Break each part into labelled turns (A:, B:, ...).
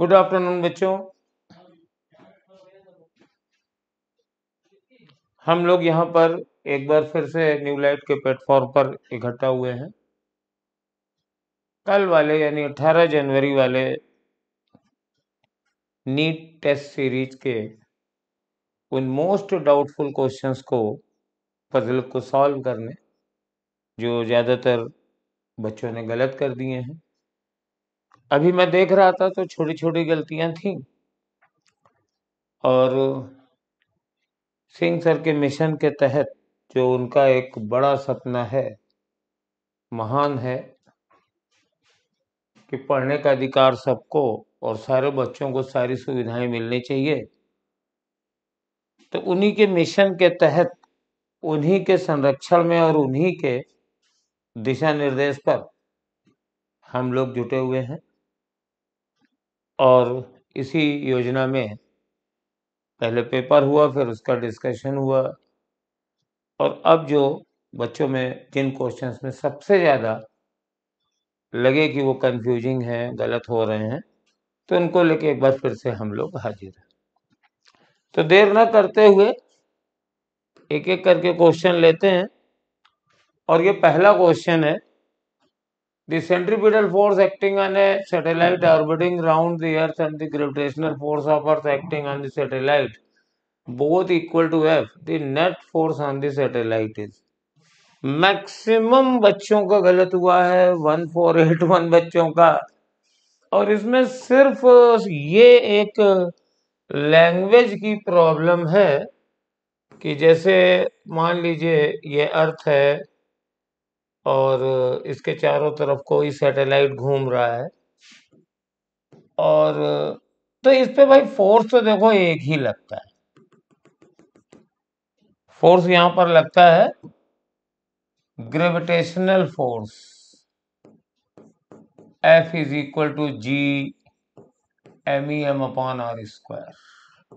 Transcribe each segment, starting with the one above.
A: Good afternoon बच्चों हम लोग यहाँ पर एक बार फिर से न्यू लाइट के प्लेटफॉर्म पर इकट्ठा हुए हैं कल वाले यानी 18 जनवरी वाले नीट टेस्ट सीरीज के उन मोस्ट डाउटफुल क्वेश्चंस को पजल को सॉल्व करने जो ज़्यादातर बच्चों ने गलत कर दिए हैं अभी मैं देख रहा था तो छोटी छोटी गलतियां थी और सिंह सर के मिशन के तहत जो उनका एक बड़ा सपना है महान है कि पढ़ने का अधिकार सबको और सारे बच्चों को सारी सुविधाएं मिलनी चाहिए तो उन्हीं के मिशन के तहत उन्हीं के संरक्षण में और उन्हीं के दिशा निर्देश पर हम लोग जुटे हुए हैं और इसी योजना में पहले पेपर हुआ फिर उसका डिस्कशन हुआ और अब जो बच्चों में जिन क्वेश्चंस में सबसे ज़्यादा लगे कि वो कंफ्यूजिंग हैं गलत हो रहे हैं तो उनको लेके एक बार फिर से हम लोग हाजिर हैं तो देर ना करते हुए एक एक करके क्वेश्चन लेते हैं और ये पहला क्वेश्चन है The centripetal force acting on a satellite orbiting round the earth and the gravitational force of earth acting on the satellite both equal to F. The net force on the satellite is. Maximum बच्चों का गलत हुआ है one four eight one बच्चों का और इसमें सिर्फ ये एक लैंग्वेज की प्रॉब्लम है कि जैसे मान लीजिए ये अर्थ है और इसके चारों तरफ कोई सैटेलाइट घूम रहा है और तो इस पे भाई फोर्स तो देखो एक ही लगता है फोर्स यहां पर लगता है gravitational force F is equal to G M E M upon R square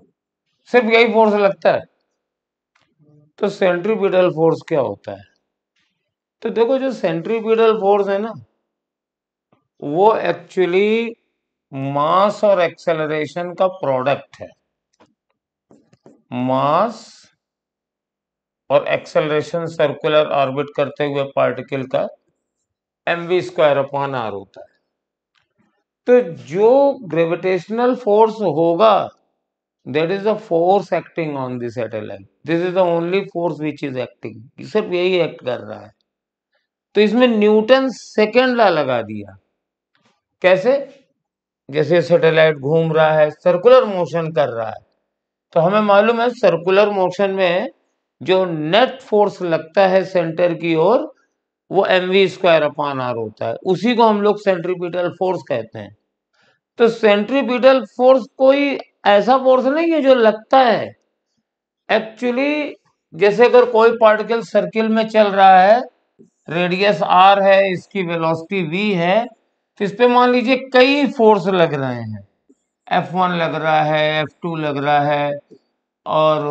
A: सिर्फ यही फोर्स लगता है तो सेंट्रीपिटल फोर्स क्या होता है तो देखो जो सेंट्रीपीडल फोर्स है ना वो एक्चुअली मास और एक्सेलरेशन का प्रोडक्ट है मास और एक्सेलरेशन सर्कुलर ऑर्बिट करते हुए पार्टिकल का M V square upon R होता है तो जो ग्रेविटेशनल फोर्स होगा that is the force acting on the satellite this is the only force which is acting सिर्फ यही एक्ट कर रहा है तो इसमें न्यूटन सेकेंड ला लगा दिया कैसे जैसे सैटेलाइट घूम रहा है सर्कुलर मोशन कर रहा है तो हमें मालूम है सर्कुलर मोशन में जो नेट फोर्स लगता है सेंटर की ओर वो M V square upon R होता है उसी को हम लोग सेंट्रीपिटल फोर्स कहते हैं तो सेंट्रीपिटल फोर्स कोई ऐसा फोर्स नहीं है जो लगता है एक्चुअली जैसे अगर कोई पार्टिकल सर्किल में चल रहा है रेडियस आर है इसकी वेलोसिटी वी है तो इस पर मान लीजिए कई फोर्स लग रहे हैं एफ वन लग रहा है एफ टू लग रहा है और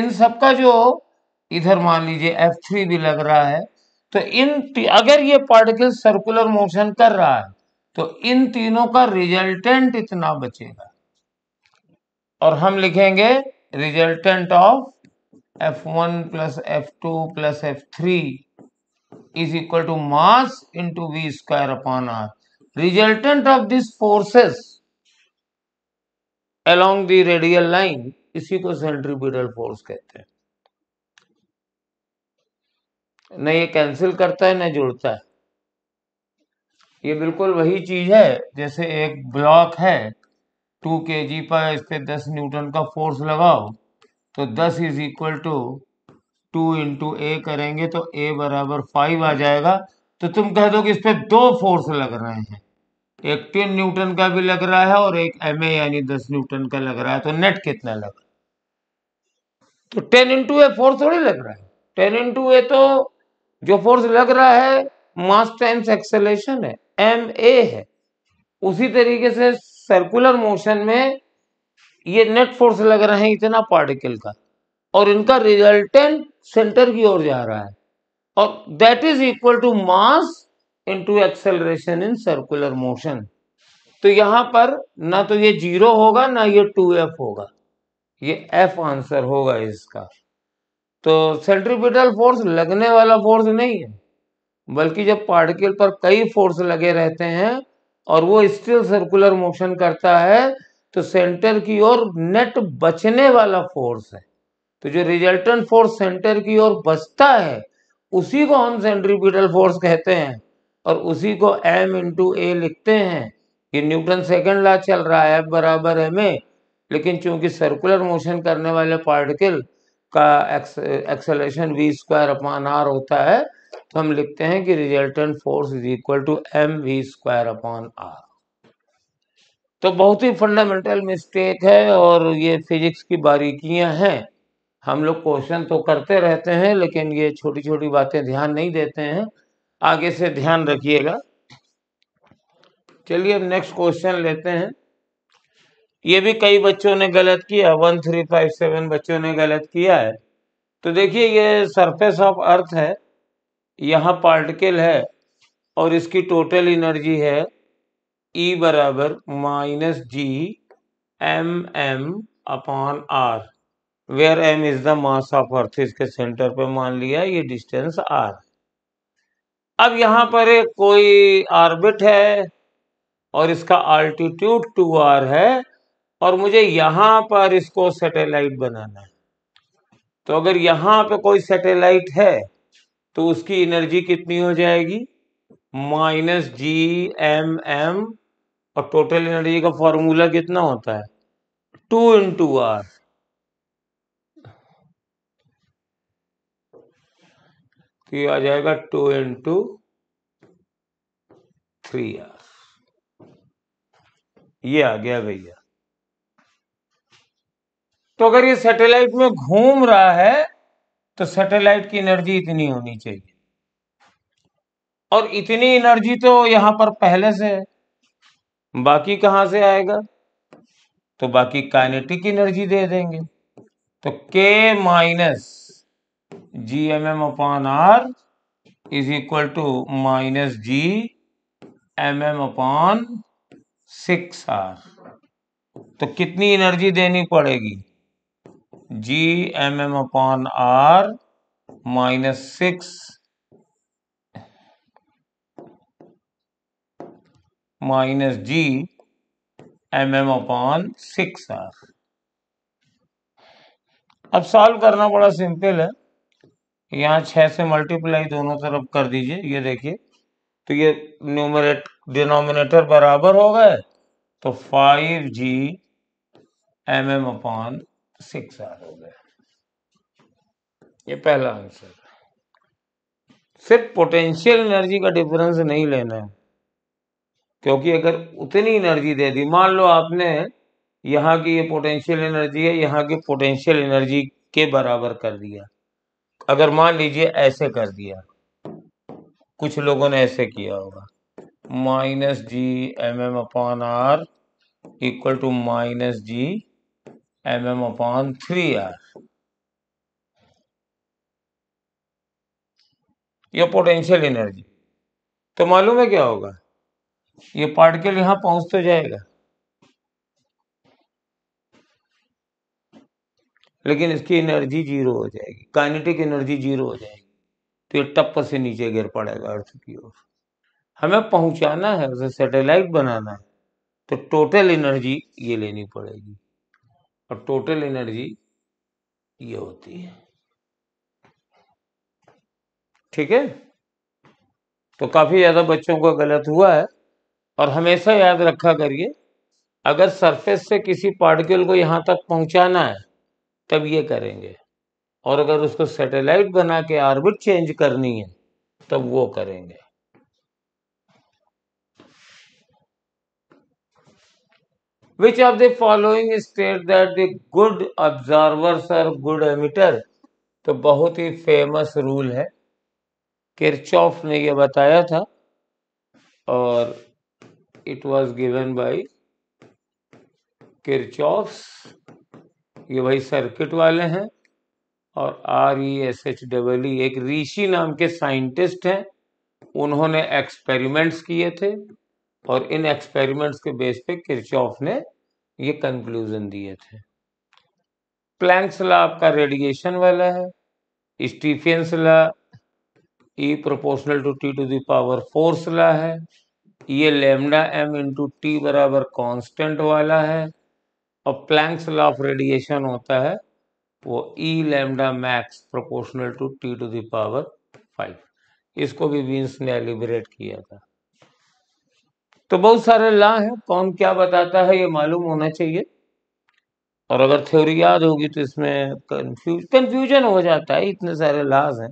A: इन सब का जो इधर मान लीजिए एफ थ्री भी लग रहा है तो इन अगर ये पार्टिकल सर्कुलर मोशन कर रहा है तो इन तीनों का रिजल्टेंट इतना बचेगा और हम लिखेंगे resultant of F one plus F two plus F three is equal to mass into V square upon R resultant of this forces along the radial line इसी को सेंट्रीपिटल फोर्स कहते हैं न ये कैंसिल करता है न जुड़ता है ये बिल्कुल वही चीज है जैसे एक ब्लॉक है टू के जी पर इस पे दस न्यूटन का फोर्स लगाओ तो this is equal to two into A करेंगे तो ए बराबर फाइव आ जाएगा तो तुम कह दो कि इस पर दो फोर्स लग रहे हैं एक टेन न्यूटन का भी लग रहा है और एक एम यानी दस न्यूटन का लग रहा है तो नेट कितना लग रहा है तो टेन इंटू ए फोर्स थोड़ी लग रहा है टेन इंटू ए तो जो फोर्स लग रहा है मास टाइम्स एक्सेलेशन है एम ए है उसी तरीके से सर्कुलर मोशन में ये नेट फोर्स लग रहे हैं इतना पार्टिकल का और इनका रिजल्टेंट सेंटर की ओर जा रहा है और that is equal to mass into acceleration in circular motion तो यहां पर ना तो ये जीरो होगा ना ये टू एफ होगा ये एफ आंसर होगा इसका तो सेंट्रीपिटल फोर्स लगने वाला फोर्स नहीं है बल्कि जब पार्टिकल पर कई फोर्स लगे रहते हैं और वो स्टिल सर्कुलर मोशन करता है तो सेंटर की ओर नेट बचने वाला फोर्स है तो जो रिजल्टेंट फोर्स सेंटर की ओर बचता है उसी को हम सेंट्रीपिटल फोर्स कहते हैं और उसी को एम इंटू ए लिखते हैं कि न्यूटन सेकंड ला चल रहा है एफ बराबर एम ए लेकिन चूंकि सर्कुलर मोशन करने वाले पार्टिकल का acceleration V square upon R होता है तो हम लिखते हैं कि resultant force is equal to M V square upon R तो बहुत ही फंडामेंटल मिस्टेक है और ये फिजिक्स की बारीकियां हैं हम लोग क्वेश्चन तो करते रहते हैं लेकिन ये छोटी छोटी बातें ध्यान नहीं देते हैं आगे से ध्यान रखिएगा चलिए अब नेक्स्ट क्वेश्चन लेते हैं ये भी कई बच्चों ने गलत किया वन थ्री फाइव सेवन बच्चों ने गलत किया है तो देखिए ये सरफेस ऑफ अर्थ है यहाँ पार्टिकल है और इसकी टोटल एनर्जी है ई e बराबर minus G M M upon R where M is the mass of Earth इसके सेंटर पे मान लिया ये डिस्टेंस आर अब यहाँ पर एक कोई ऑर्बिट है और इसका आल्टीट्यूड टू आर है और मुझे यहाँ पर इसको सैटेलाइट बनाना है तो अगर यहां पे कोई सैटेलाइट है तो उसकी एनर्जी कितनी हो जाएगी माइनस जी एम एम और टोटल एनर्जी का फॉर्मूला कितना होता है टू इंटू आर तो ये आ जाएगा टू इंटू थ्री आर ये आ गया भैया तो अगर ये सैटेलाइट में घूम रहा है तो सैटेलाइट की एनर्जी इतनी होनी चाहिए और इतनी एनर्जी तो यहां पर पहले से है बाकी कहां से आएगा तो बाकी काइनेटिक एनर्जी दे देंगे तो के minus G M M upon R is equal to minus G M M upon six R तो कितनी एनर्जी देनी पड़ेगी G M M upon R minus six minus G M M upon six R अब solve करना बड़ा simple है यहाँ छः से मल्टीप्लाई दोनों तरफ कर दीजिए ये देखिए तो ये न्यूमरेट डिनोमिनेटर बराबर हो गए तो five G M M upon six R हो गए ये पहला आंसर सिर्फ पोटेंशियल एनर्जी का डिफरेंस नहीं लेना है क्योंकि अगर उतनी एनर्जी दे दी मान लो आपने यहाँ की ये पोटेंशियल एनर्जी है यहाँ की पोटेंशियल एनर्जी के बराबर कर दिया अगर मान लीजिए ऐसे कर दिया कुछ लोगों ने ऐसे किया होगा minus G M M upon R equal to minus G M M upon three R या पोटेंशियल एनर्जी तो मालूम है क्या होगा ये पार्टिकल यहां पहुंच तो जाएगा लेकिन इसकी एनर्जी जीरो हो जाएगी काइनेटिक एनर्जी जीरो हो जाएगी तो ये टप से नीचे गिर पड़ेगा अर्थ की ओर हमें पहुंचाना है उसे सैटेलाइट बनाना है तो टोटल एनर्जी ये लेनी पड़ेगी और टोटल एनर्जी ये होती है ठीक है तो काफ़ी ज़्यादा बच्चों को गलत हुआ है और हमेशा याद रखा करिए अगर सरफेस से किसी पार्टिकल को यहां तक पहुंचाना है तब ये करेंगे और अगर उसको सैटेलाइट बना के आर्बिट चेंज करनी है तब वो करेंगे which of the following state that the good observers are good emitter तो बहुत ही फेमस रूल है किरचॉफ ने यह बताया था और it was given by Kirchhoff's ये वही सर्किट वाले हैं और R E S H double E एक ऋषि नाम के साइंटिस्ट हैं उन्होंने एक्सपेरिमेंट्स किए थे और इन एक्सपेरिमेंट्स के बेस पे किरचॉफ ने ये कंक्लूजन दिए थे प्लैंक्स ला आपका रेडिएशन वाला है Stefan's law E proportional to T to the power four law है ये लेमडा एम इंटू टी बराबर कॉन्स्टेंट वाला है और प्लैंक्स लॉ ऑफ रेडिएशन होता है वो E lambda max proportional to T to the power five इसको भी बीन्स ने एलिब्रेट किया था तो बहुत सारे ला हैं कौन क्या बताता है ये मालूम होना चाहिए और अगर थ्योरी याद होगी तो इसमें कन्फ्यूज कन्फ्यूजन हो जाता है इतने सारे लाज हैं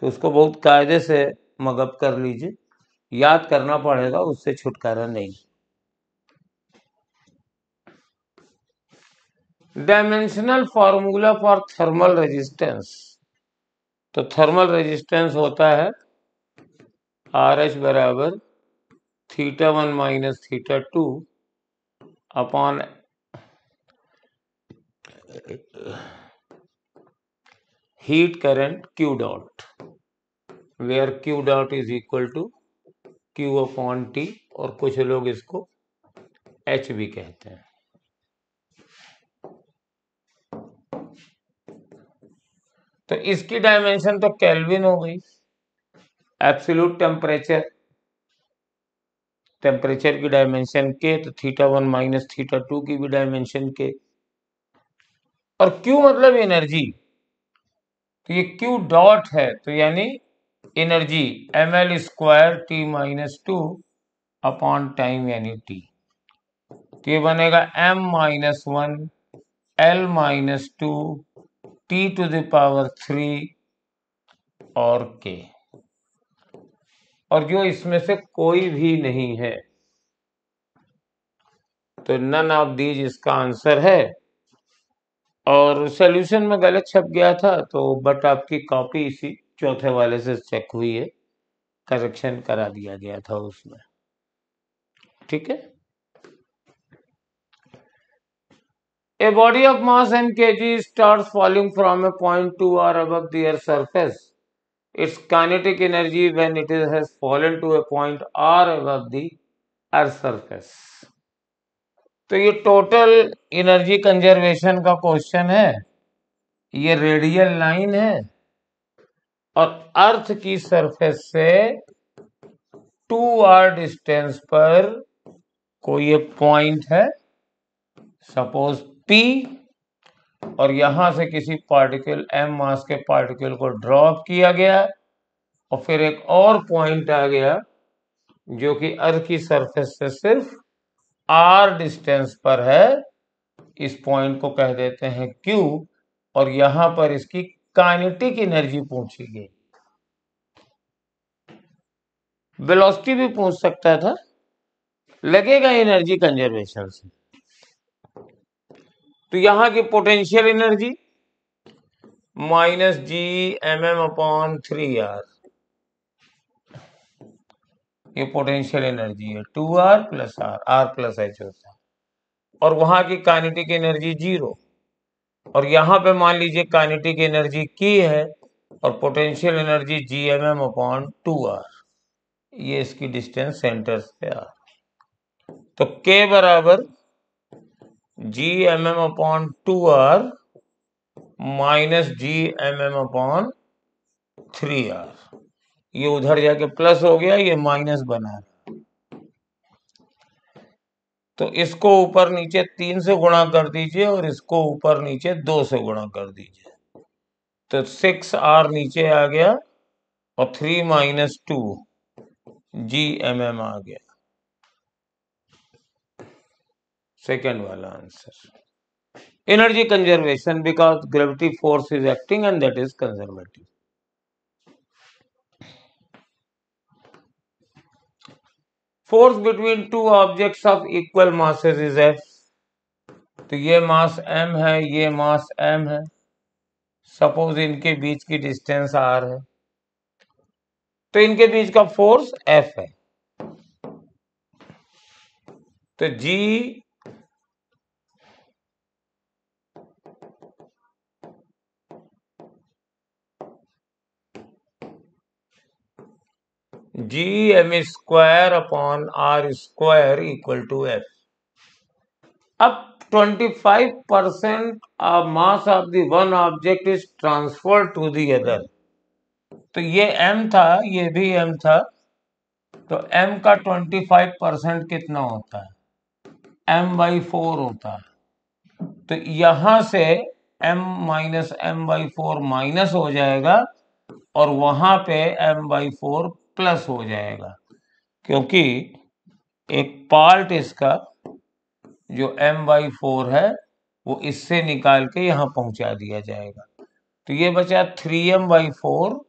A: तो उसको बहुत कायदे से मगब कर लीजिए याद करना पड़ेगा उससे छुटकारा नहीं dimensional formula for thermal resistance तो थर्मल रेजिस्टेंस होता है आर एच बराबर theta one minus theta two upon heat current Q dot where Q dot is equal to Q upon T और कुछ लोग इसको एच भी कहते हैं तो इसकी डायमेंशन तो कैलविन हो गई एब्सोल्यूट टेम्परेचर टेम्परेचर की डायमेंशन के तो theta one minus theta two की भी डायमेंशन के और क्यू मतलब एनर्जी तो ये क्यू डॉट है तो यानी energy M L square T minus two upon time यानी टी तो ये बनेगा M minus one L minus two T to the power three और के और जो इसमें से कोई भी नहीं है तो नन ऑफ दीज इसका आंसर है और सोल्यूशन में गलत छप गया था तो बट आपकी कॉपी इसी चौथे वाले से चेक हुई है करेक्शन करा दिया गया था उसमें ठीक है a body of mass N K G start falling from a point two R above their surface its kinetic energy when it is has fallen to a point R above surface तो ये total energy conservation का question है ये radial line है और अर्थ की surface से to are distance पर कोई एक पॉइंट है सपोज पी और यहां से किसी पार्टिकल एम मास के पार्टिकल को ड्रॉप किया गया और फिर एक और पॉइंट आ गया जो कि अर्थ की सरफेस से सिर्फ आर डिस्टेंस पर है इस पॉइंट को कह देते हैं क्यू और यहां पर इसकी काइनेटिक एनर्जी पूछी गई वेलोसिटी भी पूछ सकता था लगेगा एनर्जी कंजर्वेशन से तो यहां की potential energy minus G M M upon three R ये पोटेंशियल एनर्जी है two R plus R R plus H होता है और वहां की काइनेटिक एनर्जी जीरो और यहां पे मान लीजिए काइनेटिक एनर्जी की है और potential energy G M M upon two R ये इसकी डिस्टेंस सेंटर से आर तो के बराबर G M M upon two R minus G M M upon three R ये उधर जाके प्लस हो गया ये माइनस बना तो इसको ऊपर नीचे तीन से गुणा कर दीजिए और इसको ऊपर नीचे दो से गुणा कर दीजिए तो सिक्स आर नीचे आ गया और three minus two G M M आ गया सेकेंड वाला answer energy conservation because gravity force is acting and that is conservative force between two objects of equal masses is F तो ये मास एम है ये मास एम है सपोज इनके बीच की डिस्टेंस आर है तो इनके बीच का फोर्स एफ है तो G G M square upon R square equal to F अब 25 percent of mass of the one object is transfer to the other तो ये m था ये भी m था तो m का 25 परसेंट कितना होता है m बाई फोर होता है तो यहां से m minus M by four minus हो जाएगा और वहां पे m बाई फोर प्लस हो जाएगा क्योंकि एक पार्ट इसका जो एम बाई फोर है वो इससे निकाल के यहाँ पहुंचा दिया जाएगा तो ये बचा थ्री एम बाई फोर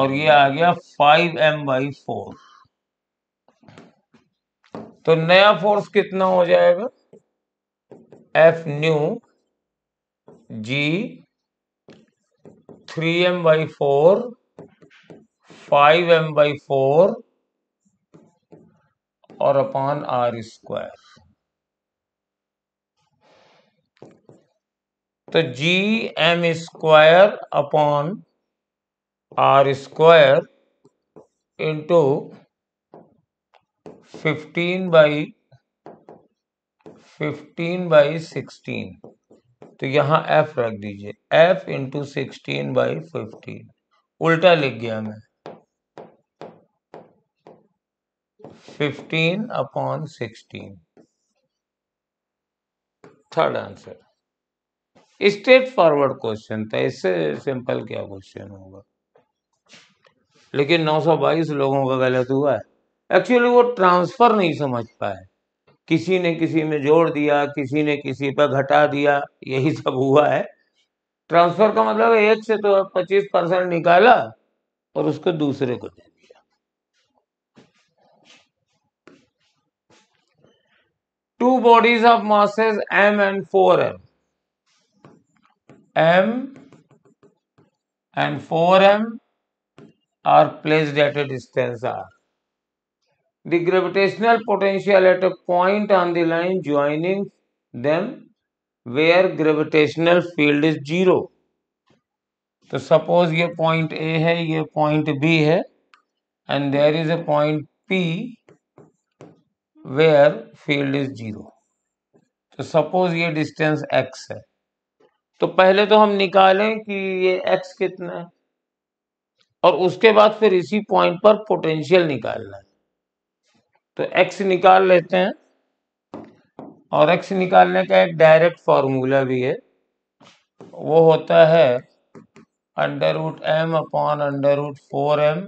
A: और ये आ गया फाइव एम बाई फोर तो नया फोर्स कितना हो जाएगा F new G three M by four five M by four और अपॉन आर स्क्वायर तो G M square upon R square into fifteen by fifteen by sixteen तो यहां F रख दीजिए F into sixteen by fifteen उल्टा लिख गया मैं fifteen upon sixteen third answer straightforward question था इससे सिंपल क्या क्वेश्चन होगा लेकिन 922 लोगों का गलत हुआ है एक्चुअली वो ट्रांसफर नहीं समझ पाए किसी ने किसी में जोड़ दिया किसी ने किसी पर घटा दिया यही सब हुआ है ट्रांसफर का मतलब एक से तो 25 परसेंट निकाला और उसको दूसरे को दे two bodies of masses m and 4m. m and 4m are placed at a distance r. The gravitational potential at a point on the line joining them where gravitational field is zero. So suppose suppose point A है ये point point B and and there is a point P. Where field is zero तो suppose ये distance X है तो पहले तो हम निकालें कि ये एक्स कितना है और उसके बाद फिर इसी पॉइंट पर पोटेंशियल निकालना है तो एक्स निकाल लेते हैं और एक्स निकालने का एक डायरेक्ट फॉर्मूला भी है वो होता है under root M upon under root four M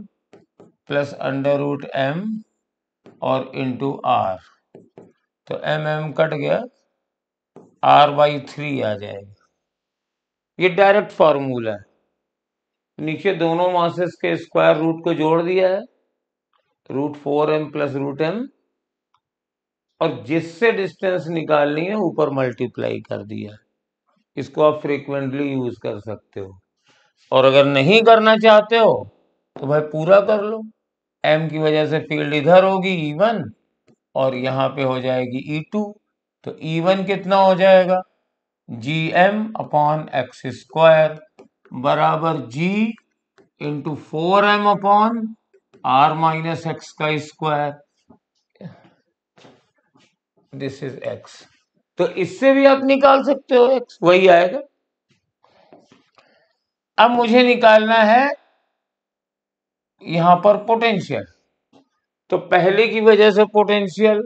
A: plus under root M और इंटू आर तो एम एम कट गया आर बाई थ्री आ जाएगा ये डायरेक्ट फार्मूला है नीचे दोनों मासेस के स्क्वायर रूट को जोड़ दिया है root four M plus root M और जिससे डिस्टेंस निकालनी है ऊपर मल्टीप्लाई कर दिया इसको आप फ्रीक्वेंटली यूज कर सकते हो और अगर नहीं करना चाहते हो तो भाई पूरा कर लो एम की वजह से फील्ड इधर होगी ई e वन और यहाँ पे हो जाएगी ई e टू तो ई e वन कितना हो जाएगा G M upon X square बराबर G into four M upon R minus X का स्क्वायर दिस इज एक्स तो इससे भी आप निकाल सकते हो एक्स वही आएगा अब मुझे निकालना है यहां पर पोटेंशियल तो पहले की वजह से potential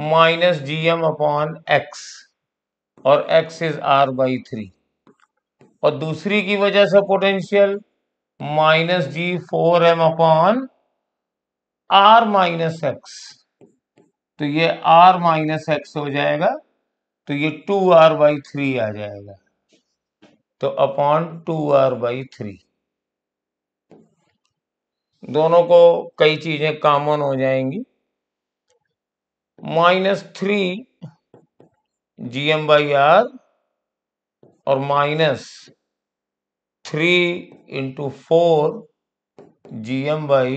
A: minus G M upon X और X is R by three और दूसरी की वजह से potential minus G four M upon R minus X तो ये आर माइनस एक्स हो जाएगा तो ये टू आर बाई थ्री आ जाएगा तो upon two R by three दोनों को कई चीज़ें कॉमन हो जाएंगी minus three G M by R और minus three into four ji M by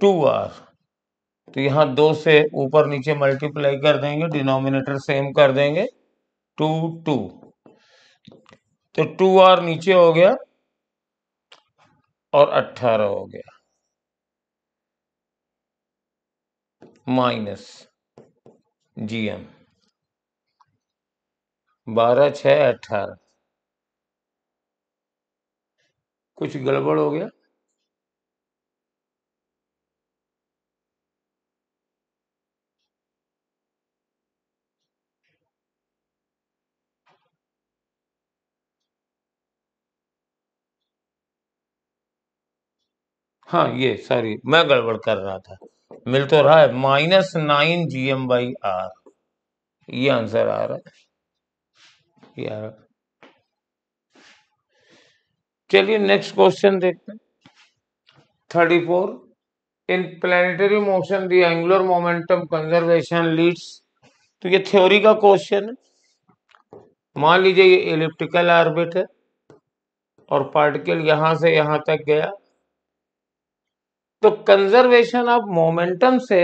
A: two R तो यहाँ दो से ऊपर नीचे मल्टीप्लाई कर देंगे डिनोमिनेटर सेम कर देंगे टू टू तो टू आर नीचे हो गया और अट्ठारह हो गया माइनस जी एम बारह छ अट्ठारह कुछ गड़बड़ हो गया हाँ ये सॉरी मैं गड़बड़ कर रहा था मिल तो रहा है minus nine G M by R ये आंसर आ रहा है यार चलिए नेक्स्ट क्वेश्चन देखते हैं thirty four in planetary motion the angular momentum conservation leads तो ये थ्योरी का क्वेश्चन है मान लीजिए ये इलिप्टिकल ऑर्बिट है और पार्टिकल यहां से यहां तक गया तो कंजर्वेशन ऑफ मोमेंटम से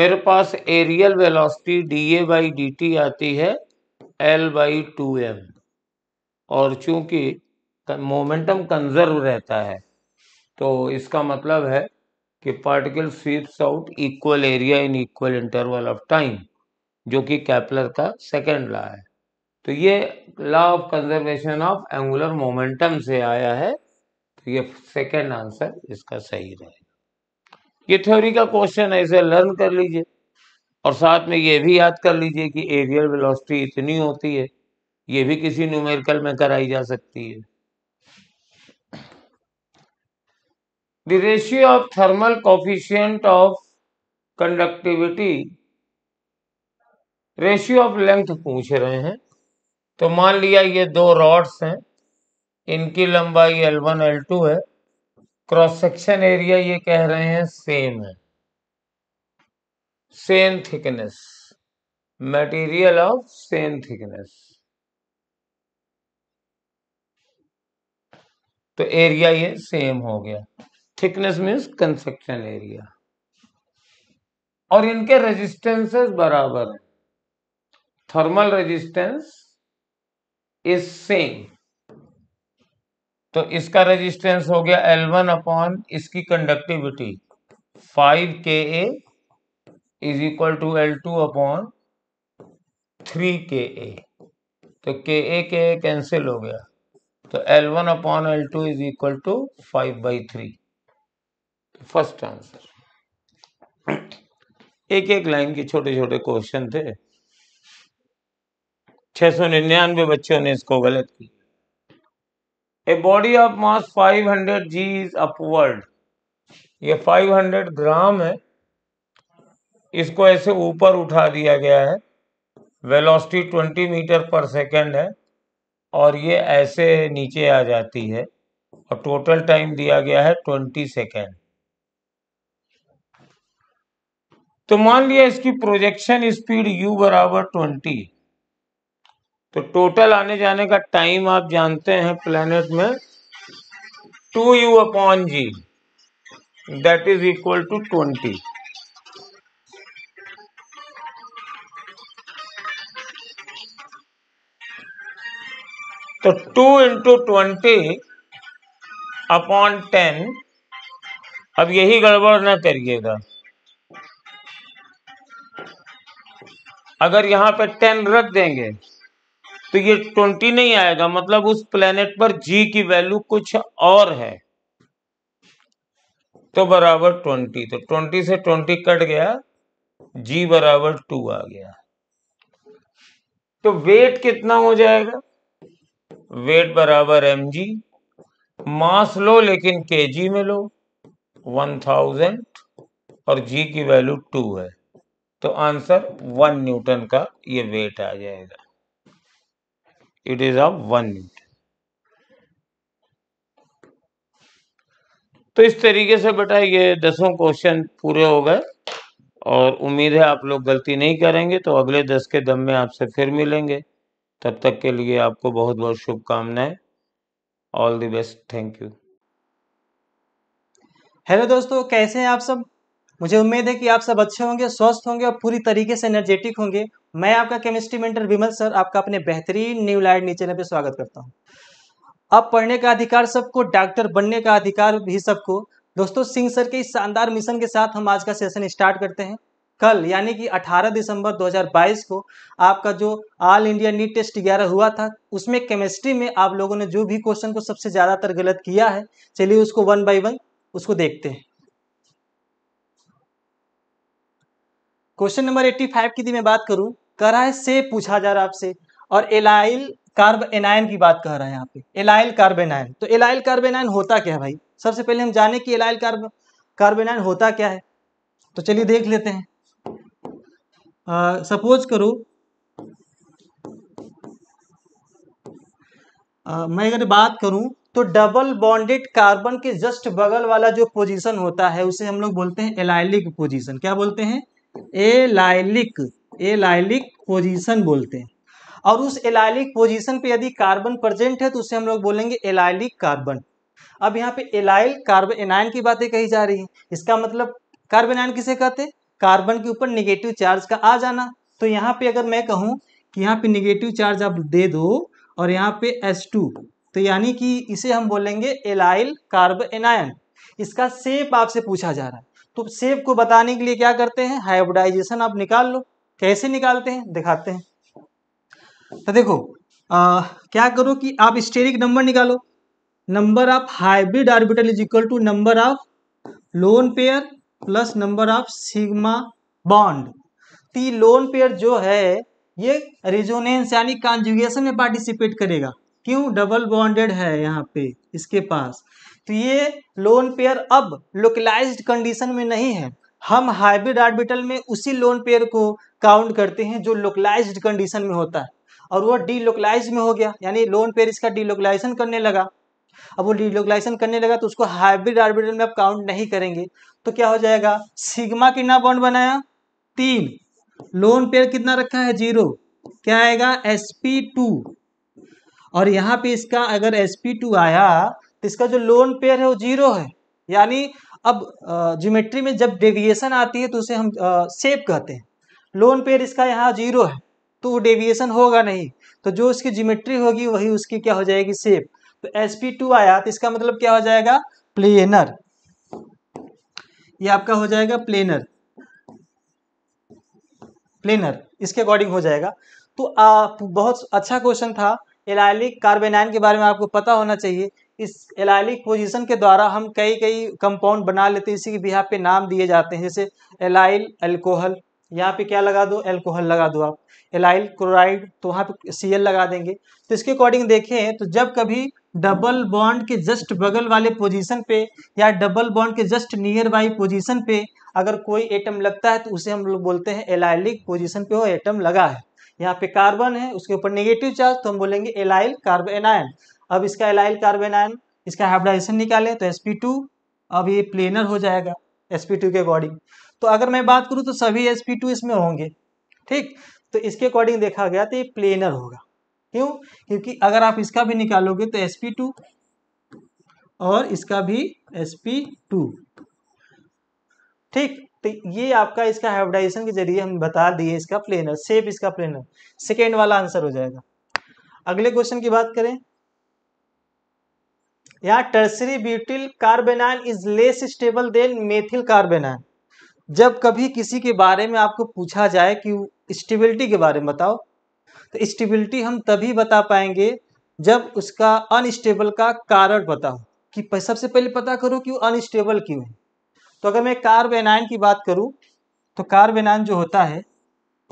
A: मेरे पास areal velocity D A by D T आती है एल बाई टू एम और चूंकि मोमेंटम कंजर्व रहता है तो इसका मतलब है कि particle sweeps out equal area in equal interval of time जो कि कैपलर का सेकेंड लॉ है तो ये law of conservation of angular momentum से आया है ये सेकेंड आंसर इसका सही रहेगा ये थ्योरी का क्वेश्चन है इसे लर्न कर लीजिए और साथ में ये भी याद कर लीजिए कि एरियल वेलोसिटी इतनी होती है ये भी किसी न्यूमेरिकल में कराई जा सकती है the ratio of thermal coefficient of conductivity ratio of length पूछ रहे हैं तो मान लिया ये दो रॉड्स हैं इनकी लंबाई L1 L2 है क्रॉस सेक्शन एरिया ये कह रहे हैं सेम है same thickness material of same thickness तो एरिया ये सेम हो गया थिकनेस मीन्स कंस्ट्रक्शन एरिया और इनके रेजिस्टेंसेस बराबर थर्मल रेजिस्टेंस इज सेम तो इसका रेजिस्टेंस हो गया एल वन अपॉन इसकी conductivity five K A is equal to L two upon three K A तो के ए के ए कैंसिल हो गया तो L one upon L two is equal to five by three first answer एक एक लाइन के छोटे छोटे क्वेश्चन थे सौ निन्यानवे बच्चों ने इसको गलत किया a body of mass 500 G is upward ये 500 ग्राम है इसको ऐसे ऊपर उठा दिया गया है वेलोसिटी 20 मीटर पर सेकंड है और ये ऐसे नीचे आ जाती है और टोटल टाइम दिया गया है 20 सेकंड तो मान लिया इसकी प्रोजेक्शन स्पीड u बराबर 20 तो टोटल आने जाने का टाइम आप जानते हैं प्लेनेट में two U upon G that is equal to twenty तो two into twenty upon ten अब यही गड़बड़ ना करिएगा अगर यहां पे टेन रख देंगे तो ये ट्वेंटी नहीं आएगा मतलब उस प्लेनेट पर जी की वैल्यू कुछ और है तो बराबर ट्वेंटी तो ट्वेंटी से ट्वेंटी कट गया जी बराबर टू आ गया तो वेट कितना हो जाएगा वेट बराबर एम जी मास लो लेकिन के जी में लो वन थाउजेंड और जी की वैल्यू टू है तो आंसर वन न्यूटन का ये वेट आ जाएगा it is of one newton तो इस तरीके से बेटा ये दसों क्वेश्चन पूरे हो गए और उम्मीद है आप लोग गलती नहीं करेंगे तो अगले दस के दम में आपसे फिर मिलेंगे तब तक के लिए आपको बहुत बहुत शुभकामनाएं all the best thank you
B: hello दोस्तों कैसे हैं आप सब मुझे उम्मीद है कि आप सब अच्छे होंगे स्वस्थ होंगे और पूरी तरीके से एनर्जेटिक होंगे मैं आपका केमिस्ट्री मेंटर विमल सर आपका अपने बेहतरीन न्यू लाइट नीचे पे स्वागत करता हूँ अब पढ़ने का अधिकार सबको डॉक्टर बनने का अधिकार भी सबको दोस्तों सिंह सर के इस शानदार मिशन के साथ हम आज का सेशन स्टार्ट करते हैं कल यानी कि 18 दिसंबर 2022 को आपका जो ऑल इंडिया नीट टेस्ट ग्यारह हुआ था उसमें केमिस्ट्री में आप लोगों ने जो भी क्वेश्चन को सबसे ज़्यादातर गलत किया है चलिए उसको वन बाई वन उसको देखते हैं क्वेश्चन नंबर 85 की मैं बात करूं कह रहा है से पूछा जा रहा है आपसे और एलाइल कार्ब एनायन की बात कह रहा है यहाँ पे एलाइल कार्बेनायन तो एलाइल कार्बेनायन होता क्या है भाई सबसे पहले हम जाने की एलाइल कार्ब कार्बेनायन होता क्या है तो चलिए देख लेते हैं सपोज करो मैं अगर बात करूं तो डबल बॉन्डेड कार्बन के जस्ट बगल वाला जो पोजीशन होता है उसे हम लोग बोलते हैं एलाइलिक पोजीशन क्या बोलते हैं एलाइलिक एलाइलिक पोजीशन बोलते हैं और उस एलाइलिक पोजीशन पे यदि कार्बन प्रेजेंट है तो उसे हम लोग बोलेंगे एलाइलिक कार्बन अब यहाँ पे एलाइल कार्बन एनायन की बातें कही जा रही है इसका मतलब कार्बन एनायन किसे कहते हैं कार्बन के ऊपर निगेटिव चार्ज का आ जाना तो यहाँ पे अगर मैं कहूँ कि यहाँ पे निगेटिव चार्ज आप दे दो और यहाँ पे टू तो यानी कि इसे हम बोलेंगे एलाइल कार्ब एनायन इसका सेप आपसे पूछा जा रहा है तो सेब को बताने के लिए क्या करते हैं हाइब्रिडाइजेशन आप निकाल लो कैसे निकालते हैं दिखाते हैं तो देखो आ, क्या करो कि आप स्टेरिक नंबर निकालो number of hybrid orbital is equal to number of lone pair plus number of sigma bond ती लोन पेयर जो है ये रिजोनेंस यानी कॉन्जुगेशन में पार्टिसिपेट करेगा क्यों डबल बॉन्डेड है यहाँ पे इसके पास तो ये लोन पेयर अब लोकलाइज्ड कंडीशन में नहीं है हम हाइब्रिड आर्बिटल में उसी लोन पेयर को काउंट करते हैं जो लोकलाइज्ड कंडीशन में होता है और वह डीलोकलाइज में हो गया यानी लोन पेयर इसका डीलोकलाइजेशन करने लगा अब वो डीलोकलाइजेशन करने लगा तो उसको हाइब्रिड आर्बिटल में अब काउंट नहीं करेंगे तो क्या हो जाएगा सिग्मा कितना बॉन्ड बनाया तीन लोन पेयर कितना रखा है जीरो क्या आएगा एस और यहाँ पे इसका अगर एस आया तो इसका जो लोन पेयर है वो जीरो है यानी अब ज्योमेट्री में जब डेविएशन आती है तो उसे हम सेप कहते हैं लोन पेयर इसका यहाँ जीरो है तो वो डेविएशन होगा नहीं तो जो उसकी ज्योमेट्री होगी वही उसकी क्या हो जाएगी सेप तो एस पी टू आया तो इसका मतलब क्या हो जाएगा प्लेनर ये आपका हो जाएगा प्लेनर प्लेनर इसके अकॉर्डिंग हो जाएगा तो आप बहुत अच्छा क्वेश्चन था एलाइलिक कार्बेनाइन के बारे में आपको पता होना चाहिए इस एलाइलिक पोजीशन के द्वारा हम कई कई कंपाउंड बना लेते हैं इसी के बिहार पे नाम दिए जाते हैं जैसे एलाइल अल्कोहल यहाँ पे क्या लगा दो एल्कोहल लगा दो आप एलाइल क्लोराइड तो वहाँ पे सी लगा देंगे तो इसके अकॉर्डिंग देखें तो जब कभी डबल बॉन्ड के जस्ट बगल वाले पोजीशन पे या डबल बॉन्ड के जस्ट नियर बाई पोजिशन पे अगर कोई एटम लगता है तो उसे हम लोग बोलते हैं एलाइलिक पोजिशन पे वो एटम लगा है यहाँ पे कार्बन है उसके ऊपर नेगेटिव चार्ज तो हम बोलेंगे एलाइल कार्बन एनायन अब इसका एलाइल कार्बन आयन इसका हाइब्रिडाइजेशन निकालें तो एस अब ये प्लेनर हो जाएगा एस के अकॉर्डिंग तो अगर मैं बात करूँ तो सभी एस इसमें होंगे ठीक तो इसके अकॉर्डिंग देखा गया तो ये प्लेनर होगा क्यों क्योंकि अगर आप इसका भी निकालोगे तो एस और इसका भी एस ठीक तो ये आपका इसका हाइब्रिडाइजेशन के जरिए हम बता दिए इसका प्लेनर सेफ इसका प्लेनर सेकेंड वाला आंसर हो जाएगा अगले क्वेश्चन की बात करें यहाँ tertiary butyl carbanion is less stable than methyl carbanion जब कभी किसी के बारे में आपको पूछा जाए कि स्टेबिलिटी के बारे में बताओ तो स्टेबिलिटी हम तभी बता पाएंगे जब उसका अनस्टेबल का कारण बताओ कि सबसे पहले पता करो कि वो अनस्टेबल क्यों है तो अगर मैं कार्बेनाइन की बात करूँ तो कार्बेनाइन जो होता है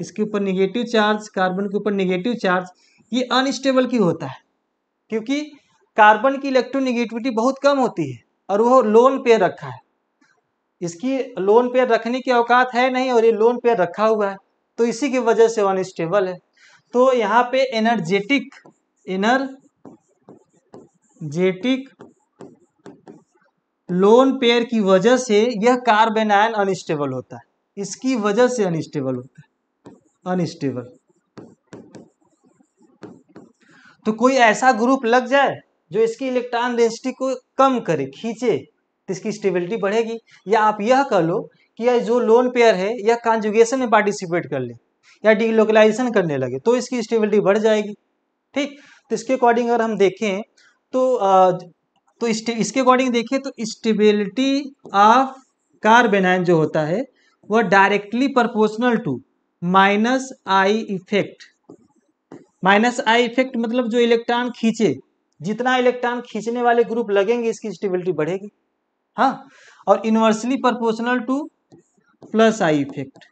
B: इसके ऊपर निगेटिव चार्ज कार्बन के ऊपर निगेटिव चार्ज ये अनस्टेबल क्यों होता है क्योंकि कार्बन की इलेक्ट्रोनिगेटिविटी बहुत कम होती है और वो लोन पेयर रखा है इसकी लोन पेयर रखने की औकात है नहीं और ये लोन पेयर रखा हुआ है तो इसी की वजह से अनस्टेबल है तो यहाँ पे एनर्जेटिक एनर्जेटिक लोन पेयर की वजह से यह कार्बन आयन अनस्टेबल होता है इसकी वजह से अनस्टेबल होता है अनस्टेबल तो कोई ऐसा ग्रुप लग जाए जो इसकी इलेक्ट्रॉन डेंसिटी को कम करे खींचे तो इसकी स्टेबिलिटी बढ़ेगी या आप यह कह लो कि यह जो लोन पेयर है यह कॉन्जुगेशन में पार्टिसिपेट कर ले या डीलोकलाइजेशन करने लगे तो इसकी स्टेबिलिटी बढ़ जाएगी ठीक तो इसके अकॉर्डिंग अगर हम देखें तो आ, तो इसके अकॉर्डिंग देखें तो स्टेबिलिटी ऑफ कार्बेनाइन जो होता है वह directly proportional to minus I effect minus I effect मतलब जो इलेक्ट्रॉन खींचे जितना इलेक्ट्रॉन खींचने वाले ग्रुप लगेंगे इसकी स्टेबिलिटी बढ़ेगी हाँ और inversely proportional to plus I effect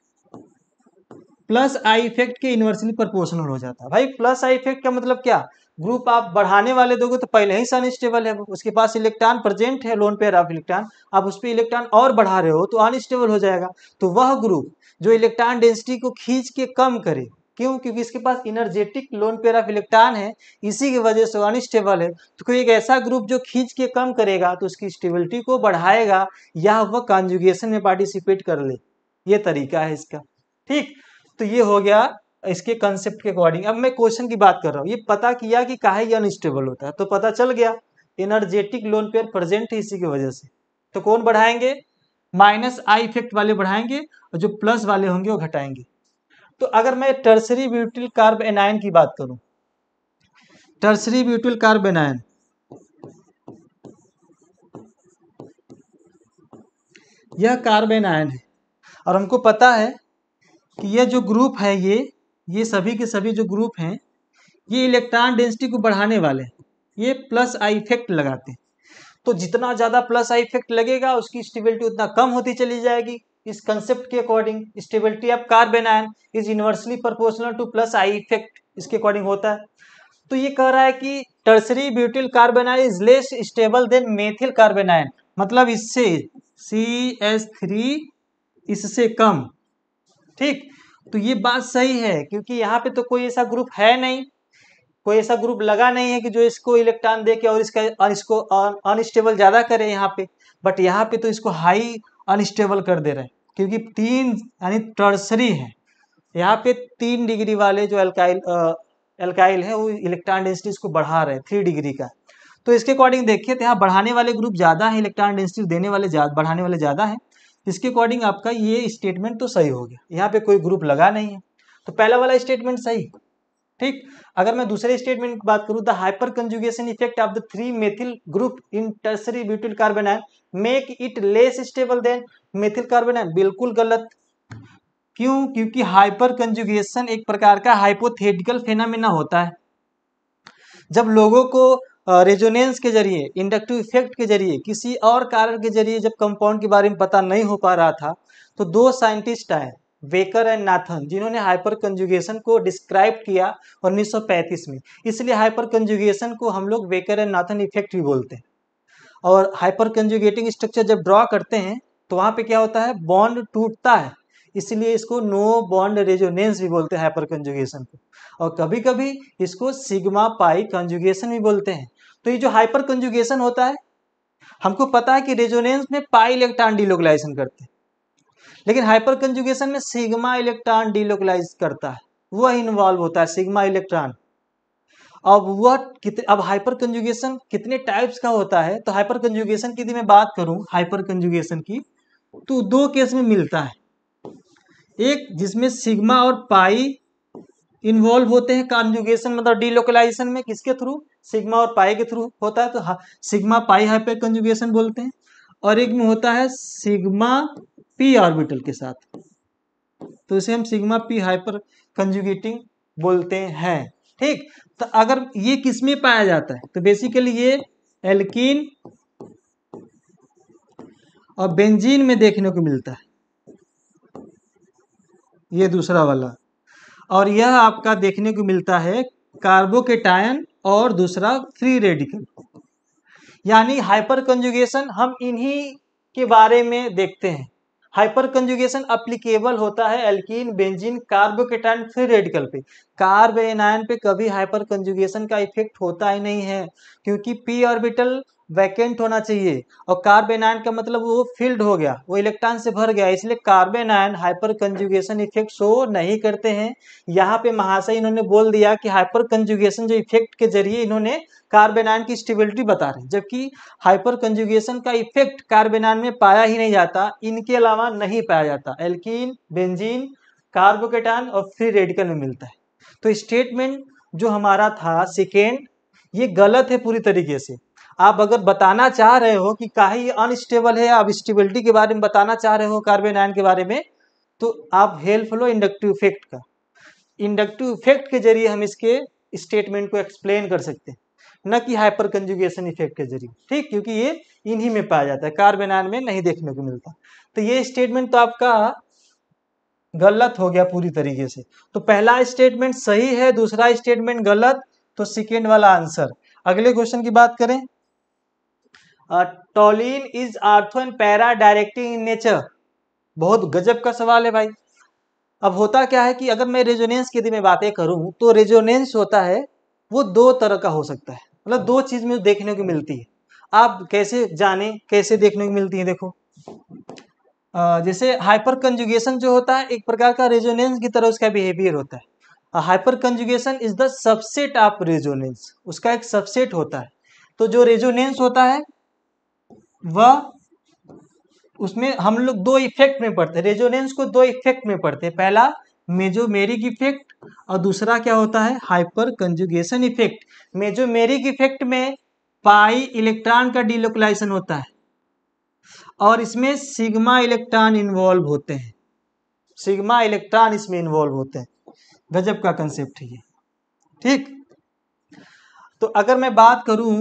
B: plus I effect के इनवर्सली प्रोपोर्शनल हो जाता है भाई प्लस आई इफेक्ट का मतलब क्या ग्रुप आप बढ़ाने वाले दोगे तो पहले ही से अनस्टेबल है उसके पास इलेक्ट्रॉन प्रेजेंट है लोन पेयर ऑफ इलेक्ट्रॉन आप उस पर इलेक्ट्रॉन और बढ़ा रहे हो तो अनस्टेबल हो जाएगा तो वह ग्रुप जो इलेक्ट्रॉन डेंसिटी को खींच के कम करे क्यों क्योंकि इसके पास energetic lone pair of electron है इसी की वजह से अनस्टेबल है तो कोई एक ऐसा ग्रुप जो खींच के कम करेगा तो उसकी स्टेबिलिटी को बढ़ाएगा या वह कॉन्जुगेशन में पार्टिसिपेट कर ले ये तरीका है इसका ठीक तो ये हो गया इसके कंसेप्ट के अकॉर्डिंग अब मैं क्वेश्चन की बात कर रहा हूँ ये पता किया कि काहे अनस्टेबल होता है तो पता चल गया एनर्जेटिक लोन पेयर प्रेजेंट है इसी की वजह से तो कौन बढ़ाएंगे माइनस आई इफेक्ट वाले बढ़ाएंगे और जो प्लस वाले होंगे वो घटाएंगे तो अगर मैं टर्सरी ब्यूटिल कार्ब एनायन की बात करूं टर्सरी ब्यूटिल कार्ब एनायन यह कार्ब एनायन है और हमको पता है कि यह जो ग्रुप है ये ये सभी के सभी जो ग्रुप हैं ये इलेक्ट्रॉन डेंसिटी को बढ़ाने वाले हैं ये प्लस आई इफेक्ट लगाते हैं तो जितना ज़्यादा प्लस आई इफेक्ट लगेगा उसकी स्टेबिलिटी उतना कम होती चली जाएगी इस कंसेप्ट के according stability of carbon ion is universally proportional to plus I effect इसके अकॉर्डिंग होता है तो ये कह रहा है कि tertiary butyl carbon ion is less stable than methyl carbon ion मतलब इससे सी एस थ्री इससे कम ठीक तो ये बात सही है क्योंकि यहाँ पे तो कोई ऐसा ग्रुप है नहीं कोई ऐसा ग्रुप लगा नहीं है कि जो इसको इलेक्ट्रॉन दे के और इसका इसको अनस्टेबल ज़्यादा करे यहाँ पे बट यहाँ पे तो इसको हाई अनस्टेबल कर दे रहे हैं क्योंकि तीन यानी टर्सरी है यहाँ पे तीन डिग्री वाले जो एल्काइल एल्काइल है वो इलेक्ट्रॉन डेंसिटी इसको बढ़ा रहे हैं थ्री डिग्री का तो इसके अकॉर्डिंग देखिए तो यहाँ बढ़ाने वाले ग्रुप ज़्यादा है इलेक्ट्रॉन डेंसिटी देने वाले बढ़ाने वाले ज़्यादा है इसके अकॉर्डिंग आपका ये स्टेटमेंट तो सही हो गया यहाँ पे कोई ग्रुप लगा नहीं है तो पहला वाला स्टेटमेंट सही ठीक अगर मैं दूसरे स्टेटमेंट की बात करूं the hyperconjugation effect of the three methyl group in tertiary butyl ion make it less stable than methyl carbonyl बिल्कुल गलत क्यों क्योंकि हाइपर कंजुगेशन एक प्रकार का हाइपोथेटिकल फेनामिना होता है जब लोगों को रेजोनेंस के जरिए इंडक्टिव इफेक्ट के जरिए किसी और कारण के जरिए जब कंपाउंड के बारे में पता नहीं हो पा रहा था तो दो साइंटिस्ट आए वेकर एंड नाथन जिन्होंने हाइपर कंजुगेशन को डिस्क्राइब किया 1935 में इसलिए हाइपर कंजुगेशन को हम लोग वेकर एंड नाथन इफेक्ट भी बोलते हैं और हाइपर कंजुगेटिंग स्ट्रक्चर जब ड्रॉ करते हैं तो वहाँ पे क्या होता है बॉन्ड टूटता है इसलिए इसको नो बॉन्ड रेजोनेंस भी बोलते हैं हाइपर कंजुगेशन को और कभी कभी इसको सिग्मा पाई कंजुगेशन भी बोलते हैं तो ये जो हाइपर कंजुगेशन होता है हमको पता है कि रेजोनेंस में पाई इलेक्ट्रॉन डिलोकलाइजेशन करते हैं लेकिन हाइपर कंजुगेशन में सिग्मा इलेक्ट्रॉन डिलोकलाइज करता है वह इन्वॉल्व होता है सिग्मा इलेक्ट्रॉन अब वह कितने अब हाइपर कंजुगेशन कितने टाइप्स का होता है तो हाइपर कंजुगेशन की यदि मैं बात करूं हाइपर कंजुगेशन की तो दो केस में मिलता है एक जिसमें सिग्मा और पाई इन्वॉल्व होते हैं कंजुगेशन मतलब डीलोकलाइजेशन में किसके थ्रू सिग्मा और पाई के थ्रू होता है तो सिग्मा पाई हाइपर कंजुगेशन बोलते हैं और एक में होता है सिग्मा पी ऑर्बिटल के साथ तो इसे हम सिग्मा पी हाइपर कंजुगेटिंग बोलते हैं ठीक तो अगर ये किस में पाया जाता है तो बेसिकली ये एल्किन और बेंजीन में देखने को मिलता है ये दूसरा वाला और यह आपका देखने को मिलता है कार्बोकेटायन और दूसरा फ्री रेडिकल यानी हाइपर कंजुगेशन हम इन्हीं के बारे में देखते हैं हाइपर कंजुगेशन अप्लीकेबल होता है alkene benzene carbocation free radical पे कार्बेनाइन पे कभी हाइपर कंजुगेशन का इफेक्ट होता ही नहीं है क्योंकि पी ऑर्बिटल वैकेंट होना चाहिए और कार्बेन आयन का मतलब वो फिल्ड हो गया वो इलेक्ट्रॉन से भर गया इसलिए carbanion hyperconjugation effect show नहीं करते हैं यहाँ पे महाशय इन्होंने बोल दिया कि हाइपर कंजुगेशन जो इफेक्ट के जरिए इन्होंने कार्बेन आयन की स्टेबिलिटी बता रहे जबकि हाइपर कंजुगेशन का इफेक्ट कार्बेन आयन में पाया ही नहीं जाता इनके अलावा नहीं पाया जाता एल्किन बेंजीन कार्बोकेटान और फ्री रेडिकल में मिलता है तो स्टेटमेंट जो हमारा था सेकेंड ये गलत है पूरी तरीके से आप अगर बताना चाह रहे हो कि ही अनस्टेबल है आप स्टेबिलिटी के बारे में बताना चाह रहे हो कार्बन आयन के बारे में तो आप हेल्प लो इंडक्टिव इफेक्ट का इंडक्टिव इफेक्ट के जरिए हम इसके स्टेटमेंट को एक्सप्लेन कर सकते हैं न कि हाइपर कंजुगेशन इफेक्ट के जरिए ठीक क्योंकि ये इन्हीं में पाया जाता है कार्बन आयन में नहीं देखने को मिलता तो ये स्टेटमेंट तो आपका गलत हो गया पूरी तरीके से तो पहला स्टेटमेंट सही है दूसरा स्टेटमेंट गलत तो सेकेंड वाला आंसर अगले क्वेश्चन की बात करें toluene is ortho and para directing in nature बहुत गजब का सवाल है भाई अब होता क्या है कि अगर मैं रेजोनेंस की यदि मैं बातें करूं तो रेजोनेंस होता है वो दो तरह का हो सकता है मतलब दो चीज में देखने को मिलती है आप कैसे जाने कैसे देखने को मिलती है देखो uh, जैसे हाइपर कंजुगेशन जो होता है एक प्रकार का रेजोनेंस की तरह उसका बिहेवियर होता है hyperconjugation is the subset of resonance उसका एक सबसेट होता है तो जो रेजोनेंस होता है वह उसमें हम लोग दो इफेक्ट में पढ़ते हैं रेजोनेंस को दो इफेक्ट में पढ़ते हैं पहला मेजोमेरिक इफेक्ट और दूसरा क्या होता है hyperconjugation effect mesomeric effect में पाई इलेक्ट्रॉन का डिलोकलाइजेशन होता है और इसमें सिग्मा इलेक्ट्रॉन इन्वॉल्व होते हैं सिग्मा इलेक्ट्रॉन इसमें इन्वॉल्व होते हैं गजब का कंसेप्ट है ये ठीक तो अगर मैं बात करूं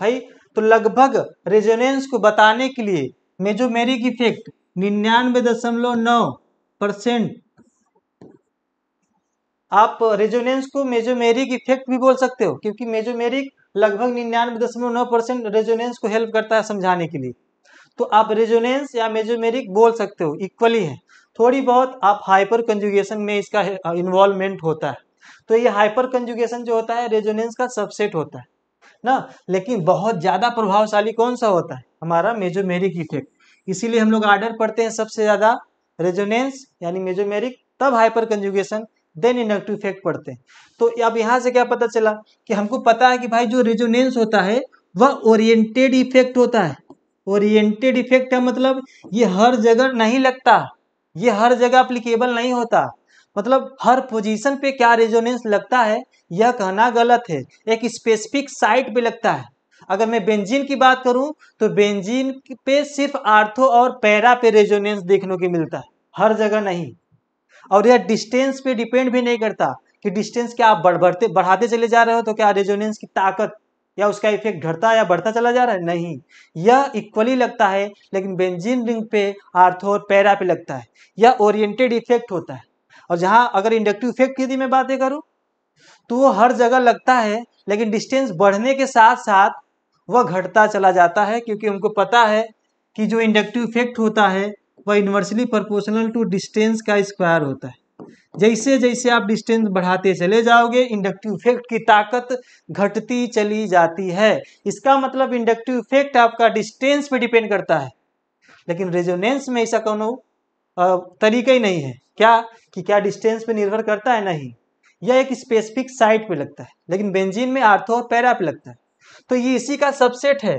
B: भाई तो लगभग रेजोनेंस को बताने के लिए मेजोमेरिक इफेक्ट निन्यानवे दशमलव नौ परसेंट आप रेजोनेंस को मेजोमेरिक इफेक्ट भी बोल सकते हो क्योंकि मेजोमेरिक लगभग निन्यानवे दशमलव नौ परसेंट रेजोनेंस को हेल्प करता है समझाने के लिए तो आप रेजोनेंस या मेजोमेरिक बोल सकते हो इक्वली है थोड़ी बहुत आप हाइपर कंजुगेशन में इसका इन्वॉल्वमेंट होता है तो ये हाइपर कंजुगेशन जो होता है रेजोनेंस का सबसेट होता है ना लेकिन बहुत ज़्यादा प्रभावशाली कौन सा होता है हमारा मेजोमेरिक इफेक्ट इसीलिए हम लोग आर्डर पढ़ते हैं सबसे ज़्यादा रेजोनेंस यानी मेजोमेरिक तब hyperconjugation then inductive effect पढ़ते हैं तो अब यहाँ से क्या पता चला कि हमको पता है कि भाई जो रेजोनेंस होता है वह ओरिएंटेड इफेक्ट होता है ओरिएंटेड इफेक्ट का मतलब ये हर जगह नहीं लगता ये हर जगह अप्लीकेबल नहीं होता मतलब हर पोजीशन पे क्या रेजोनेंस लगता है यह कहना गलत है एक स्पेसिफिक साइट पे लगता है अगर मैं बेंजीन की बात करूं तो बेंजीन पे सिर्फ आर्थो और पैरा पे रेजोनेंस देखने को मिलता है हर जगह नहीं और यह डिस्टेंस पे डिपेंड भी नहीं करता कि डिस्टेंस क्या आप बढ़ बढ़ते बढ़ाते चले जा रहे हो तो क्या रेजोनेंस की ताकत या उसका इफेक्ट घटता या बढ़ता चला जा रहा है नहीं यह इक्वली लगता है लेकिन बेंजीन रिंग पे आर्थो और पैरा पे लगता है यह ओरिएंटेड इफेक्ट होता है और जहां अगर इंडक्टिव इफेक्ट की मैं बातें करूं तो वो हर जगह लगता है लेकिन डिस्टेंस बढ़ने के साथ साथ वह घटता चला जाता है क्योंकि हमको पता है कि जो इंडक्टिव इफेक्ट होता है वह इन्वर्सली प्रोपोर्शनल टू डिस्टेंस का स्क्वायर होता है जैसे जैसे आप डिस्टेंस बढ़ाते चले जाओगे इंडक्टिव इफेक्ट की ताकत घटती चली जाती है इसका मतलब इंडक्टिव इफेक्ट आपका डिस्टेंस पे डिपेंड करता है लेकिन रेजोनेंस में ऐसा कौन तरीका ही नहीं है क्या कि क्या डिस्टेंस पे निर्भर करता है नहीं यह एक स्पेसिफिक साइट पे लगता है लेकिन बेंजीन में आर्थो और पैरा पे लगता है तो ये इसी का सबसेट है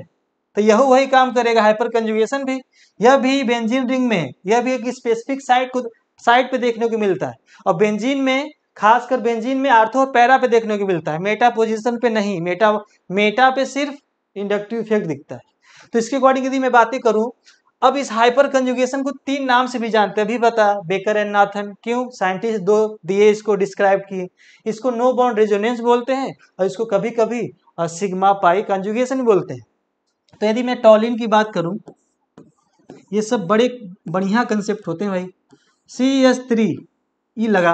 B: तो यह वही काम करेगा हाइपर कंजुगेशन भी यह भी बेंजीन रिंग में यह भी एक स्पेसिफिक साइट को साइट पे देखने को मिलता है और बेंजीन में खासकर बेंजीन में आर्थो और पैरा पे देखने को मिलता है मेटा पोजिशन पे नहीं मेटा मेटा पे सिर्फ इंडक्टिव इफेक्ट दिखता है तो इसके अकॉर्डिंग यदि मैं बातें करूं अब इस हाइपर कंजुगेशन को तीन नाम से भी जानते हैं अभी बता बेकर एंड नाथन क्यों साइंटिस्ट दो दिए इसको डिस्क्राइब किए इसको नो बाउंड रेजोनेंस बोलते हैं और इसको कभी कभी सिग्मा पाई कंजुगेशन बोलते हैं तो यदि मैं टॉलिन की बात करूं ये सब बड़े बढ़िया कंसेप्ट होते हैं भाई सी एस थ्री ई लगा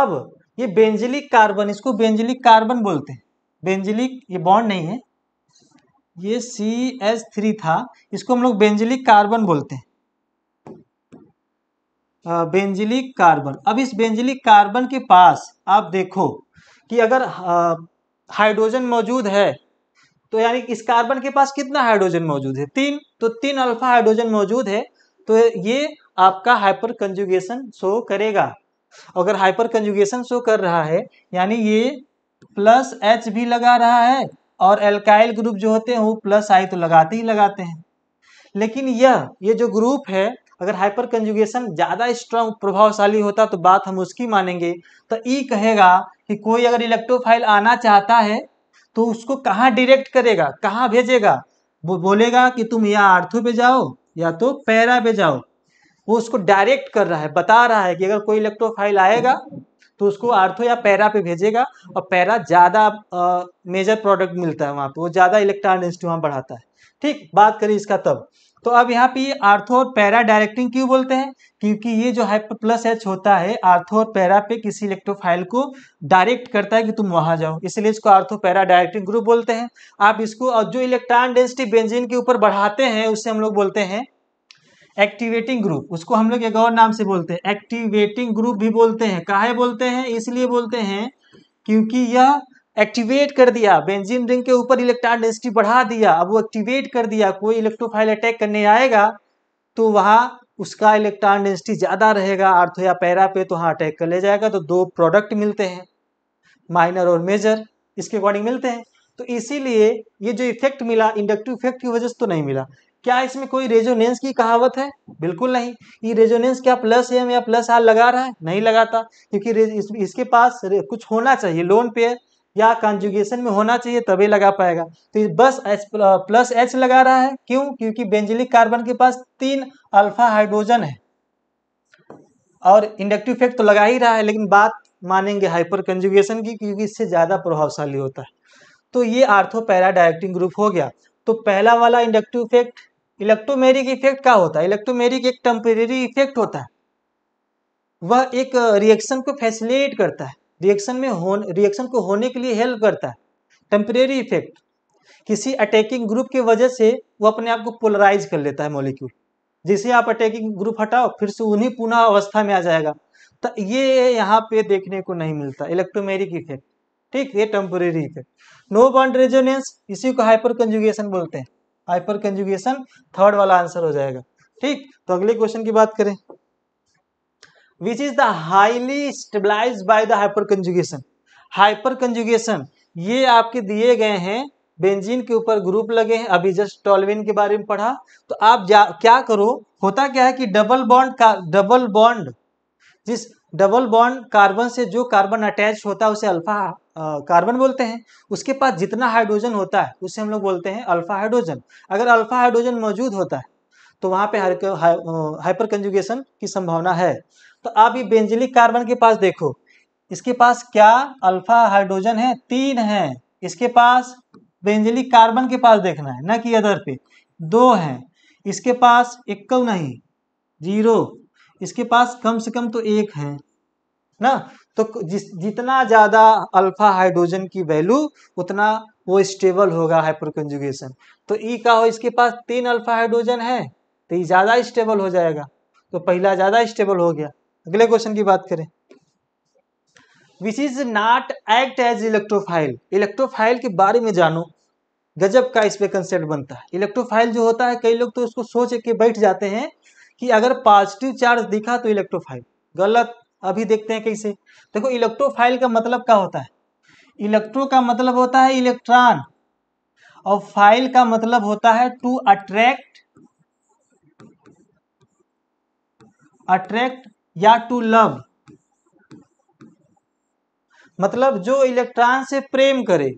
B: अब ये बेंजिलिक कार्बन इसको बेंजिलिक कार्बन बोलते हैं बेंजिलिक ये बॉन्ड नहीं है ये सी एच थ्री था इसको हम लोग बेंजिलिक कार्बन बोलते हैं बेंजिलिक कार्बन अब इस बेंजिलिक कार्बन के पास आप देखो कि अगर हाइड्रोजन मौजूद है तो यानी इस कार्बन के पास कितना हाइड्रोजन मौजूद है तीन तो तीन अल्फा हाइड्रोजन मौजूद है तो ये आपका हाइपर कंजुगेशन शो करेगा अगर हाइपर कंजुगेशन शो कर रहा है यानी ये प्लस एच भी लगा रहा है और एल्काइल ग्रुप जो होते हैं वो प्लस आई तो लगाते ही लगाते हैं लेकिन यह ये जो ग्रुप है अगर हाइपर कंजुगेशन ज़्यादा स्ट्रॉन्ग प्रभावशाली होता तो बात हम उसकी मानेंगे तो ई e कहेगा कि कोई अगर इलेक्ट्रोफाइल आना चाहता है तो उसको कहाँ डायरेक्ट करेगा कहाँ भेजेगा वो बोलेगा कि तुम या आर्थो पे जाओ या तो पैरा पे जाओ वो उसको डायरेक्ट कर रहा है बता रहा है कि अगर कोई इलेक्ट्रोफाइल आएगा तो उसको आर्थो या पैरा पे भेजेगा और पैरा ज़्यादा मेजर प्रोडक्ट मिलता है वहाँ पे वो ज़्यादा इलेक्ट्रॉन डेंसिटी वहाँ बढ़ाता है ठीक बात करें इसका तब तो अब यहाँ पे आर्थो और पैरा डायरेक्टिंग क्यों बोलते हैं क्योंकि ये जो हाइपर प्लस एच होता है आर्थो और पैरा पे किसी इलेक्ट्रोफाइल को डायरेक्ट करता है कि तुम वहां जाओ इसलिए इसको आर्थो पैरा डायरेक्टिंग ग्रुप बोलते हैं आप इसको और जो इलेक्ट्रॉन डेंसिटी बेंजीन के ऊपर बढ़ाते हैं उससे हम लोग बोलते हैं एक्टिवेटिंग ग्रुप उसको हम लोग एक और नाम से बोलते हैं एक्टिवेटिंग ग्रुप भी बोलते हैं काहे बोलते हैं इसलिए बोलते हैं क्योंकि यह एक्टिवेट कर दिया बेंजीन रिंग के ऊपर इलेक्ट्रॉन डेंसिटी बढ़ा दिया अब वो एक्टिवेट कर दिया कोई इलेक्ट्रोफाइल अटैक करने आएगा तो वहाँ उसका इलेक्ट्रॉन डेंसिटी ज़्यादा रहेगा आर्थो या पैरा पे तो वहाँ अटैक कर ले जाएगा तो दो प्रोडक्ट मिलते हैं माइनर और मेजर इसके अकॉर्डिंग मिलते हैं तो इसीलिए ये जो इफेक्ट मिला इंडक्टिव इफेक्ट की वजह से तो नहीं मिला क्या इसमें कोई रेजोनेंस की कहावत है बिल्कुल नहीं ये रेजोनेंस क्या प्लस एम या प्लस आर लगा रहा है नहीं लगाता क्योंकि इस, इसके पास कुछ होना चाहिए लोन पे या कंजुगेशन में होना चाहिए तभी लगा पाएगा तो बस एच प्लस एच लगा रहा है क्यों क्योंकि बेंजिलिक कार्बन के पास तीन अल्फा हाइड्रोजन है और इंडक्टिव इफेक्ट तो लगा ही रहा है लेकिन बात मानेंगे हाइपर कंजुगेशन की क्योंकि इससे ज़्यादा प्रभावशाली होता है तो ये आर्थो पैरा डायरेक्टिंग ग्रुप हो गया तो पहला वाला इंडक्टिव इफेक्ट इलेक्ट्रोमेरिक इफेक्ट क्या होता है इलेक्ट्रोमेरिक एक टेम्परेरी इफेक्ट होता है वह एक रिएक्शन को फैसिलेट करता है रिएक्शन में हो रिएक्शन को होने के लिए हेल्प करता है टेम्परेरी इफेक्ट किसी अटैकिंग ग्रुप की वजह से वो अपने आप को पोलराइज कर लेता है मॉलिक्यूल जिसे आप अटैकिंग ग्रुप हटाओ फिर से उन्हीं पुनः अवस्था में आ जाएगा तो ये यहाँ पे देखने को नहीं मिलता इलेक्ट्रोमेरिक इफेक्ट ठीक ये temporary effect no bond resonance इसी को हाइपर कंजुगेशन बोलते हैं हाइपर कंजुगेशन थर्ड वाला आंसर हो जाएगा ठीक तो अगले क्वेश्चन की बात करें which is the highly stabilize by the hyperconjugation hyperconjugation ये आपके दिए गए हैं बेंजीन के ऊपर ग्रुप लगे हैं अभी जस्ट टॉलविन के बारे में पढ़ा तो आप जा क्या करो होता क्या है कि डबल बॉन्ड का डबल बॉन्ड जिस डबल बॉन्ड कार्बन से जो कार्बन अटैच होता है उसे अल्फा कार्बन बोलते हैं उसके पास जितना हाइड्रोजन होता है उसे हम लोग बोलते हैं अल्फा हाइड्रोजन अगर अल्फा हाइड्रोजन मौजूद होता है तो वहाँ पे हाइपर कंजुगेशन की संभावना है तो आप ये बेंजिलिक कार्बन के पास देखो इसके पास क्या अल्फा हाइड्रोजन है तीन है इसके पास बेंजिलिक कार्बन के पास देखना है ना कि अदर पे दो हैं इसके पास इक्कव नहीं जीरो इसके पास कम से कम तो एक है ना तो जिस जितना ज़्यादा अल्फा हाइड्रोजन की वैल्यू उतना वो स्टेबल होगा हाइपर कंजुगेशन तो ई e का हो इसके पास तीन अल्फा हाइड्रोजन है तो ये e ज़्यादा स्टेबल हो जाएगा तो पहला ज़्यादा स्टेबल हो गया अगले क्वेश्चन की बात करें which is not act as electrophile electrophile के बारे में जानो गजब का इस पे कंसेप्ट बनता है इलेक्ट्रोफाइल जो होता है कई लोग तो उसको सोच के बैठ जाते हैं कि अगर पॉजिटिव चार्ज दिखा तो इलेक्ट्रोफाइल गलत अभी देखते हैं कैसे देखो इलेक्ट्रोफाइल का मतलब क्या होता है इलेक्ट्रो का मतलब होता है इलेक्ट्रॉन और फाइल का मतलब होता है टू अट्रैक्ट अट्रैक्ट या टू लव मतलब जो इलेक्ट्रॉन से प्रेम करे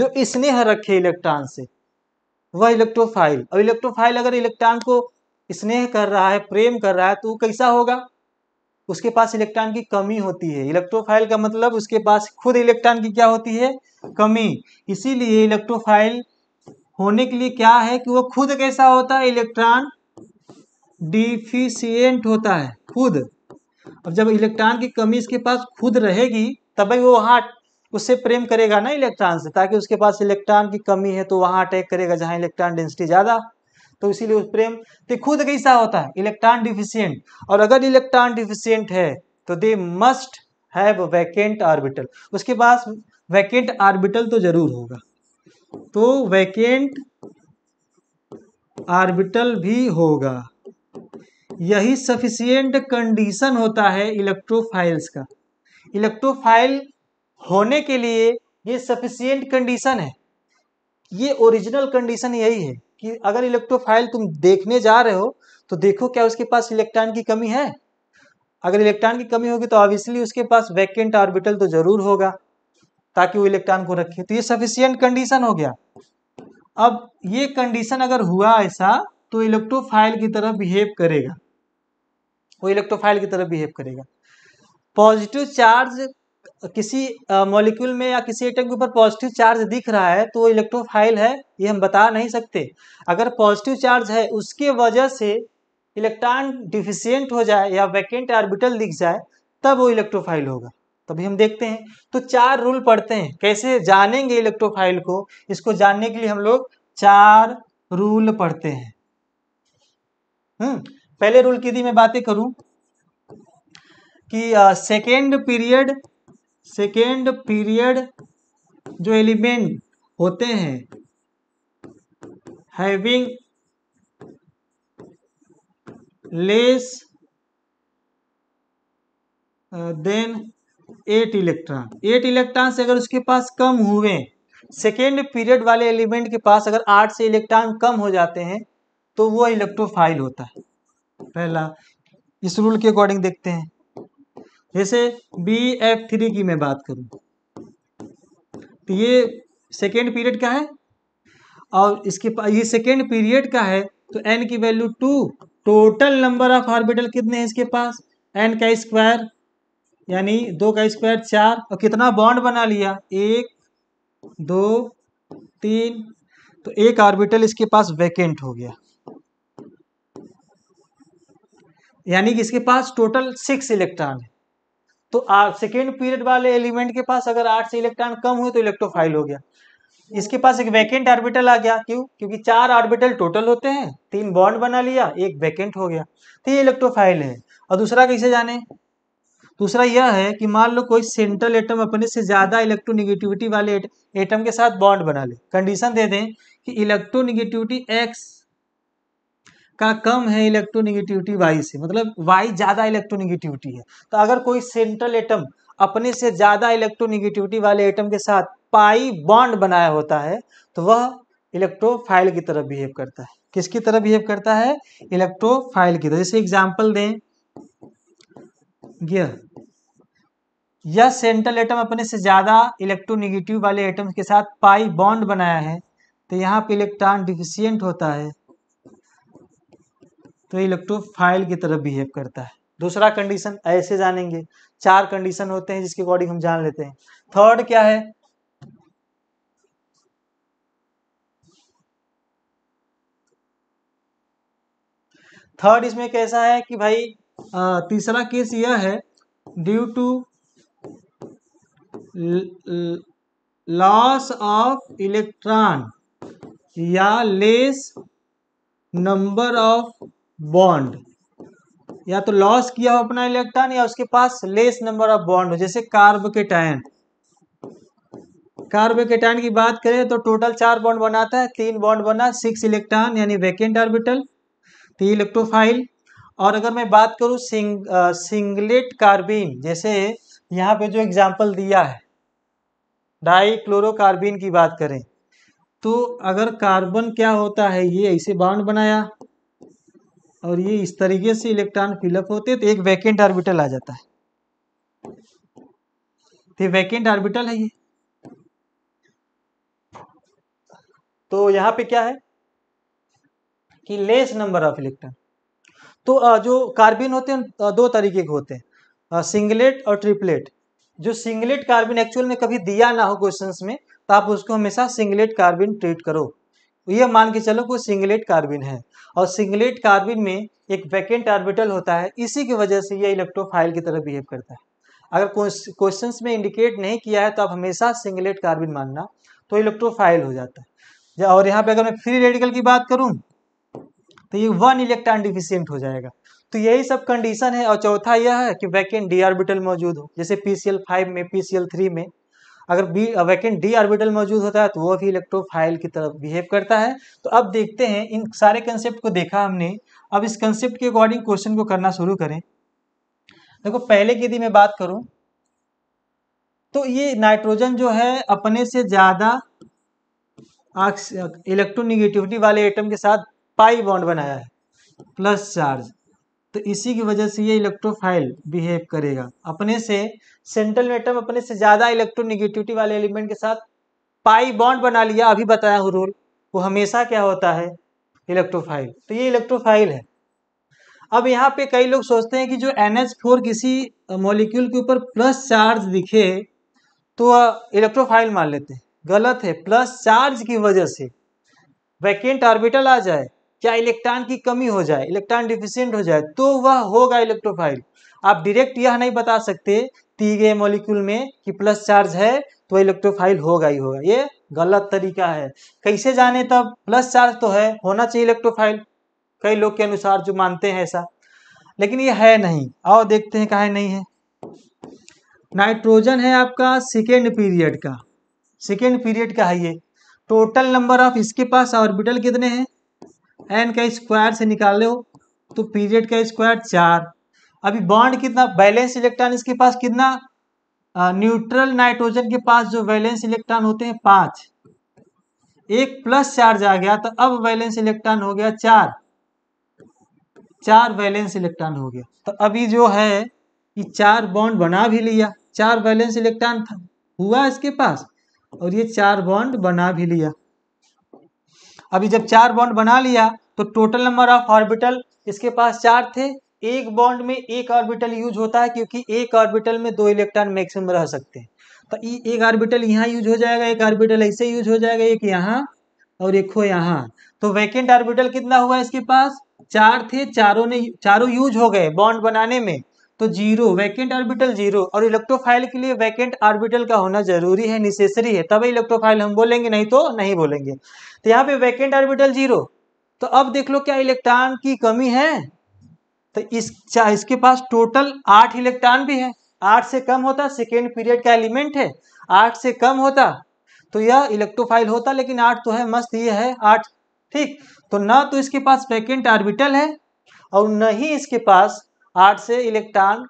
B: जो स्नेह रखे इलेक्ट्रॉन से वह इलेक्ट्रोफाइल और इलेक्ट्रोफाइल अगर इलेक्ट्रॉन को स्नेह कर रहा है प्रेम कर रहा है तो कैसा होगा उसके पास इलेक्ट्रॉन की कमी होती है इलेक्ट्रोफाइल का मतलब उसके पास खुद इलेक्ट्रॉन की क्या होती है कमी इसीलिए इलेक्ट्रोफाइल होने के लिए क्या है कि वो खुद कैसा होता है इलेक्ट्रॉन डिफिशियंट होता है खुद अब जब इलेक्ट्रॉन की कमी इसके पास खुद रहेगी तभी वो वहाँ उससे प्रेम करेगा ना इलेक्ट्रॉन से ताकि उसके पास इलेक्ट्रॉन की कमी है तो वहाँ अटैक करेगा जहाँ इलेक्ट्रॉन डेंसिटी ज़्यादा तो इसीलिए उस प्रेम तो खुद कैसा होता है इलेक्ट्रॉन डिफिशियंट और अगर इलेक्ट्रॉन डिफिशियंट है तो they must have vacant orbital उसके पास वैकेंट ऑर्बिटल तो जरूर होगा तो वैकेंट ऑर्बिटल भी होगा यही सफिशियंट कंडीशन होता है इलेक्ट्रोफाइल्स का इलेक्ट्रोफाइल होने के लिए ये सफिशियंट कंडीशन है ये ओरिजिनल कंडीशन यही है कि अगर इलेक्ट्रोफाइल तुम देखने जा रहे हो तो देखो क्या उसके पास इलेक्ट्रॉन की कमी है अगर इलेक्ट्रॉन की कमी होगी तो ऑब्वियसली उसके पास वैकेंट ऑर्बिटल तो जरूर होगा ताकि वो इलेक्ट्रॉन को रखे तो ये सफिशियंट कंडीशन हो गया अब ये कंडीशन अगर हुआ ऐसा तो इलेक्ट्रोफाइल की तरफ बिहेव करेगा वो इलेक्ट्रोफाइल की तरफ बिहेव करेगा पॉजिटिव चार्ज किसी मॉलिक्यूल में या किसी एटम के ऊपर पॉजिटिव चार्ज दिख रहा है तो वो इलेक्ट्रोफाइल है ये हम बता नहीं सकते अगर पॉजिटिव चार्ज है उसके वजह से इलेक्ट्रॉन डिफिशियंट हो जाए या वैकेंट ऑर्बिटल दिख जाए तब वो इलेक्ट्रोफाइल होगा तभी हम देखते हैं तो चार रूल पढ़ते हैं कैसे जानेंगे इलेक्ट्रोफाइल को इसको जानने के लिए हम लोग चार रूल पढ़ते हैं हम्म पहले रूल की थी मैं बातें करूं कि सेकेंड पीरियड सेकेंड पीरियड जो एलिमेंट होते हैं having less than eight electron eight electron से अगर उसके पास कम हुए सेकेंड पीरियड वाले एलिमेंट के पास अगर आठ से इलेक्ट्रॉन कम हो जाते हैं तो वो इलेक्ट्रोफाइल होता है पहला इस रूल के अकॉर्डिंग देखते हैं जैसे बी एफ थ्री की मैं बात करूँ तो ये सेकेंड पीरियड का है और इसके ये सेकेंड पीरियड का है तो एन की value two total number of orbital कितने हैं इसके पास एन का स्क्वायर यानी दो का स्क्वायर चार और कितना बॉन्ड बना लिया एक दो तीन तो एक ऑर्बिटल इसके पास वैकेंट हो गया यानी कि इसके पास टोटल सिक्स इलेक्ट्रॉन है तो सेकेंड पीरियड वाले एलिमेंट के पास अगर आठ से इलेक्ट्रॉन कम हुए तो इलेक्ट्रोफाइल हो गया इसके पास एक वैकेंट आर्बिटल आ गया क्यों क्योंकि चार आर्बिटल टोटल होते हैं तीन बॉन्ड बना लिया एक वैकेंट हो गया तो ये इलेक्ट्रोफाइल है और दूसरा कैसे जाने दूसरा यह है कि मान लो कोई सेंट्रल एटम अपने से ज़्यादा इलेक्ट्रोनिगेटिविटी वाले एटम के साथ बॉन्ड बना ले कंडीशन दे दें कि इलेक्ट्रोनिगेटिविटी एक्स का कम है इलेक्ट्रोनिगेटिविटी वाई से मतलब वाई ज़्यादा इलेक्ट्रोनिगेटिविटी है तो अगर कोई सेंट्रल एटम अपने से ज़्यादा इलेक्ट्रोनिगेटिविटी वाले एटम के साथ पाई बॉन्ड बनाया होता है तो वह इलेक्ट्रोफाइल की तरफ बिहेव करता है किसकी तरह बिहेव करता है इलेक्ट्रोफाइल की तरह जैसे एग्जाम्पल दें गियर यह सेंट्रल एटम अपने से ज़्यादा इलेक्ट्रोनिगेटिव वाले एटम के साथ पाई बॉन्ड बनाया है तो यहाँ पे इलेक्ट्रॉन डिफिशियंट होता है तो इलेक्ट्रोफाइल की तरफ बिहेव करता है दूसरा कंडीशन ऐसे जानेंगे चार कंडीशन होते हैं जिसके अकॉर्डिंग हम जान लेते हैं थर्ड क्या है थर्ड इसमें कैसा है कि भाई तीसरा केस यह है due to loss of electron या लेस नंबर ऑफ बॉन्ड या तो लॉस किया हो अपना इलेक्ट्रॉन या उसके पास लेस नंबर ऑफ बॉन्ड हो जैसे कार्ब के टैन कार्ब के टैन की बात करें तो टोटल चार बॉन्ड बनाता है तीन बॉन्ड बना सिक्स इलेक्ट्रॉन यानी वैकेंट ऑर्बिटल थ्री इलेक्ट्रोफाइल और अगर मैं बात करूँ सिंग सिंगलेट कार्बिन जैसे यहाँ पे जो एग्जाम्पल दिया है डाई क्लोरोकार्बिन की बात करें तो अगर कार्बन क्या होता है ये ऐसे बाउंड बनाया और ये इस तरीके से इलेक्ट्रॉन फिलअप होते तो एक वैकेंट ऑर्बिटल आ जाता है तो वैकेंट ऑर्बिटल है ये तो यहाँ पे क्या है कि लेस नंबर ऑफ इलेक्ट्रॉन तो जो कार्बिन होते हैं दो तरीके के होते हैं सिंगलेट और ट्रिपलेट जो सिंगलेट कार्बिन एक्चुअल में कभी दिया ना हो क्वेश्चंस में तो आप उसको हमेशा सिंगलेट कार्बिन ट्रीट करो ये मान के चलो कोई सिंगलेट कार्बिन है और सिंगलेट कार्बिन में एक वैकेंट आर्बिटल होता है इसी की वजह से यह इलेक्ट्रोफाइल की तरह बिहेव करता है अगर क्वेश्चंस में इंडिकेट नहीं किया है तो आप हमेशा सिंगलेट कार्बिन मानना तो इलेक्ट्रोफाइल हो जाता है और यहाँ पे अगर मैं फ्री रेडिकल की बात करूँ तो ये वन इलेक्ट्रॉन डिफिशियंट हो जाएगा तो यही सब कंडीशन है और चौथा यह है कि वैकेंट डी ऑर्बिटल मौजूद हो जैसे पी में पी में अगर बी वैकेंट डी ऑर्बिटल मौजूद होता है तो वो भी इलेक्ट्रोफाइल की तरफ बिहेव करता है तो अब देखते हैं इन सारे कंसेप्ट को देखा हमने अब इस कंसेप्ट के अकॉर्डिंग क्वेश्चन को करना शुरू करें देखो पहले की यदि मैं बात करूं तो ये नाइट्रोजन जो है अपने से ज़्यादा इलेक्ट्रोनिगेटिविटी वाले एटम के साथ पाई बॉन्ड बनाया है प्लस चार्ज तो इसी की वजह से ये इलेक्ट्रोफाइल बिहेव करेगा अपने से सेंट्रल एटम अपने से ज़्यादा इलेक्ट्रोनिगेटिविटी वाले एलिमेंट के साथ पाई बॉन्ड बना लिया अभी बताया हूँ रूल वो हमेशा क्या होता है इलेक्ट्रोफाइल तो ये इलेक्ट्रोफाइल है अब यहाँ पे कई लोग सोचते हैं कि जो NH4 किसी मॉलिक्यूल के ऊपर प्लस चार्ज दिखे तो इलेक्ट्रोफाइल मान लेते हैं गलत है प्लस चार्ज की वजह से वैकेंट ऑर्बिटल आ जाए या इलेक्ट्रॉन की कमी हो जाए इलेक्ट्रॉन डिफिशियंट हो जाए तो वह होगा इलेक्ट्रोफाइल आप डायरेक्ट यह नहीं बता सकते ती गए मॉलिक्यूल में कि प्लस चार्ज है तो इलेक्ट्रोफाइल होगा ही होगा ये गलत तरीका है कैसे जाने तब प्लस चार्ज तो है होना चाहिए इलेक्ट्रोफाइल कई लोग के अनुसार जो मानते हैं ऐसा लेकिन ये है नहीं और देखते हैं कहा है नहीं है नाइट्रोजन है आपका सेकेंड पीरियड का सेकेंड पीरियड का है ये टोटल नंबर ऑफ इसके पास ऑर्बिटल कितने हैं एन का स्क्वायर से निकाल हो तो पीरियड का स्क्वायर चार अभी बॉन्ड कितना बैलेंस इलेक्ट्रॉन इसके पास कितना न्यूट्रल नाइट्रोजन के पास जो बैलेंस इलेक्ट्रॉन होते हैं पांच एक प्लस चार्ज आ गया तो अब बैलेंस इलेक्ट्रॉन हो गया चार चार बैलेंस इलेक्ट्रॉन हो गया तो अभी जो है ये चार बॉन्ड बना भी लिया चार बैलेंस इलेक्ट्रॉन हुआ इसके पास और ये चार बॉन्ड बना भी लिया अभी जब चार बॉन्ड बना लिया तो टोटल नंबर ऑफ ऑर्बिटल इसके पास चार थे एक बॉन्ड में एक ऑर्बिटल यूज होता है क्योंकि एक ऑर्बिटल में दो इलेक्ट्रॉन मैक्सिमम रह सकते हैं तो एक ऑर्बिटल यहाँ यूज हो जाएगा एक ऑर्बिटल ऐसे यूज हो जाएगा एक यहाँ और एक हो यहाँ तो वैकेंट ऑर्बिटल कितना हुआ इसके पास चार थे चारों ने चारों यूज हो गए बॉन्ड बनाने में तो जीरो वैकेंट ऑर्बिटल जीरो और इलेक्ट्रोफाइल के लिए वैकेंट ऑर्बिटल का होना जरूरी है निसेसरी है तभी इलेक्ट्रोफाइल हम बोलेंगे नहीं तो नहीं बोलेंगे तो यहाँ पे वैकेंट ऑर्बिटल जीरो तो अब देख लो क्या इलेक्ट्रॉन की कमी है तो इस इसके पास टोटल आठ इलेक्ट्रॉन भी है आठ से कम होता सेकेंड पीरियड का एलिमेंट है आठ से कम होता तो यह इलेक्ट्रोफाइल होता लेकिन आठ तो है मस्त ये है आठ ठीक तो ना तो इसके पास वैकेंट ऑर्बिटल है और न ही इसके पास आठ से इलेक्ट्रॉन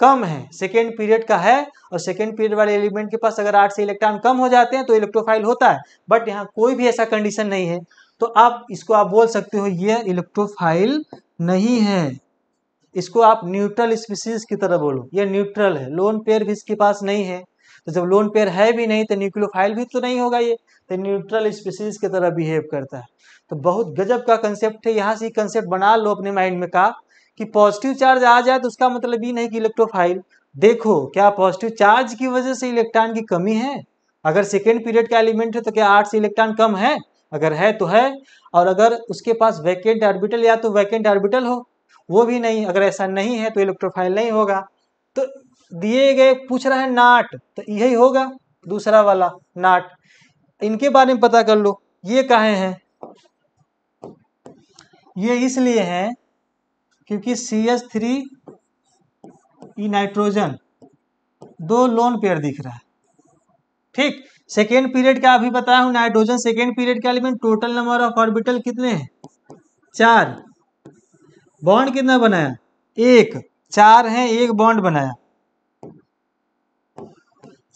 B: कम है सेकेंड पीरियड का है और सेकेंड पीरियड वाले एलिमेंट के पास अगर आठ से इलेक्ट्रॉन कम हो जाते हैं तो इलेक्ट्रोफाइल होता है बट यहाँ कोई भी ऐसा कंडीशन नहीं है तो आप इसको आप बोल सकते हो ये इलेक्ट्रोफाइल नहीं है इसको आप न्यूट्रल स्पीसीज की तरह बोलो ये न्यूट्रल है लोन पेयर भी इसके पास नहीं है तो जब लोन पेयर है भी नहीं तो न्यूक्लियोफाइल भी तो नहीं होगा ये तो न्यूट्रल स्पीसीज की तरह बिहेव करता है तो बहुत गजब का कंसेप्ट है यहाँ से कंसेप्ट बना लो अपने माइंड में का कि पॉजिटिव चार्ज आ जाए तो उसका मतलब ये नहीं कि इलेक्ट्रोफाइल देखो क्या पॉजिटिव चार्ज की वजह से इलेक्ट्रॉन की कमी है अगर सेकेंड पीरियड का एलिमेंट है तो क्या आठ से इलेक्ट्रॉन कम है अगर है तो है और अगर उसके पास वैकेंट ऑर्बिटल या तो वैकेंट ऑर्बिटल हो वो भी नहीं अगर ऐसा नहीं है तो इलेक्ट्रोफाइल नहीं होगा तो दिए गए पूछ रहा है नाट तो यही होगा दूसरा वाला नाट इनके बारे में पता कर लो ये कहा हैं ये इसलिए हैं क्योंकि सी एच थ्री ई नाइट्रोजन दो लोन पेयर दिख रहा है ठीक सेकेंड पीरियड का अभी बताया हूँ नाइट्रोजन सेकेंड पीरियड के element total number of orbital कितने हैं चार बॉन्ड कितना बनाया एक चार है एक बॉन्ड बनाया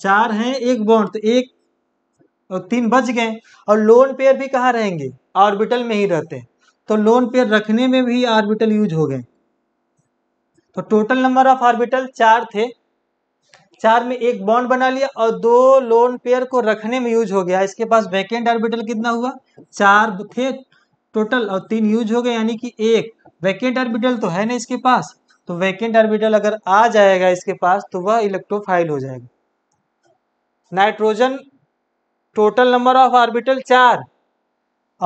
B: चार हैं एक बॉन्ड तो एक और तीन बच गए और लोन पेयर भी कहाँ रहेंगे ऑर्बिटल में ही रहते हैं तो लोन पेयर रखने में भी आर्बिटल यूज हो गए तो टोटल नंबर ऑफ आर्बिटल चार थे चार में एक बॉन्ड बना लिया और दो लोन पेयर को रखने में यूज हो गया इसके पास वैकेंट आर्बिटल कितना हुआ चार थे टोटल और तीन यूज हो गए यानी कि एक वैकेंट आर्बिटल तो है ना इसके पास तो वैकेंट आर्बिटल अगर आ जाएगा इसके पास तो वह इलेक्ट्रोफाइल हो जाएगा nitrogen total number of orbital चार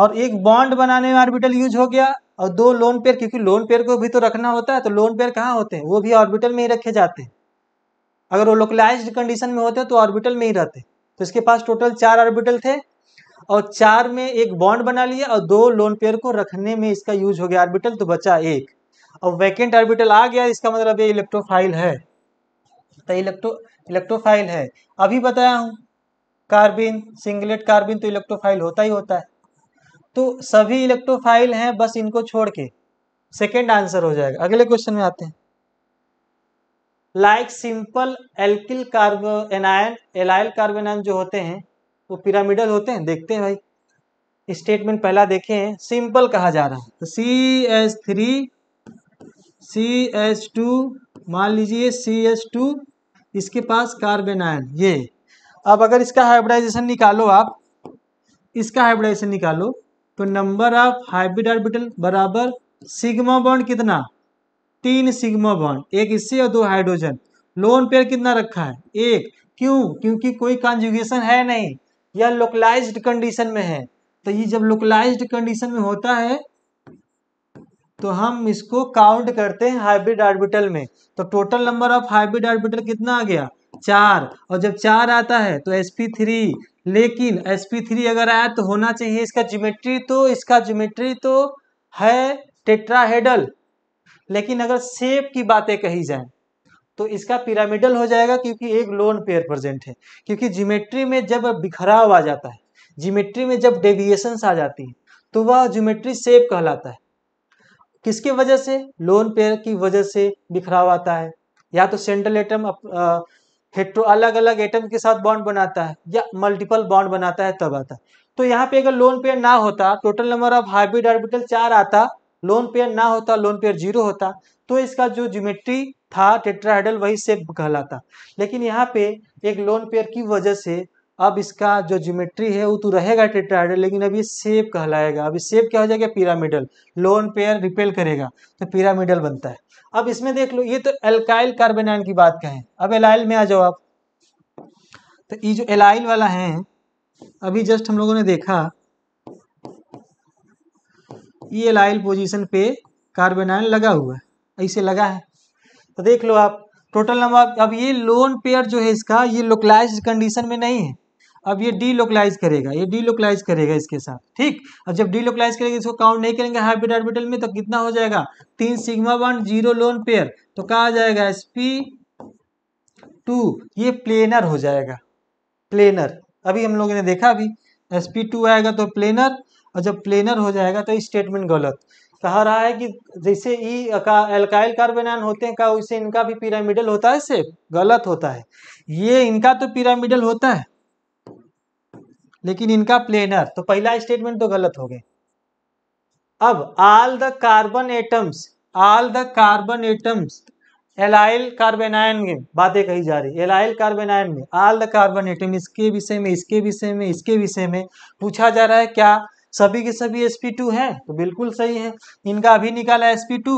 B: और एक बॉन्ड बनाने में ऑर्बिटल यूज हो गया और दो लोन पेयर क्योंकि लोन पेयर को भी तो रखना होता है तो लोन पेयर कहाँ होते हैं वो भी ऑर्बिटल में ही रखे जाते हैं अगर वो लोकलाइज कंडीशन में होते हैं तो ऑर्बिटल में ही रहते तो इसके पास टोटल चार ऑर्बिटल थे और चार में एक बॉन्ड बना लिया और दो लोन पेयर को रखने में इसका यूज हो गया ऑर्बिटल तो बचा एक और वैकेंट ऑर्बिटल आ गया इसका मतलब ये इलेक्ट्रोफाइल है तो इलेक्ट्रो इलेक्ट्रोफाइल है अभी बताया हूँ कार्बिन सिंगलेट कार्बिन तो इलेक्ट्रोफाइल होता ही होता है तो सभी इलेक्ट्रोफाइल हैं बस इनको छोड़ के सेकेंड आंसर हो जाएगा अगले क्वेश्चन में आते हैं like simple alkyl carbanion allyl carbanion जो होते हैं वो पिरामिडल होते हैं देखते हैं भाई स्टेटमेंट पहला देखे हैं सिंपल कहा जा रहा है तो C S three C S two मान लीजिए सी एस टू इसके पास कार्बेनाइन ये अब अगर इसका हाइब्रिडाइजेशन निकालो आप इसका हाइब्रिडाइजेशन निकालो तो नंबर ऑफ हाइब्रिड ऑर्बिटल बराबर सिग्मा बॉन्ड कितना तीन सिग्मा बॉन्ड एक इससे और दो हाइड्रोजन लोन पेयर कितना रखा है एक क्यों क्योंकि कोई कॉन्जुगेशन है नहीं या लोकलाइज कंडीशन में है तो ये जब लोकलाइज कंडीशन में होता है तो हम इसको काउंट करते हैं हाइब्रिड ऑर्बिटल में तो total number of hybrid orbital कितना आ गया चार और जब चार आता है तो sp3 लेकिन sp3 अगर आया तो होना चाहिए इसका ज्योमेट्री तो इसका ज्योमेट्री तो है टेट्राहेडल लेकिन अगर सेप की बातें कही जाए तो इसका पिरामिडल हो जाएगा क्योंकि एक लोन पेयर प्रेजेंट है क्योंकि ज्योमेट्री में जब बिखराव आ जाता है ज्योमेट्री में जब डेविएशंस आ जाती है तो वह ज्योमेट्री सेप कहलाता है किसके वजह से लोन पेयर की वजह से बिखराव आता है या तो सेंट्रल एटम हेट्रो अलग अलग एटम के साथ बॉन्ड बनाता है या मल्टीपल बॉन्ड बनाता है तब आता तो यहाँ पे अगर लोन पेयर ना होता total number of hybrid orbital चार आता लोन पेयर ना होता लोन पेयर जीरो होता तो इसका जो ज्योमेट्री था टेट्राहेडल वही सेप कहलाता लेकिन यहाँ पे एक लोन पेयर की वजह से अब इसका जो ज्योमेट्री है वो तो रहेगा टेट्राहेड्रल लेकिन अब ये सेप कहलाएगा अब सेप क्या हो जाएगा पिरामिडल लोन पेयर रिपेल करेगा तो पिरामिडल बनता है अब इसमें देख लो ये तो एल्काइल कार्बेनाइन की बात कहें अब एलाइल में आ जाओ आप तो ये जो एलाइल वाला है अभी जस्ट हम लोगों ने देखा ये एलाइल पोजीशन पे कार्बेनाइन लगा हुआ है ऐसे लगा है तो देख लो आप टोटल नंबर अब ये लोन पेयर जो है इसका ये लोकलाइज कंडीशन में नहीं है अब ये डीलोकलाइज करेगा ये डीलोकलाइज करेगा इसके साथ ठीक अब जब डीलोकलाइज करेगा इसको काउंट नहीं करेंगे हाइब्रिड ऑर्बिटल में तो कितना हो जाएगा तीन sigma one zero lone pair तो कहा जाएगा एस पी टू ये प्लेनर हो जाएगा प्लेनर अभी हम लोगों ने देखा अभी एस पी टू आएगा तो प्लेनर और जब प्लेनर हो जाएगा तो स्टेटमेंट गलत कहा रहा है कि जैसे ई e का एल्काइल कार्बन आयन होते हैं का वैसे इनका भी पिरामिडल होता है सेफ गलत होता है ये इनका तो पिरामिडल होता है लेकिन इनका प्लेनर तो पहला स्टेटमेंट तो गलत हो गए अब all the carbon atoms all the carbon atoms allyl carbanion में बातें कही जा रही एलाइल कार्बेनायन में ऑल द कार्बन एटम इसके विषय में इसके विषय में इसके विषय में पूछा जा रहा है क्या सभी के सभी sp2 हैं तो बिल्कुल सही है इनका अभी निकाला sp2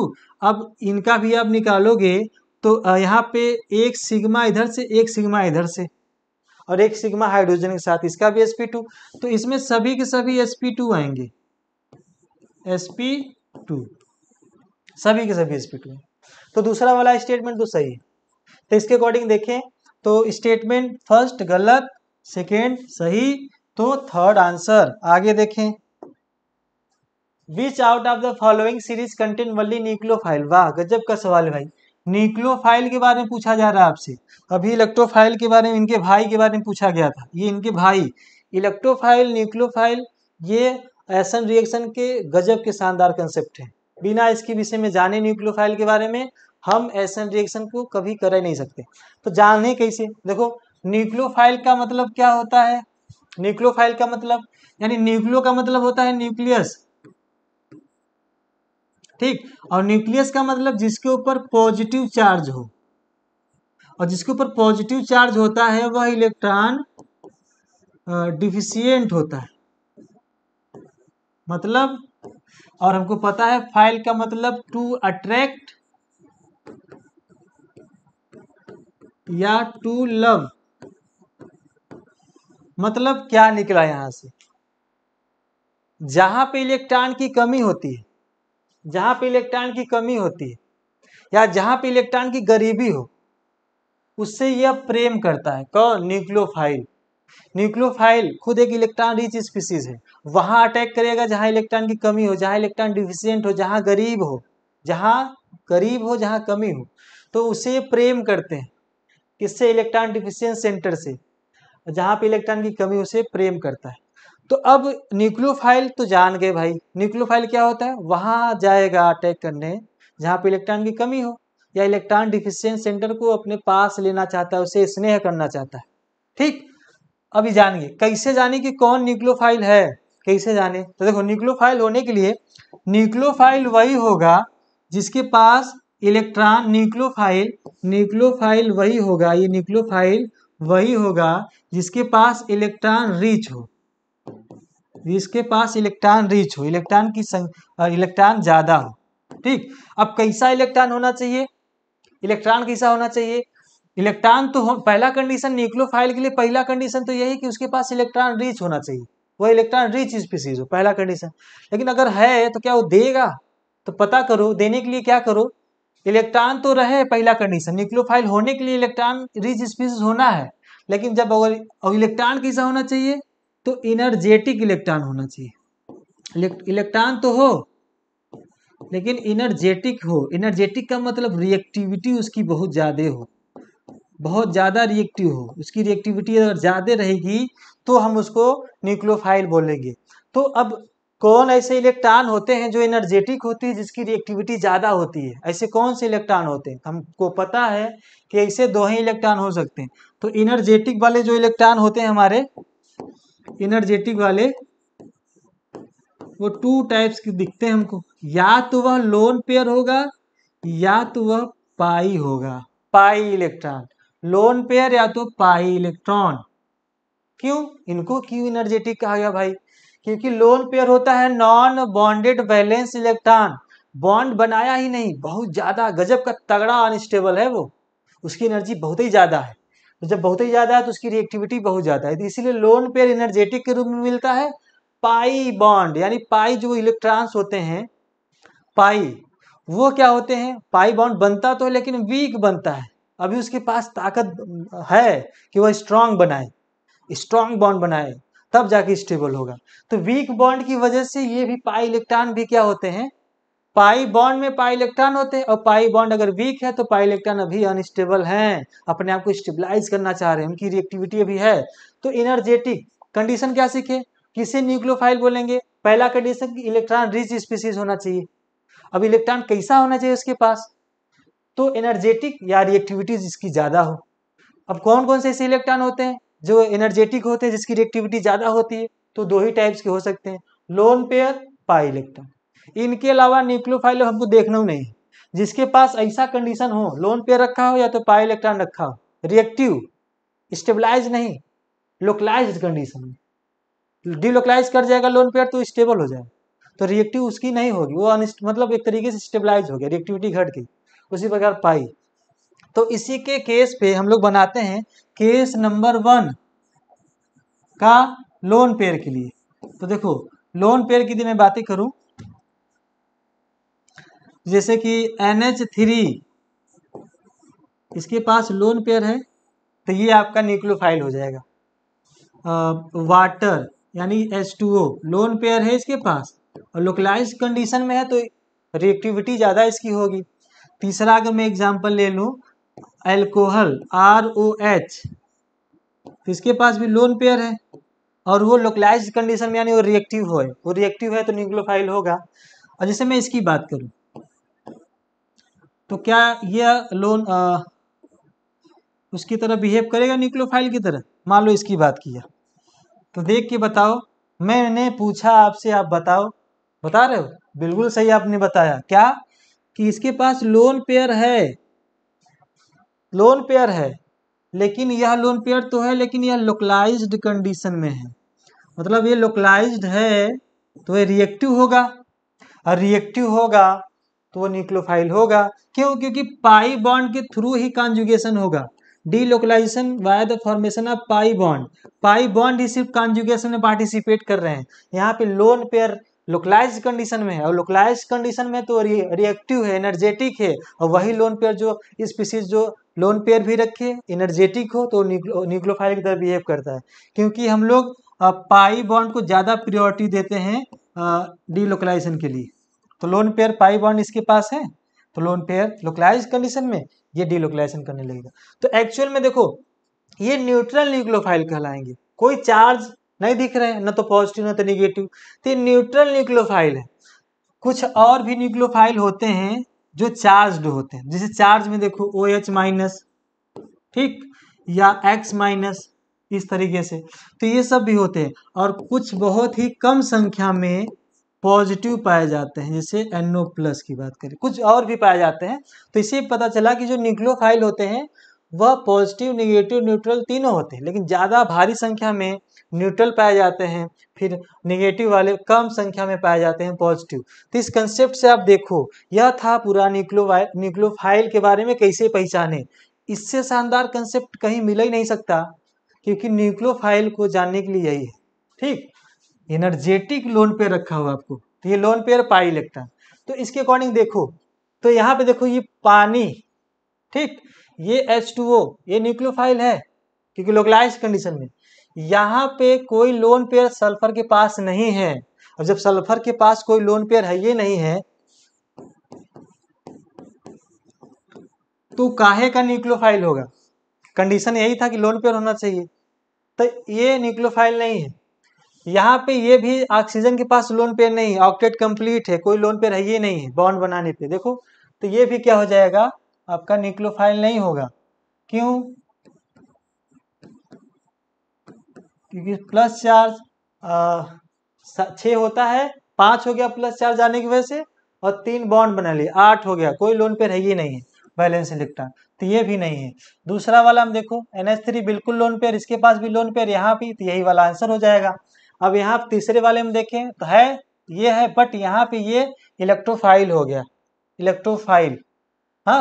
B: अब इनका भी आप निकालोगे तो यहाँ पे एक सिग्मा इधर से एक सिग्मा इधर से और एक सिग्मा हाइड्रोजन के साथ इसका भी sp2 तो इसमें सभी के सभी sp2 आएंगे sp2 सभी के सभी sp2 तो दूसरा वाला स्टेटमेंट तो सही है तो इसके अकॉर्डिंग देखें तो स्टेटमेंट फर्स्ट गलत सेकेंड सही तो थर्ड आंसर आगे देखें which out of the following series contain वल्ली न्यूक्लियोफाइल वाह गजब का सवाल है भाई न्यूक्लियोफाइल के बारे में पूछा जा रहा है आपसे अभी इलेक्ट्रोफाइल के बारे में इनके भाई के बारे में पूछा गया था ये इनके भाई इलेक्ट्रोफाइल न्यूक्लियोफाइल ये एसन रिएक्शन के गजब के शानदार कंसेप्ट हैं बिना इसके विषय में जाने न्यूक्लियोफाइल के बारे में हम एसन रिएक्शन को कभी कर ही नहीं सकते तो जाने कैसे देखो न्यूक्लियोफाइल का मतलब क्या होता है न्यूक्लियोफाइल का मतलब यानी न्यूक्लियो का मतलब होता है न्यूक्लियस ठीक और न्यूक्लियस का मतलब जिसके ऊपर पॉजिटिव चार्ज हो और जिसके ऊपर पॉजिटिव चार्ज होता है वह इलेक्ट्रॉन डिफिशियंट होता है मतलब और हमको पता है फाइल का मतलब टू अट्रैक्ट या टू लव मतलब क्या निकला यहां से जहां पे इलेक्ट्रॉन की कमी होती है जहां पे इलेक्ट्रॉन की कमी होती है या जहां पे इलेक्ट्रॉन की गरीबी हो उससे यह प्रेम करता है क न्यूक्लियोफाइल न्यूक्लियोफाइल खुद एक इलेक्ट्रॉन रिच स्पीसीज है वहां अटैक करेगा जहां इलेक्ट्रॉन की कमी हो जहां इलेक्ट्रॉन डिफिशियंट हो जहां गरीब हो जहां गरीब हो जहां कमी हो तो उसे प्रेम करते हैं किससे इलेक्ट्रॉन डिफिशियंट सेंटर से जहाँ पे इलेक्ट्रॉन की कमी उसे प्रेम करता है तो अब न्यूक्लियोफाइल तो जान गए भाई न्यूक्लियोफाइल क्या होता है वहाँ जाएगा अटैक करने जहाँ पे इलेक्ट्रॉन की कमी हो या इलेक्ट्रॉन डिफिशियंट सेंटर को अपने पास लेना चाहता है उसे स्नेह करना चाहता है ठीक अभी जानिए कैसे जाने कि कौन न्यूक्लियोफाइल है कैसे जाने तो देखो न्यूक्लियोफाइल होने के लिए न्यूक्लियोफाइल वही होगा जिसके पास इलेक्ट्रॉन न्यूक्लियोफाइल न्यूक्लियोफाइल वही होगा ये न्यूक्लियोफाइल वही होगा जिसके पास इलेक्ट्रॉन रिच हो जिसके पास इलेक्ट्रॉन रिच हो इलेक्ट्रॉन की इलेक्ट्रॉन ज़्यादा हो ठीक अब कैसा इलेक्ट्रॉन होना चाहिए इलेक्ट्रॉन कैसा होना चाहिए इलेक्ट्रॉन तो पहला कंडीशन फाइल के लिए पहला कंडीशन तो यही है कि उसके पास इलेक्ट्रॉन रिच होना चाहिए वो इलेक्ट्रॉन रिच स्पीसीज हो पहला कंडीशन लेकिन अगर है तो क्या वो देगा तो पता करो देने के लिए क्या करो इलेक्ट्रॉन तो रहे पहला कंडीशन फाइल होने के लिए इलेक्ट्रॉन रिच स्पीसीज होना है लेकिन जब अगर इलेक्ट्रॉन कैसा होना चाहिए तो इनर्जेटिक इलेक्ट्रॉन होना चाहिए इलेक्ट्रॉन तो हो लेकिन इनर्जेटिक हो इनर्जेटिक का मतलब रिएक्टिविटी उसकी बहुत ज़्यादा हो बहुत ज़्यादा रिएक्टिव हो उसकी रिएक्टिविटी अगर ज़्यादा रहेगी तो हम उसको न्यूक्लोफाइल बोलेंगे तो अब कौन ऐसे इलेक्ट्रॉन होते हैं जो इनर्जेटिक होती है जिसकी रिएक्टिविटी ज़्यादा होती है ऐसे कौन से इलेक्ट्रॉन होते हैं हमको पता है कि ऐसे दो ही इलेक्ट्रॉन हो सकते हैं तो इनर्जेटिक वाले जो इलेक्ट्रॉन होते हैं हमारे एनर्जेटिक वाले वो टू टाइप्स के दिखते हैं हमको या तो वह लोन पेयर होगा या तो वह पाई होगा पाई इलेक्ट्रॉन लोन पेयर या तो पाई इलेक्ट्रॉन क्यों इनको क्यों इनर्जेटिक कहा गया भाई क्योंकि लोन पेयर होता है non bonded valence electron bond बनाया ही नहीं बहुत ज्यादा गजब का तगड़ा अनस्टेबल है वो उसकी एनर्जी बहुत ही ज्यादा है तो जब बहुत ही ज़्यादा है तो उसकी रिएक्टिविटी बहुत ज़्यादा है तो इसीलिए लोन पेयर एनर्जेटिक के रूप में मिलता है पाई बॉन्ड यानी पाई जो इलेक्ट्रॉन्स होते हैं पाई वो क्या होते हैं पाई बॉन्ड बनता तो है लेकिन वीक बनता है अभी उसके पास ताकत है कि वह स्ट्रांग बनाए स्ट्रांग बॉन्ड बनाए तब जाके स्टेबल होगा तो वीक बॉन्ड की वजह से ये भी पाई इलेक्ट्रॉन भी क्या होते हैं पाई बॉन्ड में पाई इलेक्ट्रॉन होते हैं और पाई बॉन्ड अगर वीक है तो पाई इलेक्ट्रॉन अभी अनस्टेबल हैं अपने आप को स्टेबलाइज करना चाह रहे हैं उनकी रिएक्टिविटी अभी है तो इनर्जेटिक कंडीशन क्या सीखे किसे न्यूक्लियोफाइल बोलेंगे पहला कंडीशन इलेक्ट्रॉन रिच स्पीसीज होना चाहिए अब इलेक्ट्रॉन कैसा होना चाहिए उसके पास तो एनर्जेटिक या रिएक्टिविटी जिसकी ज़्यादा हो अब कौन कौन से ऐसे इलेक्ट्रॉन होते हैं जो एनर्जेटिक होते हैं जिसकी रिएक्टिविटी ज़्यादा होती है तो दो ही टाइप्स के हो सकते हैं लोन पेयर पाई इलेक्ट्रॉन इनके अलावा न्यूक्लियोफाइल हमको तो देखना नहीं जिसके पास ऐसा कंडीशन हो लोन पे रखा हो या तो पाई इलेक्ट्रॉन रखा हो रिएक्टिव स्टेबलाइज नहीं लोकलाइज कंडीशन में डीलोकलाइज कर जाएगा लोन पेयर तो स्टेबल हो जाएगा तो रिएक्टिव उसकी नहीं होगी वो मतलब एक तरीके से स्टेबलाइज हो गया रिएक्टिविटी घट गई उसी प्रकार पाई तो इसी के केस पे हम लोग बनाते हैं केस नंबर वन का लोन पेयर के लिए तो देखो लोन पेयर की यदि मैं बातें करूं जैसे कि एन एच थ्री इसके पास लोन पेयर है तो ये आपका न्यूक्लोफाइल हो जाएगा आ, वाटर यानी H two O lone pair है इसके पास और लोकलाइज कंडीशन में है तो रिएक्टिविटी ज़्यादा इसकी होगी तीसरा अगर मैं एग्जांपल ले लूँ एल्कोहल आर ओ एच तो इसके पास भी लोन पेयर है और वो लोकलाइज कंडीशन में यानी वो रिएक्टिव हो वो रिएक्टिव है तो न्यूक्लोफाइल होगा और जैसे मैं इसकी बात करूँ तो क्या यह लोन आ, उसकी तरह बिहेव करेगा न्यूक्लोफाइल की तरह मान लो इसकी बात किया तो देख के बताओ मैंने पूछा आपसे आप बताओ बता रहे हो बिल्कुल सही आपने बताया क्या कि इसके पास लोन पेयर है लोन पेयर है लेकिन यह लोन पेयर तो है लेकिन यह लोकलाइज्ड कंडीशन में है मतलब ये लोकलाइज्ड है तो ये रिएक्टिव होगा और रिएक्टिव होगा तो वो न्यूक्लोफाइल होगा क्यों क्योंकि पाई बॉन्ड के थ्रू ही कॉन्जुगेशन होगा delocalization via the formation of pi bond pi bond ही सिर्फ कॉन्जुगेशन में पार्टिसिपेट कर रहे हैं यहाँ पे लोन पेयर लोकलाइज कंडीशन में है और लोकलाइज कंडीशन में तो रिएक्टिव है एनर्जेटिक है और वही लोन पेयर जो स्पीसीज जो लोन पेयर भी रखे एनर्जेटिक हो तो न्यूक्लोफाइल की तरह बिहेव करता है क्योंकि हम लोग पाई बॉन्ड को ज़्यादा प्रियोरिटी देते हैं डी लोकलाइजेशन के लिए तो लोन पेयर पाई बॉन्ड इसके पास है तो लोन पेयर लोकलाइज कंडीशन में ये डीलोकलाइजेशन करने लगेगा तो एक्चुअल में देखो ये न्यूट्रल न्यूक्लोफाइल कहलाएंगे कोई चार्ज नहीं दिख रहे हैं न तो पॉजिटिव न तो निगेटिव तो ये न्यूट्रल न्यूक्लोफाइल है कुछ और भी न्यूक्लोफाइल होते हैं जो चार्ज होते हैं जैसे चार्ज में देखो ओ एच माइनस ठीक या एक्स माइनस इस तरीके से तो ये सब भी होते हैं और कुछ बहुत ही कम संख्या में पॉजिटिव पाए जाते हैं जैसे एनओ प्लस की बात करें कुछ और भी पाए जाते हैं तो इससे पता चला कि जो न्यूक्लियोफाइल होते हैं वह पॉजिटिव निगेटिव न्यूट्रल तीनों होते हैं लेकिन ज़्यादा भारी संख्या में न्यूट्रल पाए जाते हैं फिर निगेटिव वाले कम संख्या में पाए जाते हैं पॉजिटिव तो इस कंसेप्ट से आप देखो यह था पूरा न्यूक्लो न्यूक्लोफाइल के बारे में कैसे पहचाने इससे शानदार कंसेप्ट कहीं मिल ही नहीं सकता क्योंकि न्यूक्लोफाइल को जानने के लिए यही है ठीक एनर्जेटिक लोन पेयर रखा हुआ आपको तो ये लोन पेयर पाई है तो इसके अकॉर्डिंग देखो तो यहाँ पे देखो ये पानी ठीक ये एच टू ओ ये न्यूक्लियोफाइल है क्योंकि लोकलाइज कंडीशन में यहाँ पे कोई लोन पेयर सल्फर के पास नहीं है और जब सल्फर के पास कोई लोन पेयर है ये नहीं है तो काहे का न्यूक्लियोफाइल होगा कंडीशन यही था कि लोन पेयर होना चाहिए तो ये न्यूक्लियोफाइल नहीं है यहाँ पे ये भी ऑक्सीजन के पास लोन पेयर नहीं ऑक्टेट कंप्लीट है कोई लोन पेयर है ये नहीं है बॉन्ड बनाने पे देखो तो ये भी क्या हो जाएगा आपका निक्लोफाइल नहीं होगा क्यों क्योंकि प्लस चार्ज छ होता है पांच हो गया प्लस चार्ज आने की वजह से और तीन बॉन्ड बना लिए आठ हो गया कोई लोन पेयर है ये नहीं है बैलेंस इलेक्ट्रॉन तो ये भी नहीं है दूसरा वाला हम देखो एन बिल्कुल लोन पेयर इसके पास भी लोन पेयर यहाँ भी तो यही वाला आंसर हो जाएगा अब यहाँ तीसरे वाले में देखें तो है ये है बट यहाँ पे ये इलेक्ट्रोफाइल हो गया इलेक्ट्रोफाइल हाँ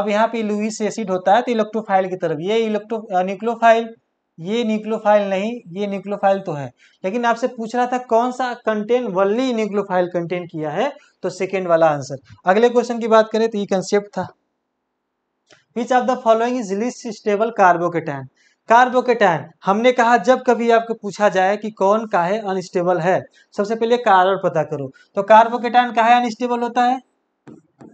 B: अब यहाँ पे लुइस एसिड होता है तो इलेक्ट्रोफाइल की तरफ ये इलेक्ट्रो न्यूक्लोफाइल ये न्यूक्लोफाइल नहीं ये न्यूक्लोफाइल तो है लेकिन आपसे पूछ रहा था कौन सा कंटेंट वल्ली न्यूक्लोफाइल कंटेंट किया है तो सेकेंड वाला आंसर अगले क्वेश्चन की बात करें तो ये कंसेप्ट था which of the following is least stable carbocation carbocation हमने कहा जब कभी आपको पूछा जाए कि कौन काहे अनस्टेबल है सबसे पहले कारण पता करो तो कार्बोकेटाइन है अनस्टेबल होता है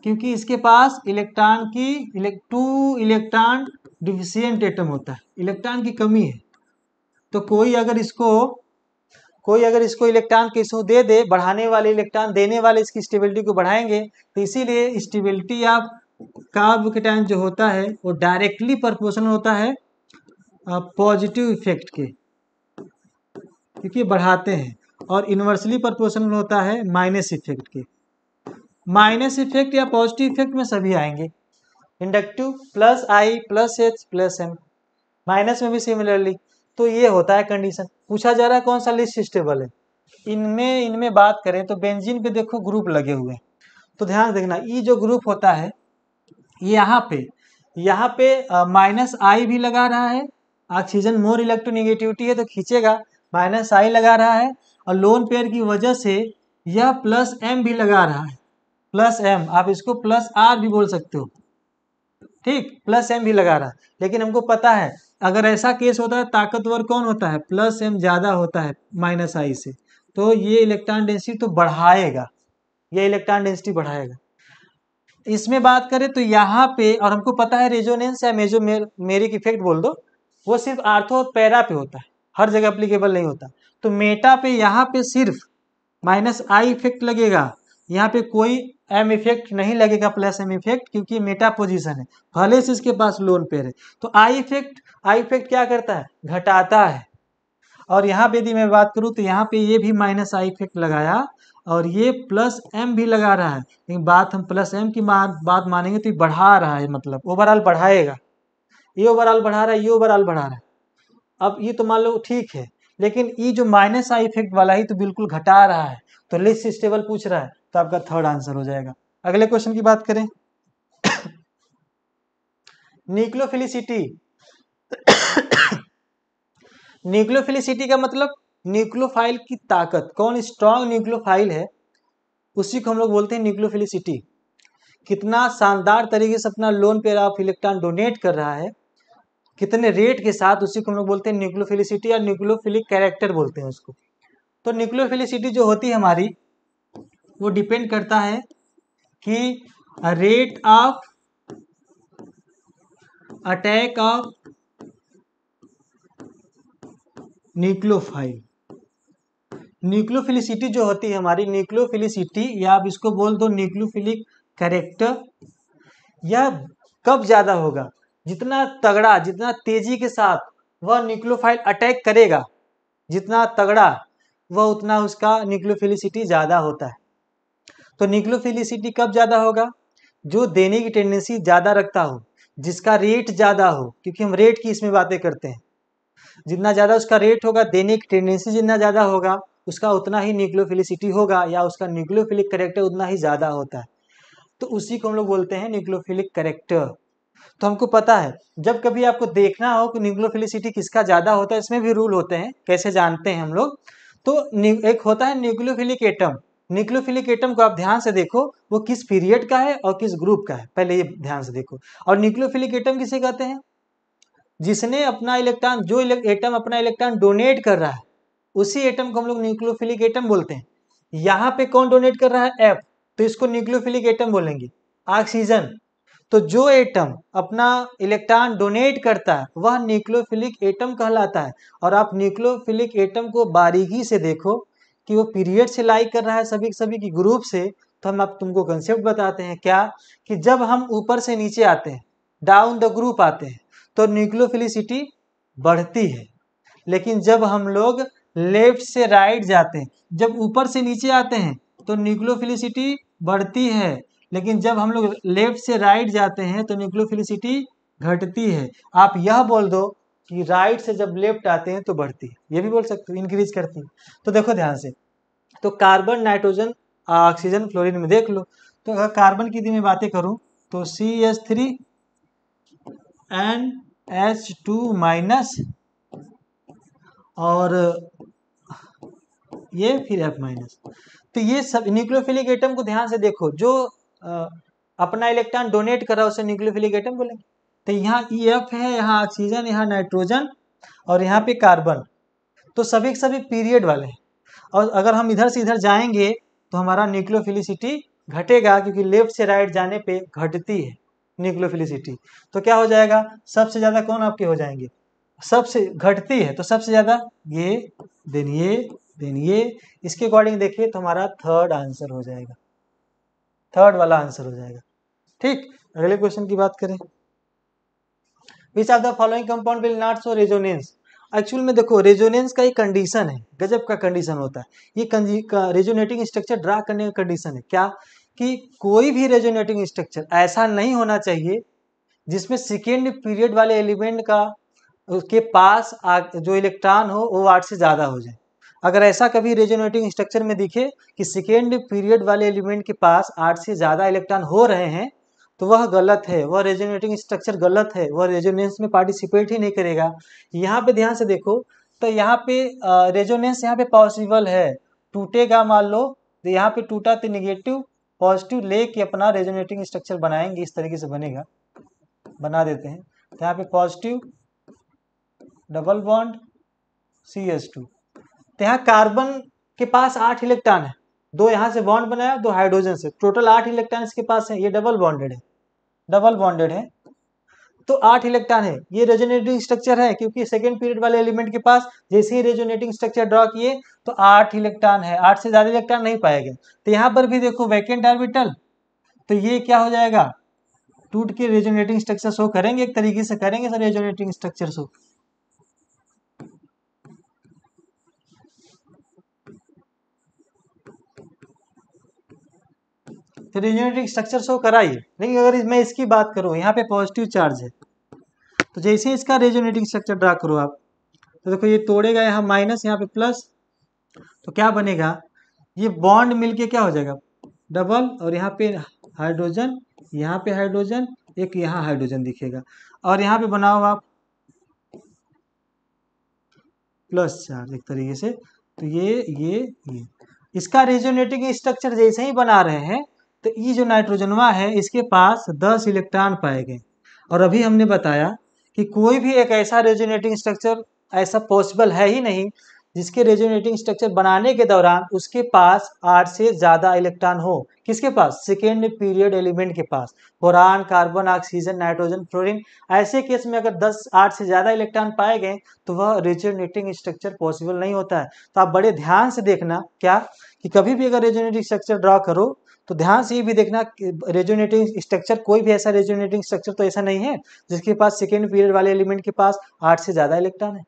B: क्योंकि इसके पास इलेक्ट्रॉन की टू इलेक्ट्रॉन डिफिशियंट एटम होता है इलेक्ट्रॉन की कमी है तो कोई अगर इसको कोई अगर इसको इलेक्ट्रॉन किसको दे दे बढ़ाने वाले इलेक्ट्रॉन देने वाले इसकी स्टेबिलिटी को बढ़ाएंगे तो इसीलिए स्टेबिलिटी ऑफ कार्बोकेटाइन जो होता है वो डायरेक्टली प्रपोर्शनल होता है पॉजिटिव इफेक्ट के क्योंकि बढ़ाते हैं और इन्वर्सली प्रोपोर्शनल होता है माइनस इफेक्ट के माइनस इफेक्ट या पॉजिटिव इफेक्ट में सभी आएंगे inductive plus I plus H plus M minus में भी सिमिलरली तो ये होता है कंडीशन पूछा जा रहा है कौन सा लिस्ट स्टेबल है इनमें इनमें बात करें तो बेंजीन पे देखो ग्रुप लगे हुए हैं तो ध्यान देखना ये जो ग्रुप होता है यहाँ पे यहाँ पे माइनस आई भी लगा रहा है ऑक्सीजन मोर इलेक्ट्रोनिगेटिविटी है तो खींचेगा माइनस आई लगा रहा है और लोन पेयर की वजह से यह प्लस एम भी लगा रहा है प्लस एम आप इसको प्लस आर भी बोल सकते हो ठीक प्लस एम भी लगा रहा है लेकिन हमको पता है अगर ऐसा केस होता है ताकतवर कौन होता है प्लस एम ज़्यादा होता है माइनस आई से तो ये इलेक्ट्रॉन डेंसिटी तो बढ़ाएगा ये इलेक्ट्रॉन डेंसिटी बढ़ाएगा इसमें बात करें तो यहाँ पे और हमको पता है रेजोनेंस या मेजो मेरिक इफेक्ट बोल दो वो सिर्फ आर्थो और पैरा पे होता है हर जगह अप्लीकेबल नहीं होता तो मेटा पे यहाँ पे सिर्फ माइनस आई इफेक्ट लगेगा यहाँ पे कोई एम इफेक्ट नहीं लगेगा प्लस एम इफेक्ट क्योंकि मेटा पोजीशन है भले से इसके पास लोन पेयर है तो आई इफेक्ट आई इफेक्ट क्या करता है घटाता है और यहाँ पे यदि मैं बात करूँ तो यहाँ पे ये भी माइनस आई इफेक्ट लगाया और ये प्लस एम भी लगा रहा है लेकिन बात हम प्लस एम की बात मानेंगे तो ये बढ़ा रहा है मतलब ओवरऑल बढ़ाएगा ये ओवरऑल बढ़ा रहा है ये ओवरऑल बढ़ा रहा है अब ये तो मान लो ठीक है लेकिन ये जो माइनस आई इफेक्ट वाला ही तो बिल्कुल घटा रहा है तो लिस्ट स्टेबल पूछ रहा है तो आपका थर्ड आंसर हो जाएगा अगले क्वेश्चन की बात करें न्यूक्लियोफिलिसिटी न्यूक्लियोफिलिसिटी का मतलब न्यूक्लियोफाइल की ताकत कौन स्ट्रांग न्यूक्लियोफाइल है उसी को हम लोग बोलते हैं न्यूक्लियोफिलिसिटी कितना शानदार तरीके से अपना lone pair of electron donate कर रहा है कितने रेट के साथ उसी को हम लोग बोलते हैं न्यूक्लोफिलिसिटी या न्यूक्लियोफिलिक कैरेक्टर बोलते हैं उसको तो न्यूक्लियोफिलिसिटी जो होती है हमारी वो डिपेंड करता है कि rate of attack of nucleophile nucleophilicity जो होती है हमारी न्यूक्लोफिलिसिटी या आप इसको बोल दो न्यूक्लोफिलिक करेक्टर यह कब ज़्यादा होगा जितना तगड़ा जितना तेजी के साथ वह न्यूक्लोफाइल अटैक करेगा जितना तगड़ा वह उतना उसका न्यूक्लोफिलिसिटी ज़्यादा होता है तो न्यूक्लोफिलिसिटी कब ज़्यादा होगा जो देने की टेंडेंसी ज़्यादा रखता हो जिसका रेट ज़्यादा हो क्योंकि हम रेट की इसमें बातें करते हैं जितना ज़्यादा उसका रेट होगा देने की टेंडेंसी जितना ज़्यादा होगा उसका उतना ही न्यूक्लोफिलिसिटी होगा या उसका न्यूक्लोफिलिक करेक्टर उतना ही ज़्यादा होता है तो उसी को हम लोग बोलते हैं न्यूक्लोफिलिक करेक्टर तो हमको पता है जब कभी आपको देखना हो कि न्यूक्लियोफिलिसिटी किसका ज़्यादा होता है इसमें भी रूल होते हैं कैसे जानते हैं हम लोग तो एक होता है न्यूक्लियोफिलिक एटम न्यूक्लियोफिलिक एटम को आप ध्यान से देखो वो किस पीरियड का है और किस ग्रुप का है पहले ये ध्यान से देखो और न्यूक्लियोफिलिक एटम किसे कहते हैं जिसने अपना इलेक्ट्रॉन जो एटम अपना इलेक्ट्रॉन डोनेट कर रहा है उसी एटम को हम लोग न्यूक्लियोफिलिक एटम बोलते हैं यहाँ पे कौन डोनेट कर रहा है एफ तो इसको न्यूक्लियोफिलिक एटम बोलेंगे ऑक्सीजन तो जो एटम अपना इलेक्ट्रॉन डोनेट करता है वह न्यूक्लोफिलिक एटम कहलाता है और आप न्यूक्लोफिलिक एटम को बारीकी से देखो कि वो पीरियड से लाइक कर रहा है सभी सभी की ग्रुप से तो हम आप तुमको कंसेप्ट बताते हैं क्या कि जब हम ऊपर से नीचे आते हैं डाउन द ग्रुप आते हैं तो न्यूक्लोफिलिसिटी बढ़ती है लेकिन जब हम लोग लेफ्ट से राइट जाते हैं जब ऊपर से नीचे आते हैं तो न्यूक्लोफिलिसिटी बढ़ती है लेकिन जब हम लोग लेफ्ट से राइट जाते हैं तो न्यूक्लियोफिलिसिटी घटती है आप यह बोल दो कि राइट से जब लेफ्ट आते हैं तो बढ़ती है ये भी बोल सकते हो इंक्रीज करती है तो देखो ध्यान से तो कार्बन नाइट्रोजन ऑक्सीजन फ्लोरिन में देख लो तो अगर कार्बन की मैं बातें करूं तो C S three N H two minus और ये फिर एफ माइनस तो ये सब न्यूक्लियोफिलिक एटम को ध्यान से देखो जो अपना इलेक्ट्रॉन डोनेट करा उसे न्यूक्लियोफिलिक एटम बोलेंगे तो यहाँ ई e एफ है यहाँ ऑक्सीजन यहाँ नाइट्रोजन और यहाँ पे कार्बन तो सभी सभी पीरियड वाले हैं और अगर हम इधर से इधर जाएंगे तो हमारा न्यूक्लियोफिलिसिटी घटेगा क्योंकि लेफ्ट से राइट जाने पे घटती है न्यूक्लियोफिलिसिटी तो क्या हो जाएगा सबसे ज़्यादा कौन आपके हो जाएंगे सबसे घटती है तो सबसे ज़्यादा ये देन ये देन ये इसके अकॉर्डिंग देखिए तो हमारा थर्ड आंसर हो जाएगा थर्ड वाला आंसर हो जाएगा ठीक अगले क्वेश्चन की बात करें which are the following compound will not show resonance actual में देखो रेजोनेंस का एक कंडीशन है गजब का कंडीशन होता है ये रेजोनेटिंग स्ट्रक्चर ड्रा करने का कंडीशन है क्या कि कोई भी रेजोनेटिंग स्ट्रक्चर ऐसा नहीं होना चाहिए जिसमें सेकेंड पीरियड वाले एलिमेंट का उसके पास आ, जो इलेक्ट्रॉन हो वो आठ से ज़्यादा हो जाए अगर ऐसा कभी रेजोनेटिंग स्ट्रक्चर में दिखे कि सेकेंड पीरियड वाले एलिमेंट के पास आठ से ज़्यादा इलेक्ट्रॉन हो रहे हैं तो वह गलत है वह रेजोनेटिंग स्ट्रक्चर गलत है वह रेजोनेंस में पार्टिसिपेट ही नहीं करेगा यहाँ पे ध्यान से देखो तो यहाँ पे रेजोनेंस यहाँ पे पॉसिबल है टूटेगा मान लो तो यहाँ पे टूटा तो निगेटिव पॉजिटिव ले के अपना रेजोनेटिंग स्ट्रक्चर बनाएंगे इस तरीके से बनेगा बना देते हैं तो यहाँ पे positive double bond C S two तो यहाँ कार्बन के पास आठ इलेक्ट्रॉन है दो यहाँ से बॉन्ड बनाया दो हाइड्रोजन से टोटल आठ इलेक्ट्रॉन इसके पास है ये डबल बॉन्डेड है डबल बॉन्डेड है तो आठ इलेक्ट्रॉन है ये रेजोनेटिंग स्ट्रक्चर है क्योंकि सेकेंड पीरियड वाले एलिमेंट के पास जैसे ही रेजोनेटिंग स्ट्रक्चर ड्रॉ किए तो आठ इलेक्ट्रॉन है आठ से ज्यादा इलेक्ट्रॉन नहीं पाए गए तो यहाँ पर भी देखो वैकेंट ऑर्बिटल तो ये क्या हो जाएगा टूट के रेजोनेटिंग स्ट्रक्चर शो करेंगे एक तरीके से करेंगे sir resonating structure show phylogenetic structure show कराइए लेकिन अगर मैं इसकी बात करूँ यहाँ पे पॉजिटिव चार्ज है तो जैसे इसका रेजोनेटिंग स्ट्रक्चर ड्रा करो आप तो देखो ये तोड़ेगा यहाँ माइनस यहाँ पे प्लस तो क्या बनेगा ये बॉन्ड मिलके क्या हो जाएगा डबल और यहाँ पे हाइड्रोजन यहाँ पे हाइड्रोजन एक यहाँ हाइड्रोजन दिखेगा और यहाँ पे बनाओ आप प्लस चार्ज एक तरीके से तो ये ये ये इसका रेजोनेटिंग स्ट्रक्चर जैसे ही बना रहे हैं तो ये जो नाइट्रोजनवा है इसके पास दस इलेक्ट्रॉन पाए गए और अभी हमने बताया कि कोई भी एक ऐसा रेजोनेटिंग स्ट्रक्चर ऐसा पॉसिबल है ही नहीं जिसके रेजोनेटिंग स्ट्रक्चर बनाने के दौरान उसके पास आठ से ज़्यादा इलेक्ट्रॉन हो किसके पास सेकेंड पीरियड एलिमेंट के पास boron carbon oxygen nitrogen fluorine ऐसे केस में अगर 10 आठ से ज़्यादा इलेक्ट्रॉन पाए गए तो वह रेजोनेटिंग स्ट्रक्चर पॉसिबल नहीं होता है तो आप बड़े ध्यान से देखना क्या कि कभी भी अगर रेजोनेटिंग स्ट्रक्चर ड्रॉ करो तो ध्यान से ये भी देखना रेजोनेटिंग स्ट्रक्चर कोई भी ऐसा रेजोनेटिंग स्ट्रक्चर तो ऐसा नहीं है जिसके पास सेकेंड पीरियड वाले एलिमेंट के पास आठ से ज़्यादा इलेक्ट्रॉन है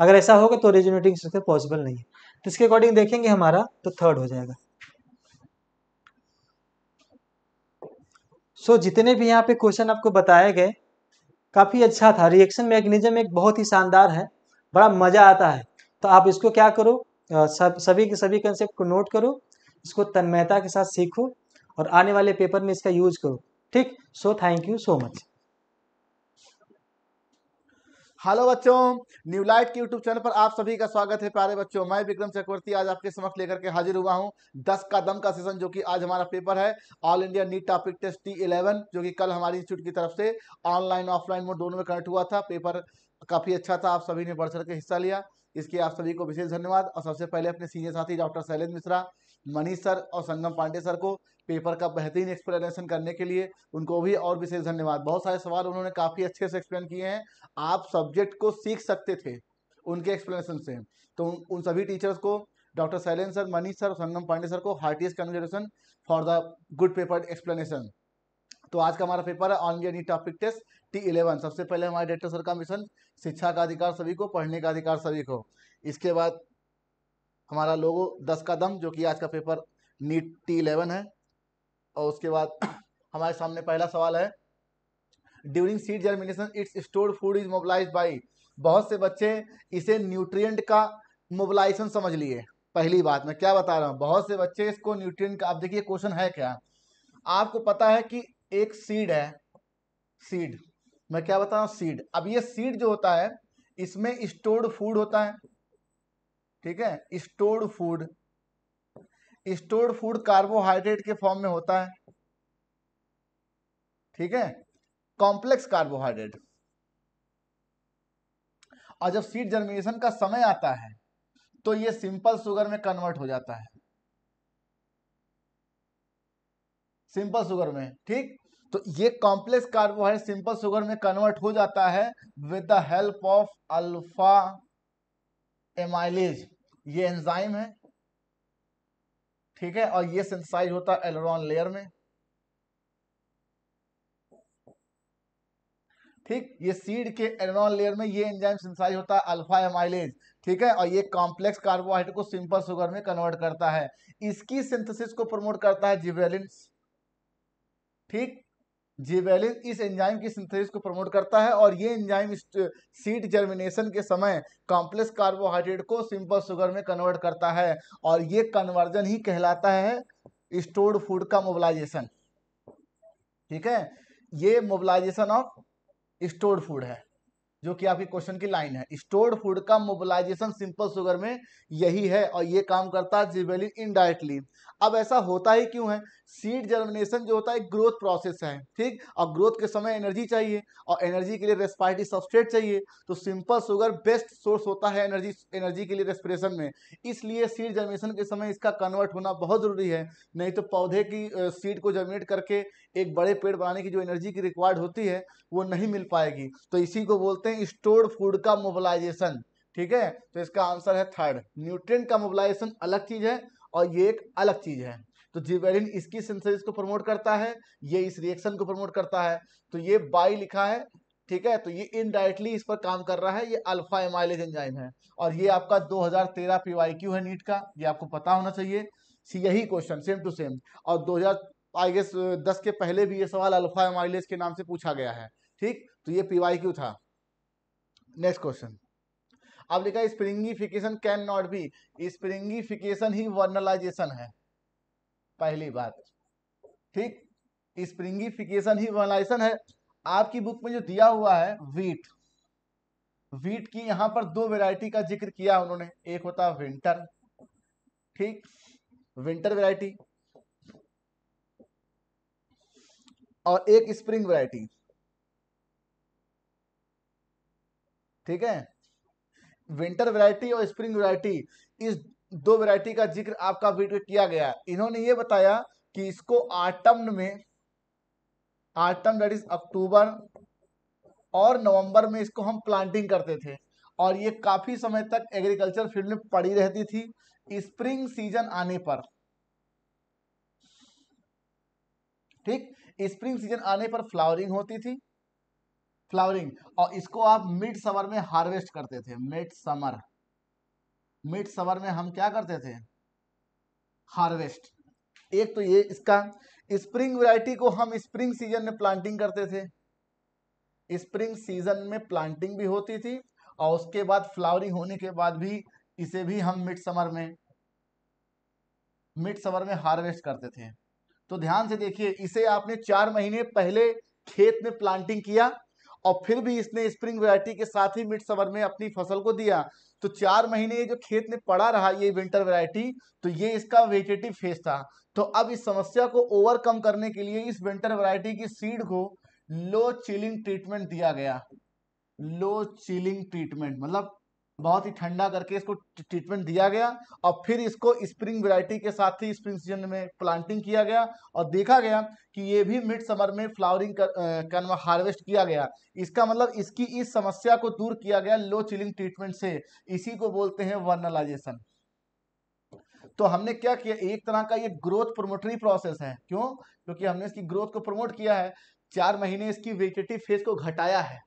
B: अगर ऐसा होगा तो रेजोनेटिंग स्ट्रक्चर पॉसिबल नहीं है तो इसके अकॉर्डिंग देखेंगे हमारा तो थर्ड हो जाएगा सो so, जितने भी यहाँ पे क्वेश्चन आपको बताए गए काफ़ी अच्छा था रिएक्शन मैकेनिज्म एक बहुत ही शानदार है बड़ा मज़ा आता है तो आप इसको क्या करो सब सभी के सभी कंसेप्ट को नोट करो इसको तन्मयता के साथ सीखो और आने वाले पेपर में इसका यूज करो ठीक so thank you so much
C: hello बच्चों न्यू लाइट के यूट्यूब चैनल पर आप सभी का स्वागत है प्यारे बच्चों मैं विक्रम चक्रवर्ती आज आपके समक्ष लेकर के हाजिर हुआ हूं दस का दम का सेशन जो कि आज हमारा पेपर है all India NEET topic test T eleven जो कि कल हमारी इंस्टीट्यूट की तरफ से ऑनलाइन ऑफलाइन मोड दोनों में कनेक्ट हुआ था पेपर काफ़ी अच्छा था आप सभी ने बढ़ चढ़ के हिस्सा लिया इसके आप सभी को विशेष धन्यवाद और सबसे पहले अपने सीनियर साथी डॉक्टर शैलेंद्र मिश्रा मनीष सर और संगम पांडे सर को पेपर का बेहतरीन एक्सप्लेनेशन करने के लिए उनको भी और विशेष धन्यवाद बहुत सारे सवाल उन्होंने काफ़ी अच्छे से एक्सप्लेन किए हैं आप सब्जेक्ट को सीख सकते थे उनके एक्सप्लेनेशन से तो उन, सभी टीचर्स को doctor Sailen sir Manish sir Sangam Pandey sir को heartiest congratulation for the good paper explanation तो आज का हमारा पेपर है ऑन जी टॉपिक टेस्ट टी इलेवन सबसे पहले हमारे डायरेक्टर सर का मिशन शिक्षा का अधिकार सभी को पढ़ने का अधिकार सभी को इसके बाद हमारा लोगो दस का दम जो कि आज का पेपर नीट टी इलेवन है और उसके बाद हमारे सामने पहला सवाल है during seed germination its stored food is mobilize by बहुत से बच्चे इसे न्यूट्रिय का मोबलाइजेशन समझ लिए पहली बात मैं क्या बता रहा हूँ बहुत से बच्चे इसको न्यूट्रिएंट का आप देखिए क्वेश्चन है क्या आपको पता है कि एक सीड है सीड मैं क्या बता रहा हूँ सीड अब ये सीड जो होता है इसमें स्टोर्ड फूड होता है ठीक है stored food stored food carbohydrate के फॉर्म में होता है ठीक है कॉम्प्लेक्स कार्बोहाइड्रेट और जब सीड जर्मिनेशन का समय आता है तो ये सिंपल शुगर में कन्वर्ट हो जाता है सिंपल शुगर में ठीक तो ये कॉम्प्लेक्स कार्बोहाइड्रेट सिंपल शुगर में कन्वर्ट हो जाता है with the help of alpha amylase ये एंजाइम है ठीक है और ये सिंथेसाइज होता है एलरॉन लेयर में ठीक ये सीड के एलरॉन लेयर में ये एंजाइम सिंथेसाइज होता है अल्फा एमाइलेज ठीक है और ये कॉम्प्लेक्स कार्बोहाइड्रेट को सिंपल शुगर में कन्वर्ट करता है इसकी सिंथेसिस को प्रमोट करता है जिवेलिन ठीक जीवेलिन इस एंजाइम की सिंथेसिस को प्रमोट करता है और ये एंजाइम सीड जर्मिनेशन के समय कॉम्प्लेक्स कार्बोहाइड्रेट को सिंपल शुगर में कन्वर्ट करता है और ये कन्वर्जन ही कहलाता है स्टोर्ड फूड का मोबिलाइजेशन ठीक है ये मोबिलाइजेशन ऑफ स्टोर्ड फूड है जो कि आपके क्वेश्चन की लाइन है स्टोर्ड फूड का मोबिलाइजेशन सिंपल शुगर में यही है और ये काम करता है जीवेली इनडायरेक्टली अब ऐसा होता ही क्यों है सीड जर्मिनेशन जो होता है ग्रोथ प्रोसेस है ठीक और ग्रोथ के समय एनर्जी चाहिए और एनर्जी के लिए रेस्पायरेटरी सबस्ट्रेट चाहिए तो सिंपल शुगर बेस्ट सोर्स होता है एनर्जी एनर्जी के लिए रेस्पिरेशन में इसलिए सीड जर्मिनेशन के समय इसका कन्वर्ट होना बहुत ज़रूरी है नहीं तो पौधे की सीड को जर्मिनेट करके एक बड़े पेड़ बनाने की जो एनर्जी की रिक्वायर्ड होती है वो नहीं मिल पाएगी तो इसी को बोलते बोलते हैं स्टोर्ड फूड का मोबिलाइजेशन ठीक है तो इसका आंसर है थर्ड न्यूट्रिएंट का मोबिलाइजेशन अलग चीज है और ये एक अलग चीज है तो जिवेरिन इसकी सिंथेसिस को प्रमोट करता है ये इस रिएक्शन को प्रमोट करता है तो ये बाई लिखा है ठीक है तो ये इनडायरेक्टली इस पर काम कर रहा है ये अल्फा एमाइलेज एंजाइम है और ये आपका 2013 पीवाईक्यू है नीट का ये आपको पता होना चाहिए यही क्वेश्चन सेम टू सेम और 2000 हजार आई गेस दस के पहले भी ये सवाल अल्फा एमाइलेज के नाम से पूछा गया है ठीक तो ये पीवाईक्यू था नेक्स्ट क्वेश्चन अब लिखा है springification can not be springification ही वर्नलाइजेशन है पहली बात ठीक स्प्रिंगिफिकेशन ही वर्नलाइजेशन है आपकी बुक में जो दिया हुआ है वीट वीट की यहां पर दो वैरायटी का जिक्र किया उन्होंने एक होता है विंटर ठीक विंटर वैरायटी और एक स्प्रिंग वैरायटी ठीक है विंटर वैरायटी और स्प्रिंग वैरायटी इस दो वैरायटी का जिक्र आपका वीडियो किया गया इन्होंने ये बताया कि इसको आटम में आटम डेट इज अक्टूबर और नवंबर में इसको हम प्लांटिंग करते थे और ये काफी समय तक एग्रीकल्चर फील्ड में पड़ी रहती थी स्प्रिंग सीजन आने पर ठीक स्प्रिंग सीजन आने पर फ्लावरिंग होती थी फ्लावरिंग और इसको आप मिड समर में हार्वेस्ट करते थे मिड समर मिड समर में हम क्या करते थे हार्वेस्ट एक तो ये इसका स्प्रिंग वैरायटी को हम स्प्रिंग सीजन में प्लांटिंग करते थे स्प्रिंग सीजन में प्लांटिंग भी होती थी और उसके बाद फ्लावरिंग होने के बाद भी इसे भी हम मिड समर में मिड समर में हार्वेस्ट करते थे तो ध्यान से देखिए इसे आपने चार महीने पहले खेत में प्लांटिंग किया और फिर भी इसने स्प्रिंग वैरायटी के साथ ही मिड समर में अपनी फसल को दिया तो चार महीने ये जो खेत में पड़ा रहा ये विंटर वैरायटी तो ये इसका वेजिटेटिव फेस था तो अब इस समस्या को ओवरकम करने के लिए इस विंटर वैरायटी की सीड को लो चिलिंग ट्रीटमेंट दिया गया लो चिलिंग ट्रीटमेंट मतलब बहुत ही ठंडा करके इसको ट्रीटमेंट दिया गया और फिर इसको स्प्रिंग वैरायटी के साथ ही स्प्रिंग सीजन में प्लांटिंग किया गया और देखा गया कि ये भी मिड समर में फ्लावरिंग कर, हार्वेस्ट किया गया इसका मतलब इसकी इस समस्या को दूर किया गया लो चिलिंग ट्रीटमेंट से इसी को बोलते हैं वर्नलाइजेशन तो हमने क्या किया एक तरह का ये ग्रोथ प्रोमोटरी प्रोसेस है क्यों क्योंकि हमने इसकी ग्रोथ को प्रमोट किया है चार महीने इसकी वेजिटेटिव फेज को घटाया है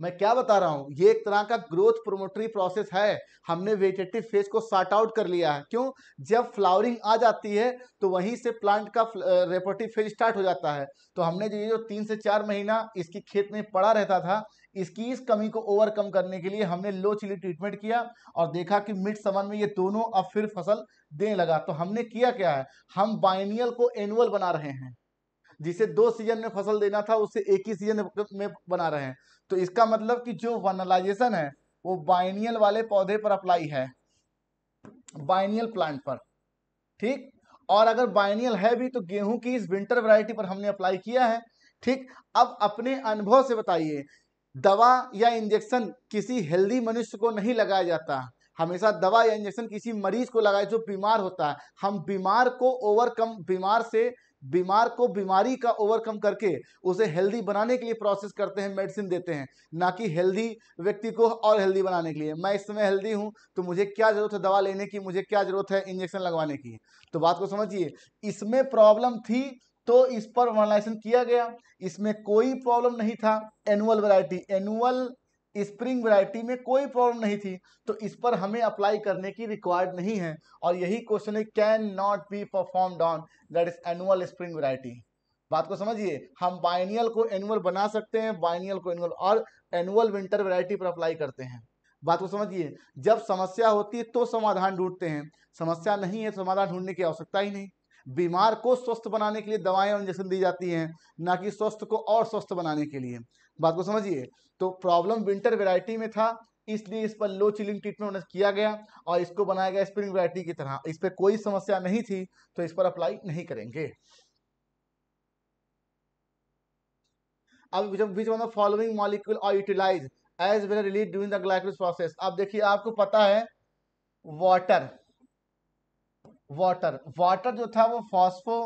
C: मैं क्या बता रहा हूँ ये एक तरह का ग्रोथ प्रोमोटरी प्रोसेस है हमने वेटेटिव फेज को सार्ट आउट कर लिया है क्यों जब फ्लावरिंग आ जाती है तो वहीं से प्लांट का रेपोटिव फेज स्टार्ट हो जाता है तो हमने जो ये जो तीन से चार महीना इसकी खेत में पड़ा रहता था इसकी इस कमी को ओवरकम करने के लिए हमने लो चिली ट्रीटमेंट किया और देखा कि मिड समन में ये दोनों अब फिर फसल देने लगा तो हमने किया क्या है हम बाइनियल को एनुअल बना रहे हैं जिसे दो सीजन में फसल देना था उसे एक ही सीजन में बना रहे हैं तो इसका मतलब कि जो वनलाइजेशन है वो बाइनियल वाले पौधे पर अप्लाई है बाइनियल प्लांट पर ठीक और अगर बाइनियल है भी तो गेहूं की इस विंटर वैरायटी पर हमने अप्लाई किया है ठीक अब अपने अनुभव से बताइए दवा या इंजेक्शन किसी हेल्दी मनुष्य को नहीं लगाया जाता हमेशा दवा या इंजेक्शन किसी मरीज को लगाए जो बीमार होता है हम बीमार को ओवरकम बीमार से बीमार को बीमारी का ओवरकम करके उसे हेल्दी बनाने के लिए प्रोसेस करते हैं मेडिसिन देते हैं ना कि हेल्दी व्यक्ति को और हेल्दी बनाने के लिए मैं इस समय हेल्दी हूँ तो मुझे क्या ज़रूरत है दवा लेने की मुझे क्या ज़रूरत है इंजेक्शन लगवाने की तो बात को समझिए इसमें प्रॉब्लम थी तो इस पर वर्णलाइसन किया गया इसमें कोई प्रॉब्लम नहीं था annual variety annual spring variety में कोई प्रॉब्लम नहीं थी तो इस पर हमें अप्लाई करने की रिक्वायर्ड नहीं है और यही क्वेश्चन है can not be performed on that is annual spring variety बात को समझिए हम बाइनियल को एनुअल बना सकते हैं बाइनियल को एनुअल और एनुअल विंटर वैरायटी पर अप्लाई करते हैं बात को समझिए जब समस्या होती है तो समाधान ढूंढते हैं समस्या नहीं है तो समाधान ढूंढने की आवश्यकता ही नहीं बीमार को स्वस्थ बनाने के लिए दवाएं और इंजेक्शन दी जाती हैं ना कि स्वस्थ को और स्वस्थ बनाने के लिए बात को समझिए तो प्रॉब्लम विंटर वेराइटी में था इसलिए इस पर लो चिलिंग ट्रीटमेंट किया गया और इसको बनाया गया स्प्रिंग वेराइटी की तरह इस पर कोई समस्या नहीं थी तो इस पर अप्लाई नहीं करेंगे अब which one following molecule are utilize as well release during the glycolysis process अब देखिए आपको पता है वाटर वाटर वाटर जो था वो फॉस्फो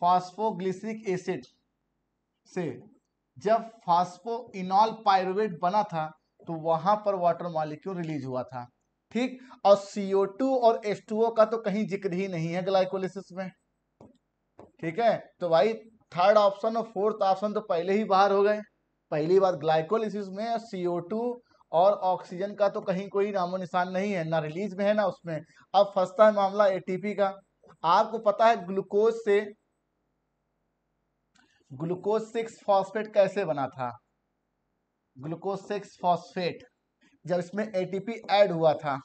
C: फास्फोग्लिसरिक एसिड से जब फास्फो इनॉल पायरुवेट बना था तो वहां पर वाटर मॉलिक्यूल रिलीज हुआ था ठीक और CO2 और H2O का तो कहीं जिक्र ही नहीं है ग्लाइकोलिसिस में ठीक है तो भाई थर्ड ऑप्शन और फोर्थ ऑप्शन तो पहले ही बाहर हो गए पहली बात ग्लाइकोलिसिस में CO2 और ऑक्सीजन का तो कहीं कोई नामो निशान नहीं है ना रिलीज में है ना उसमें अब फंसता है मामला ए का आपको पता है ग्लूकोज से ग्लूकोज सिक्स फॉस्फेट कैसे बना था ग्लूकोज सिक्स फॉस्फेट जब इसमें एटीपी ऐड हुआ था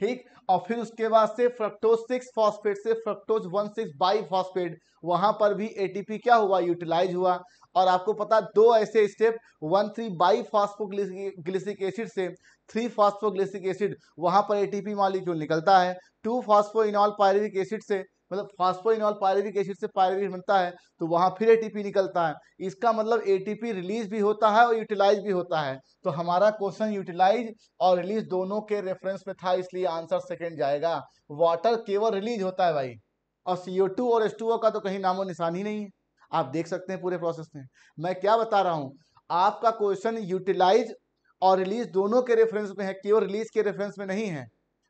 C: ठीक और फिर उसके बाद से फ्रक्टोज सिक्स फॉस्फेट से fructose one six bi phosphate वहां पर भी एटीपी क्या हुआ यूटिलाइज हुआ और आपको पता दो ऐसे step one three bi phosphoglyceric acid से थ्री फास्फोग्लिसिक एसिड वहां पर एटीपी मॉलिक्यूल निकलता है two phosphoenol pyruvic acid से मतलब फास्फोइनॉल पायरिविक एसिड से पायरिविक बनता है तो वहाँ फिर एटीपी निकलता है इसका मतलब एटीपी रिलीज भी होता है और यूटिलाइज भी होता है तो हमारा क्वेश्चन यूटिलाइज और रिलीज दोनों के रेफरेंस में था इसलिए आंसर सेकेंड जाएगा वाटर केवल रिलीज होता है भाई और सी और एस का तो कहीं नामो निशान ही नहीं है आप देख सकते हैं पूरे प्रोसेस में मैं क्या बता रहा हूँ आपका क्वेश्चन यूटिलाइज और रिलीज दोनों के रेफरेंस में है केवल रिलीज के रेफरेंस में नहीं है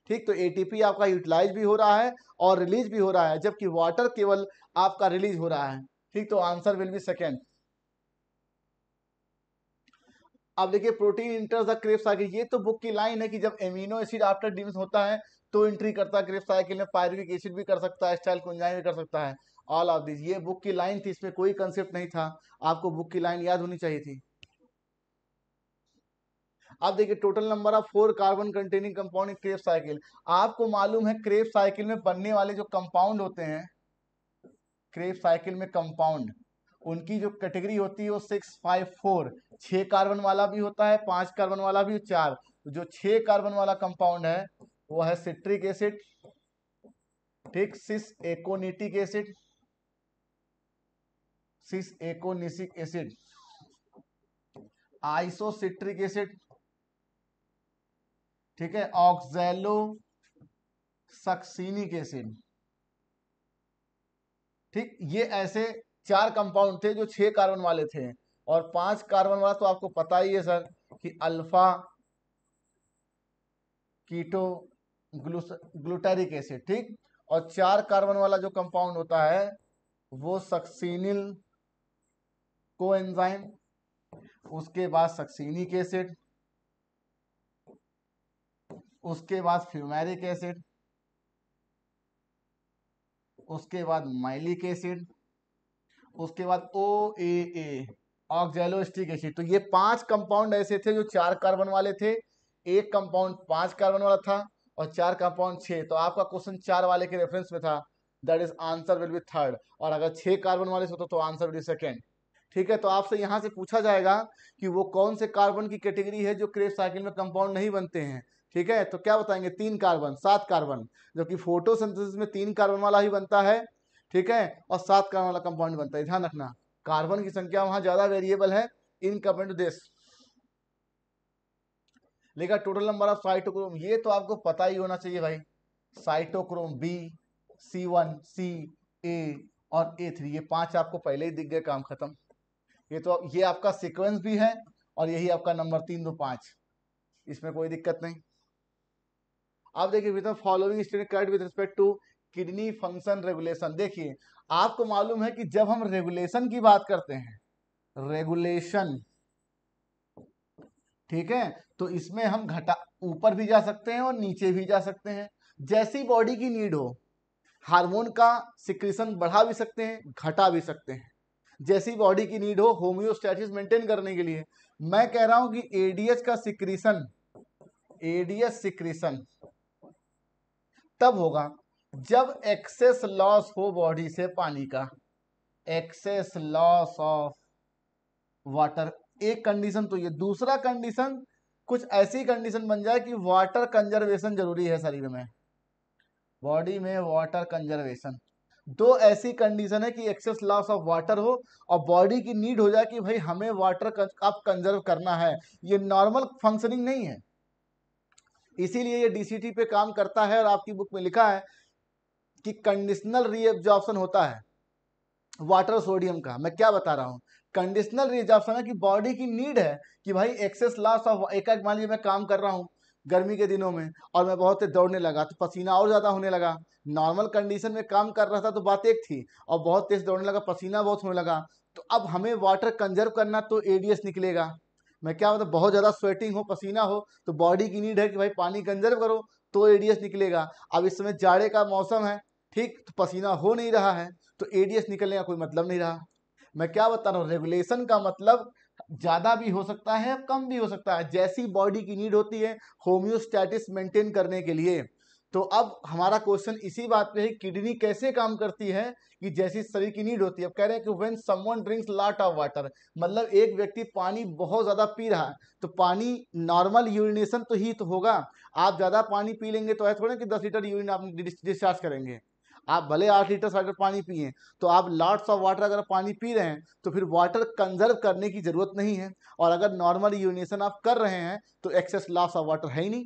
C: ठीक तो एटीपी आपका यूटिलाइज भी हो रहा है और रिलीज भी हो रहा है जबकि वाटर केवल आपका रिलीज हो रहा है ठीक तो आंसर विल बी सेकेंड अब देखिए protein enters the Krebs cycle ये तो बुक की लाइन है कि जब एमिनो एसिड आफ्टर डिवीजन होता है तो एंट्री करता है क्रेप साइकिल में पायरिक एसिड भी कर सकता है स्टाइल कुंजाइन भी कर सकता है ऑल ऑफ दिस ये बुक की लाइन थी इसमें कोई कंसेप्ट नहीं था आपको बुक की लाइन याद होनी चाहिए थी आप देखिए total number of four carbon containing compound in Krebs cycle आपको मालूम है क्रेप साइकिल में बनने वाले जो कंपाउंड होते हैं क्रेप साइकिल में कंपाउंड उनकी जो कैटेगरी होती है वो सिक्स फाइव फोर छः कार्बन वाला भी होता है पांच कार्बन वाला भी चार जो छः कार्बन वाला कंपाउंड है वो है सिट्रिक एसिड ठीक cis aconitic acid cis aconitic acid isocitric acid ठीक है ऑक्सैलो सक्सीनिक एसिड ठीक ये ऐसे चार कंपाउंड थे जो छह कार्बन वाले थे और पांच कार्बन वाला तो आपको पता ही है सर कि अल्फा कीटो ग्लूटेरिक एसिड ठीक और चार कार्बन वाला जो कंपाउंड होता है वो सक्सिनिल को एंजाइम उसके बाद सक्सीनिक एसिड उसके बाद फ्यूमेरिक एसिड उसके बाद माइलिक एसिड उसके बाद ओ ए ए ऑक्जेलोस्टिक एसिड तो ये पांच कंपाउंड ऐसे थे जो चार कार्बन वाले थे एक कंपाउंड पांच कार्बन वाला था और चार कंपाउंड छः तो आपका क्वेश्चन चार वाले के रेफरेंस में था that is answer will be third और अगर छः कार्बन वाले से होता तो आंसर विल बी सेकेंड ठीक है तो आपसे यहाँ से पूछा जाएगा कि वो कौन से कार्बन की कैटेगरी है जो क्रेप साइकिल में कंपाउंड नहीं बनते हैं ठीक है तो क्या बताएंगे तीन कार्बन सात कार्बन जबकि फोटोसिंथेसिस में तीन कार्बन वाला ही बनता है ठीक है और सात कार्बन वाला कंपाउंड बनता है ध्यान रखना कार्बन की संख्या वहां ज्यादा वेरिएबल है इन कंपेयर टू लेकिन टोटल नंबर ऑफ साइटोक्रोम ये तो आपको पता ही होना चाहिए भाई cytochrome B C one C A और ए थ्री ये पांच आपको पहले ही दिख गए काम खत्म ये तो ये आपका सीक्वेंस भी है और यही आपका नंबर तीन दो पांच इसमें कोई दिक्कत नहीं अब देखिए with following statement correct with respect to kidney function regulation देखिए आपको मालूम है कि जब हम रेगुलेशन की बात करते हैं रेगुलेशन ठीक है तो इसमें हम घटा ऊपर भी जा सकते हैं और नीचे भी जा सकते हैं जैसी बॉडी की नीड हो हार्मोन का सिक्रेशन बढ़ा भी सकते हैं घटा भी सकते हैं जैसी बॉडी की नीड हो होम्योस्टैटिस मेंटेन करने के लिए मैं कह रहा हूं कि एडीएस का सिक्रीशन एडीएस सिक्रीशन तब होगा जब एक्सेस लॉस हो बॉडी से पानी का एक्सेस लॉस ऑफ वाटर एक कंडीशन तो ये दूसरा कंडीशन कुछ ऐसी कंडीशन बन जाए कि वाटर कंजर्वेशन जरूरी है शरीर में बॉडी में वाटर कंजर्वेशन दो ऐसी कंडीशन है कि एक्सेस लॉस ऑफ वाटर हो और बॉडी की नीड हो जाए कि भाई हमें वाटर अब कंजर्व करना है ये नॉर्मल फंक्शनिंग नहीं है इसीलिए ये डीसीटी पे काम करता है और आपकी बुक में लिखा है कि कंडीशनल रीएब्जॉर्प्शन होता है वाटर सोडियम का मैं क्या बता रहा हूँ कंडीशनल रीएब्जॉर्प्शन है कि बॉडी की नीड है कि भाई एक्सेस लॉस ऑफ एक मान लीजिए मैं काम कर रहा हूँ गर्मी के दिनों में और मैं बहुत दौड़ने लगा तो पसीना और ज़्यादा होने लगा नॉर्मल कंडीशन में काम कर रहा था तो बात एक थी और बहुत तेज दौड़ने लगा पसीना बहुत होने लगा तो अब हमें वाटर कंजर्व करना तो एडीएस निकलेगा मैं क्या मतलब बहुत ज़्यादा स्वेटिंग हो पसीना हो तो बॉडी की नीड है कि भाई पानी कंजर्व करो तो एडीएस निकलेगा अब इस समय जाड़े का मौसम है ठीक तो पसीना हो नहीं रहा है तो एडीएस निकलने का कोई मतलब नहीं रहा मैं क्या बता रहा हूँ रेगुलेशन का मतलब ज़्यादा भी हो सकता है कम भी हो सकता है जैसी बॉडी की नीड होती है होम्योस्टैटिस मेंटेन करने के लिए तो अब हमारा क्वेश्चन इसी बात पे है किडनी कैसे काम करती है कि जैसी शरीर की नीड होती है अब कह रहे हैं कि when someone drinks lot of water मतलब एक व्यक्ति पानी बहुत ज़्यादा पी रहा है तो पानी नॉर्मल यूरिनेशन तो ही तो होगा आप ज़्यादा पानी पी लेंगे तो है थोड़ा कि दस लीटर यूरिन आप डिस्चार्ज करेंगे आप भले आठ लीटर साठ पानी पिए तो आप लॉट्स ऑफ वाटर अगर पानी पी रहे हैं तो फिर वाटर कंजर्व करने की ज़रूरत नहीं है और अगर नॉर्मल यूरिनेशन आप कर रहे हैं तो एक्सेस लॉस ऑफ वाटर है ही नहीं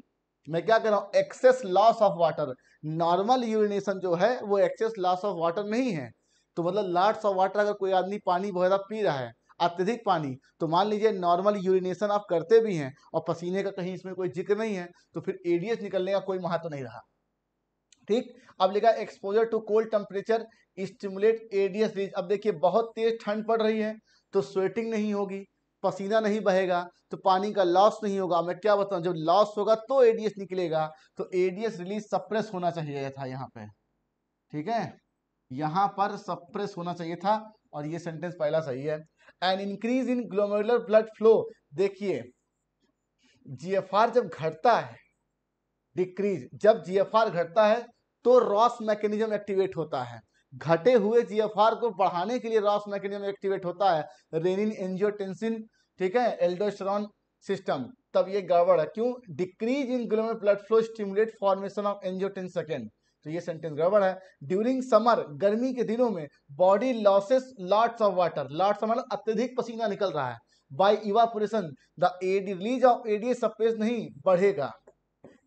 C: मैं क्या कह रहा हूँ excess loss of water normal urination जो है वो एक्सेस लॉस ऑफ वाटर नहीं है तो मतलब लॉट्स ऑफ वाटर अगर कोई आदमी पानी वगैरह पी रहा है अत्यधिक पानी तो मान लीजिए नॉर्मल यूरिनेशन आप करते भी हैं और पसीने का कहीं इसमें कोई जिक्र नहीं है तो फिर एडीएस निकलने का कोई महत्व तो नहीं रहा ठीक अब लिखा exposure to cold temperature stimulate ADH release अब देखिए बहुत तेज ठंड पड़ रही है तो स्वेटिंग नहीं होगी पसीना नहीं बहेगा तो पानी का लॉस नहीं होगा मैं क्या बताऊँ जब लॉस होगा तो एडीएस निकलेगा तो एडीएस रिलीज सप्रेस होना चाहिए था यहाँ पे ठीक है यहाँ पर सप्रेस होना चाहिए था और ये सेंटेंस पहला सही है an increase in glomerular blood flow देखिए आर जब घटता है डिक्रीज जब आर घटता है तो रॉस मैकेनिज्म एक्टिवेट होता है घटे हुए जीएफआर को बढ़ाने के लिए रॉस मैकेनिज्म एक्टिवेट होता है रेनिन एंजियोटेंसिन ठीक है एल्डोस्टेरॉन सिस्टम तब ये गड़बड़ है क्यों decrease in glomerular blood flow stimulate formation of angiotensin second तो ये सेंटेंस गड़बड़ है ड्यूरिंग समर गर्मी के दिनों में body losses lots of water lots मतलब अत्यधिक पसीना निकल रहा है by evaporation the ADH release of ADH suppress नहीं बढ़ेगा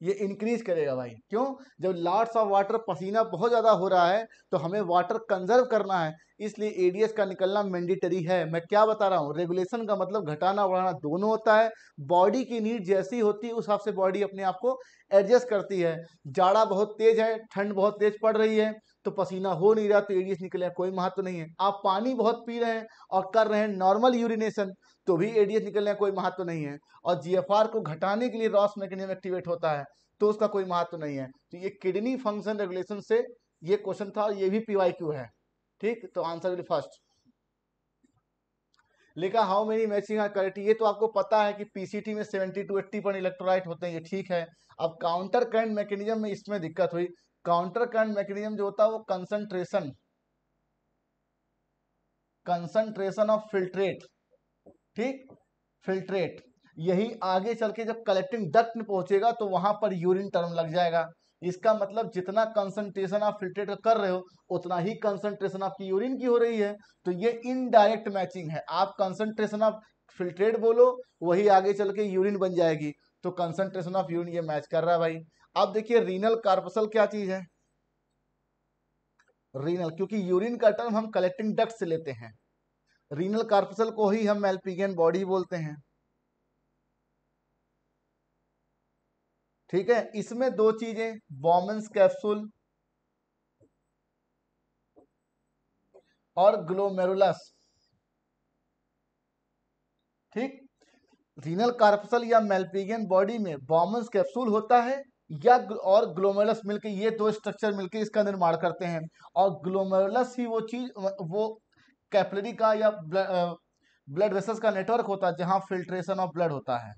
C: ये इंक्रीज करेगा भाई क्यों जब लॉट्स ऑफ वाटर पसीना बहुत ज़्यादा हो रहा है तो हमें वाटर कंजर्व करना है इसलिए एडीएस का निकलना मैंडेटरी है मैं क्या बता रहा हूँ रेगुलेशन का मतलब घटाना बढ़ाना दोनों होता है बॉडी की नीड जैसी होती है उस हिसाब से बॉडी अपने आप को एडजस्ट करती है जाड़ा बहुत तेज है ठंड बहुत तेज पड़ रही है तो पसीना हो नहीं रहा तो एडीएस निकले कोई महत्व नहीं है आप पानी बहुत पी रहे हैं और कर रहे हैं नॉर्मल यूरिनेशन तो भी एडीएस निकलने का कोई महत्व नहीं है और जीएफआर को घटाने के लिए रॉस मैकेनियम एक्टिवेट होता है तो उसका कोई महत्व नहीं है तो ये किडनी फंक्शन रेगुलेशन से ये क्वेश्चन था और ये भी पीवाईक्यू है ठीक तो आंसर विल फर्स्ट लिखा how many matching are correct ये तो आपको पता है कि पीसीटी में सेवेंटी टू एट्टी पर इलेक्ट्रोलाइट होते हैं ये ठीक है अब काउंटर करंट मैकेनिज्म में इसमें दिक्कत हुई काउंटर करंट मैकेनिज्म जो होता है वो कंसंट्रेशन कंसंट्रेशन ऑफ फिल्ट्रेट ठीक फिल्ट्रेट यही आगे चल के जब कलेक्टिंग डक्ट में पहुंचेगा तो वहां पर यूरिन टर्म लग जाएगा इसका मतलब जितना कंसंट्रेशन आप फिल्ट्रेट कर रहे हो उतना ही कंसंट्रेशन आपकी यूरिन की हो रही है तो ये इनडायरेक्ट मैचिंग है आप कंसंट्रेशन ऑफ फिल्ट्रेट बोलो वही आगे चल के यूरिन बन जाएगी तो कंसंट्रेशन ऑफ यूरिन ये मैच कर रहा है भाई अब देखिए रीनल कार्पसल क्या चीज है रीनल क्योंकि यूरिन का टर्म हम कलेक्टिंग डक्ट से लेते हैं रीनल कार्पसल को ही हम एल्पिगन बॉडी बोलते हैं ठीक है इसमें दो चीजें बॉमन्स कैप्सूल और ग्लोमेरुलस ठीक रीनल कार्पसल या मेलपीगियन बॉडी में बॉमन्स कैप्सूल होता है या और ग्लोमेरुलस मिलकर ये दो स्ट्रक्चर मिलकर इसका निर्माण करते हैं और ग्लोमेरुलस ही वो चीज वो कैपलरी का या ब्लड वेसल्स का नेटवर्क होता है जहां फिल्ट्रेशन ऑफ ब्लड होता है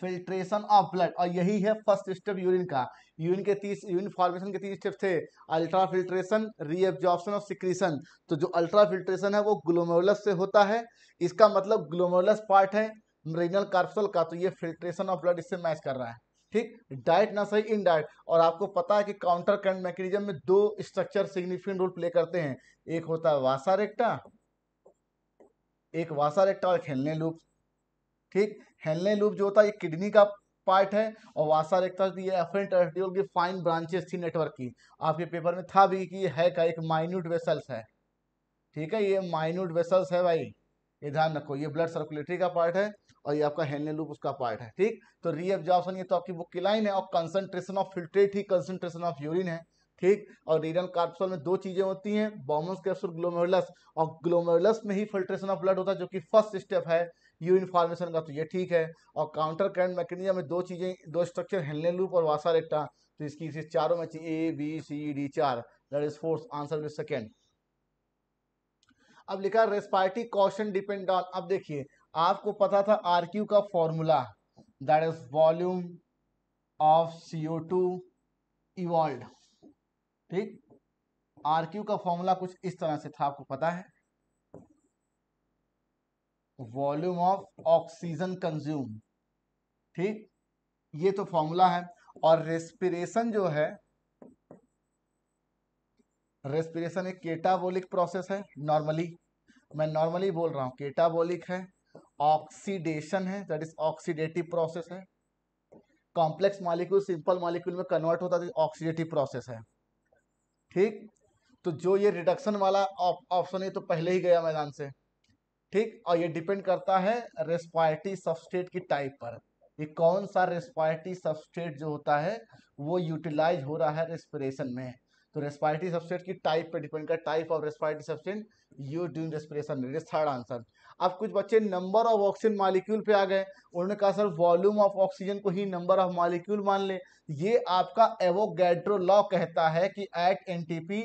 C: फिल्ट्रेशन ऑफ ब्लड और यही है फर्स्ट स्टेप यूरिन का यूरिन के तीस यूरिन फॉर्मेशन के तीन स्टेप थे ultrafiltration reabsorption of secretion तो जो अल्ट्रा फिल्ट्रेशन है वो ग्लोमेरुलस से होता है इसका मतलब ग्लोमेरुलस पार्ट है रेनल कार्पसल का तो ये फिल्ट्रेशन ऑफ ब्लड इससे मैच कर रहा है ठीक डाइट ना सही इन डाइट और आपको पता है कि काउंटर करंट मैकेनिज्म में दो स्ट्रक्चर सिग्निफिकेंट रोल प्ले करते हैं एक होता है वासा रेक्टा एक वासा रेक्टा और हेलने लूप ठीक हेलने लूप जो होता है ये किडनी का पार्ट है और वासा रेक्टा ये एफरेंट आर्टियोल की फाइन ब्रांचेस थी नेटवर्क की आपके पेपर में था भी कि ये है का एक माइन्यूट वेसल्स है ठीक है ये माइन्यूट वेसल्स है भाई ये ध्यान रखो ये ब्लड सर्कुलेटरी का पार्ट है और ये आपका हेनले लूप उसका पार्ट है ठीक तो रीअब्जॉर्प्शन ये तो आपकी बुक की लाइन है और कंसंट्रेशन ऑफ फिल्ट्रेट ही कंसंट्रेशन ऑफ यूरिन है ठीक और रीनल कार्पसल में दो चीजें होती हैं बॉमस कैप्सूल ग्लोमेरुलस और ग्लोमेरुलस में ही फिल्ट्रेशन ऑफ ब्लड होता है जो कि फर्स्ट स्टेप है यूरिन फॉर्मेशन का तो ये ठीक है और काउंटर करंट मैकेनिज्म में दो चीजें दो स्ट्रक्चर हेनले लूप और वासा रेक्टा तो इसकी इसे चारों में ए बी सी डी चार that is fourth answer with second अब लिखा रेस्पायटी कॉशन डिपेंड ऑन अब देखिए आपको पता था आर क्यू का formula that is volume of CO two evolve ठीक आर क्यू का फॉर्मूला कुछ इस तरह से था आपको पता है वॉल्यूम ऑफ ऑक्सीजन कंज्यूम ठीक ये तो फॉर्मूला है और रेस्पिरेशन जो है रेस्पिरेशन एक केटाबोलिक प्रोसेस है नॉर्मली मैं नॉर्मली बोल रहा हूँ केटाबोलिक है ऑक्सीडेशन है दैट इज ऑक्सीडेटिव प्रोसेस है कॉम्प्लेक्स मॉलिक्यूल सिंपल मॉलिक्यूल में कन्वर्ट होता है ऑक्सीडेटिव प्रोसेस है ठीक तो जो ये रिडक्शन वाला ऑप्शन है तो पहले ही गया मैदान से ठीक और ये डिपेंड करता है रेस्पायटी सबस्टेट की टाइप पर ये कौन सा रेस्पायटी सबस्टेट जो होता है वो यूटिलाइज हो रहा है रेस्पिरेशन में तो रेस्पायरेटरी सब्सटेंस की टाइप पे डिपेंड कर type of respiratory substance use during respiration it is third answer अब कुछ बच्चे नंबर ऑफ ऑक्सीजन मालिक्यूल पे आ गए उन्होंने कहा सर वॉल्यूम ऑफ ऑक्सीजन को ही नंबर ऑफ मालिक्यूल मान ले ये आपका एवोगैड्रो लॉ कहता है कि at NTP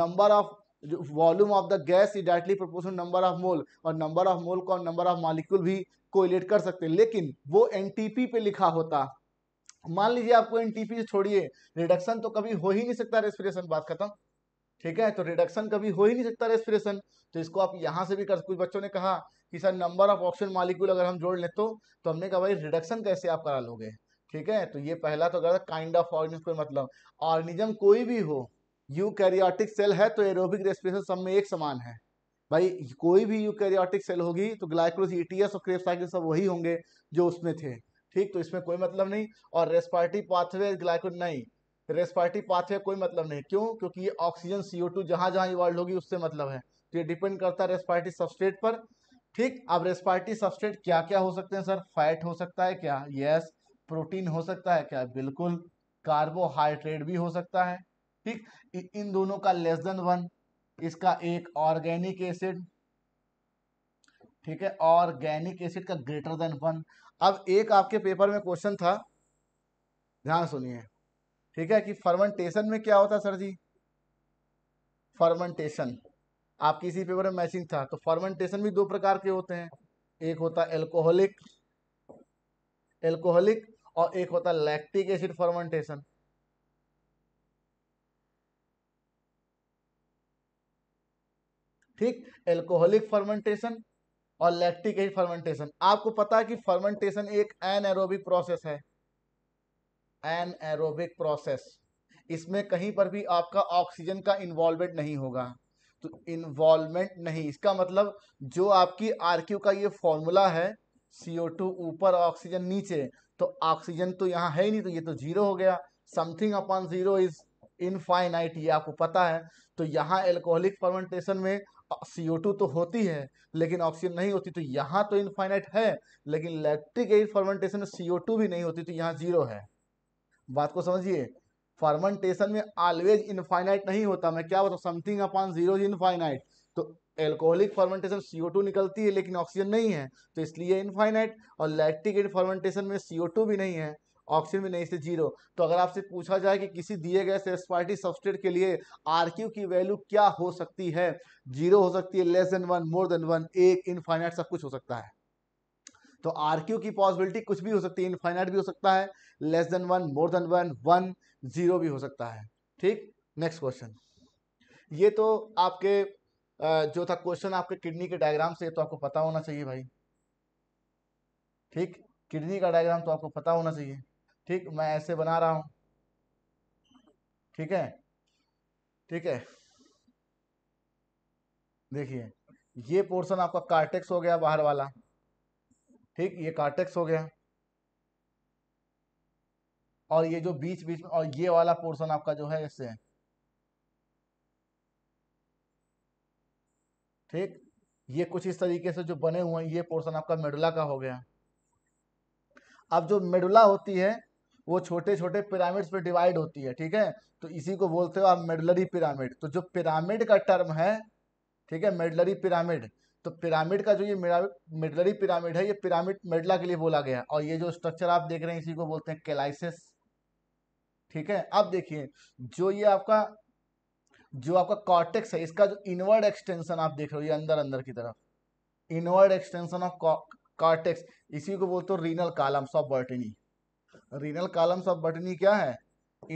C: number of volume of the gas is directly proportional number of mole और नंबर ऑफ मोल को नंबर ऑफ मालिक्यूल भी कोरिलेट कर सकते हैं लेकिन वो एनटीपी पे लिखा होता मान लीजिए आपको एनटीपी छोड़िए रिडक्शन तो कभी हो ही नहीं सकता रेस्पिरेशन बात खत्म ठीक है तो रिडक्शन कभी हो ही नहीं सकता रेस्पिरेशन तो इसको आप यहाँ से भी कर कुछ बच्चों ने कहा कि sir number of option molecule अगर हम जोड़ लें तो, तो हमने कहा भाई रिडक्शन कैसे आप करा लोगे ठीक है तो ये पहला तो गलत काइंड ऑफ ऑर्गेनिज्म कोई मतलब ऑर्गेनिज्म कोई भी हो यूकैरियोटिक सेल है तो एरोबिक रेस्पिरेशन सब में एक समान है भाई कोई भी यूकैरियोटिक सेल होगी तो ग्लाइक्रोज ईटीएस e और क्रेपसाइकिल साइकिल सब वही होंगे जो उसमें थे ठीक तो इसमें कोई मतलब नहीं और रेस्पार्टी पाथवे ग्लाइकोन नहीं रेस्पार्टी पाथवे कोई मतलब नहीं क्यों क्योंकि ये ऑक्सीजन सीओ टू जहां जहां इवॉल्व होगी उससे मतलब है तो ये डिपेंड करता है रेस्पार्टी सबस्टेट पर ठीक अब रेस्पार्टी सबस्टेट क्या क्या हो सकते हैं सर फैट हो सकता है क्या यस प्रोटीन हो सकता है क्या बिल्कुल कार्बोहाइड्रेट भी हो सकता है ठीक इन दोनों का लेस देन वन इसका एक ऑर्गेनिक एसिड ठीक है ऑर्गेनिक एसिड का ग्रेटर देन वन अब एक आपके पेपर में क्वेश्चन था ध्यान सुनिए ठीक है कि फर्मेंटेशन में क्या होता है सर जी फर्मेंटेशन आप किसी पेपर में मैचिंग था तो फर्मेंटेशन भी दो प्रकार के होते हैं एक होता है एल्कोहलिक एल्कोहलिक और एक होता है लैक्टिक एसिड फर्मेंटेशन ठीक एल्कोहलिक फर्मेंटेशन और लैक्टिक एसिड फर्मेंटेशन आपको पता है कि फर्मेंटेशन एक एन एरोबिक प्रोसेस है एन एरोबिक प्रोसेस इसमें कहीं पर भी आपका ऑक्सीजन का इन्वॉल्वमेंट नहीं होगा तो इन्वॉल्वमेंट नहीं इसका मतलब जो आपकी आर का ये फॉर्मूला है सी ऊपर ऑक्सीजन नीचे तो ऑक्सीजन तो यहाँ है ही नहीं तो ये तो जीरो हो गया something upon zero is infinite ये आपको पता है तो यहाँ एल्कोहलिक फर्मेंटेशन में टू तो होती है लेकिन ऑक्सीजन नहीं होती तो यहाँ तो इनफाइनाइट है लेकिन लैक्टिक एसिड फर्मेंटेशन में टू भी नहीं होती तो यहाँ जीरो है बात को समझिए फर्मेंटेशन में ऑलवेज इनफाइनाइट नहीं होता मैं क्या बताऊँ समथिंग अपॉन जीरो इनफाइनाइट तो एल्कोहलिक फर्मेंटेशन CO2 निकलती है लेकिन ऑक्सीजन नहीं है तो इसलिए इनफाइनाइट और लैक्टिक एड फर्मेंटेशन में CO2 भी नहीं है ऑप्शन में नहीं से जीरो तो अगर आपसे पूछा जाए कि किसी दिए गए सेस्पार्टी सब्सटेट के लिए आर की वैल्यू क्या हो सकती है जीरो हो सकती है less than one more than one एक इनफाइनाइट सब कुछ हो सकता है तो आर की पॉसिबिलिटी कुछ भी हो सकती है इनफाइनाइट भी हो सकता है less than one more than one one zero भी हो सकता है ठीक नेक्स्ट क्वेश्चन ये तो आपके जो था क्वेश्चन आपके किडनी के डायग्राम से तो आपको पता होना चाहिए भाई ठीक किडनी का डायग्राम तो आपको पता होना चाहिए ठीक मैं ऐसे बना रहा हूँ ठीक है ठीक है देखिए ये पोर्शन आपका कार्टेक्स हो गया बाहर वाला ठीक ये कार्टेक्स हो गया और ये जो बीच बीच में और ये वाला पोर्शन आपका जो है इससे ठीक ये कुछ इस तरीके से जो बने हुए हैं ये पोर्शन आपका मेडुला का हो गया अब जो मेडुला होती है वो छोटे छोटे पिरामिड्स पे डिवाइड होती है ठीक है तो इसी को बोलते हो आप मेडलरी पिरामिड तो जो पिरामिड का टर्म है ठीक है मेडलरी पिरामिड तो पिरामिड का जो ये मेडलरी पिरामिड है ये पिरामिड मेडला के लिए बोला गया और ये जो स्ट्रक्चर आप देख रहे हैं इसी को बोलते हैं कैलाइसिस ठीक है अब देखिए जो ये आपका जो आपका कॉर्टेक्स है इसका जो इनवर्ड एक्सटेंशन आप देख रहे हो ये अंदर अंदर की तरफ इनवर्ड एक्सटेंशन ऑफ कॉर्टेक्स इसी को बोलते हो renal columns of Bertini renal columns of Bertini क्या है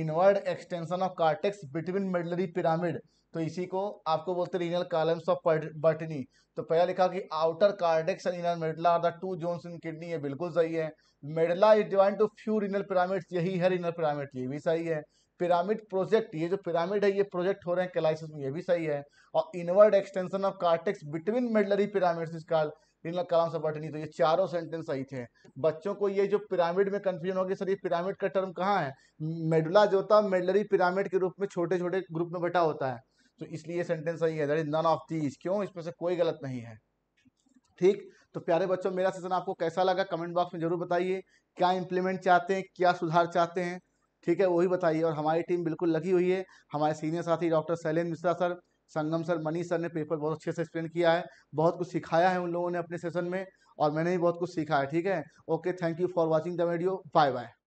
C: inward extension of cortex between medullary pyramid तो इसी को आपको बोलते रीनल कॉलम्स ऑफ बटनी तो पहला लिखा कि outer cortex and inner medulla are the two zones in kidney ये बिल्कुल सही है medulla is divided to few renal pyramids यही है रीनल पिरामिड ये भी सही है पिरामिड प्रोजेक्ट ये जो पिरामिड है ये प्रोजेक्ट हो रहे हैं कैलाइसिस में ये भी सही है और inward extension of cortex between medullary pyramids is called renal column नहीं तो ये चारों सेंटेंस सही थे बच्चों को ये जो पिरामिड में कन्फ्यूजन होगी सर ये पिरामिड का टर्म कहाँ है मेडुला जो होता है मेडलरी पिरामिड के रूप में छोटे छोटे ग्रुप में बटा होता है तो इसलिए ये सेंटेंस सही है that is none of these क्यों इसमें से कोई गलत नहीं है ठीक तो प्यारे बच्चों मेरा सेशन आपको कैसा लगा कमेंट बॉक्स में जरूर बताइए क्या इंप्लीमेंट चाहते हैं क्या सुधार चाहते हैं ठीक है वही बताइए और हमारी टीम बिल्कुल लगी हुई है हमारे सीनियर साथी doctor Shailendra Mishra sir Sangam sir Manish sir ने पेपर बहुत अच्छे से एक्सप्लेन किया है बहुत कुछ सिखाया है उन लोगों ने अपने सेशन में और मैंने भी बहुत कुछ सीखा है ठीक है okay thank you for watching the video bye bye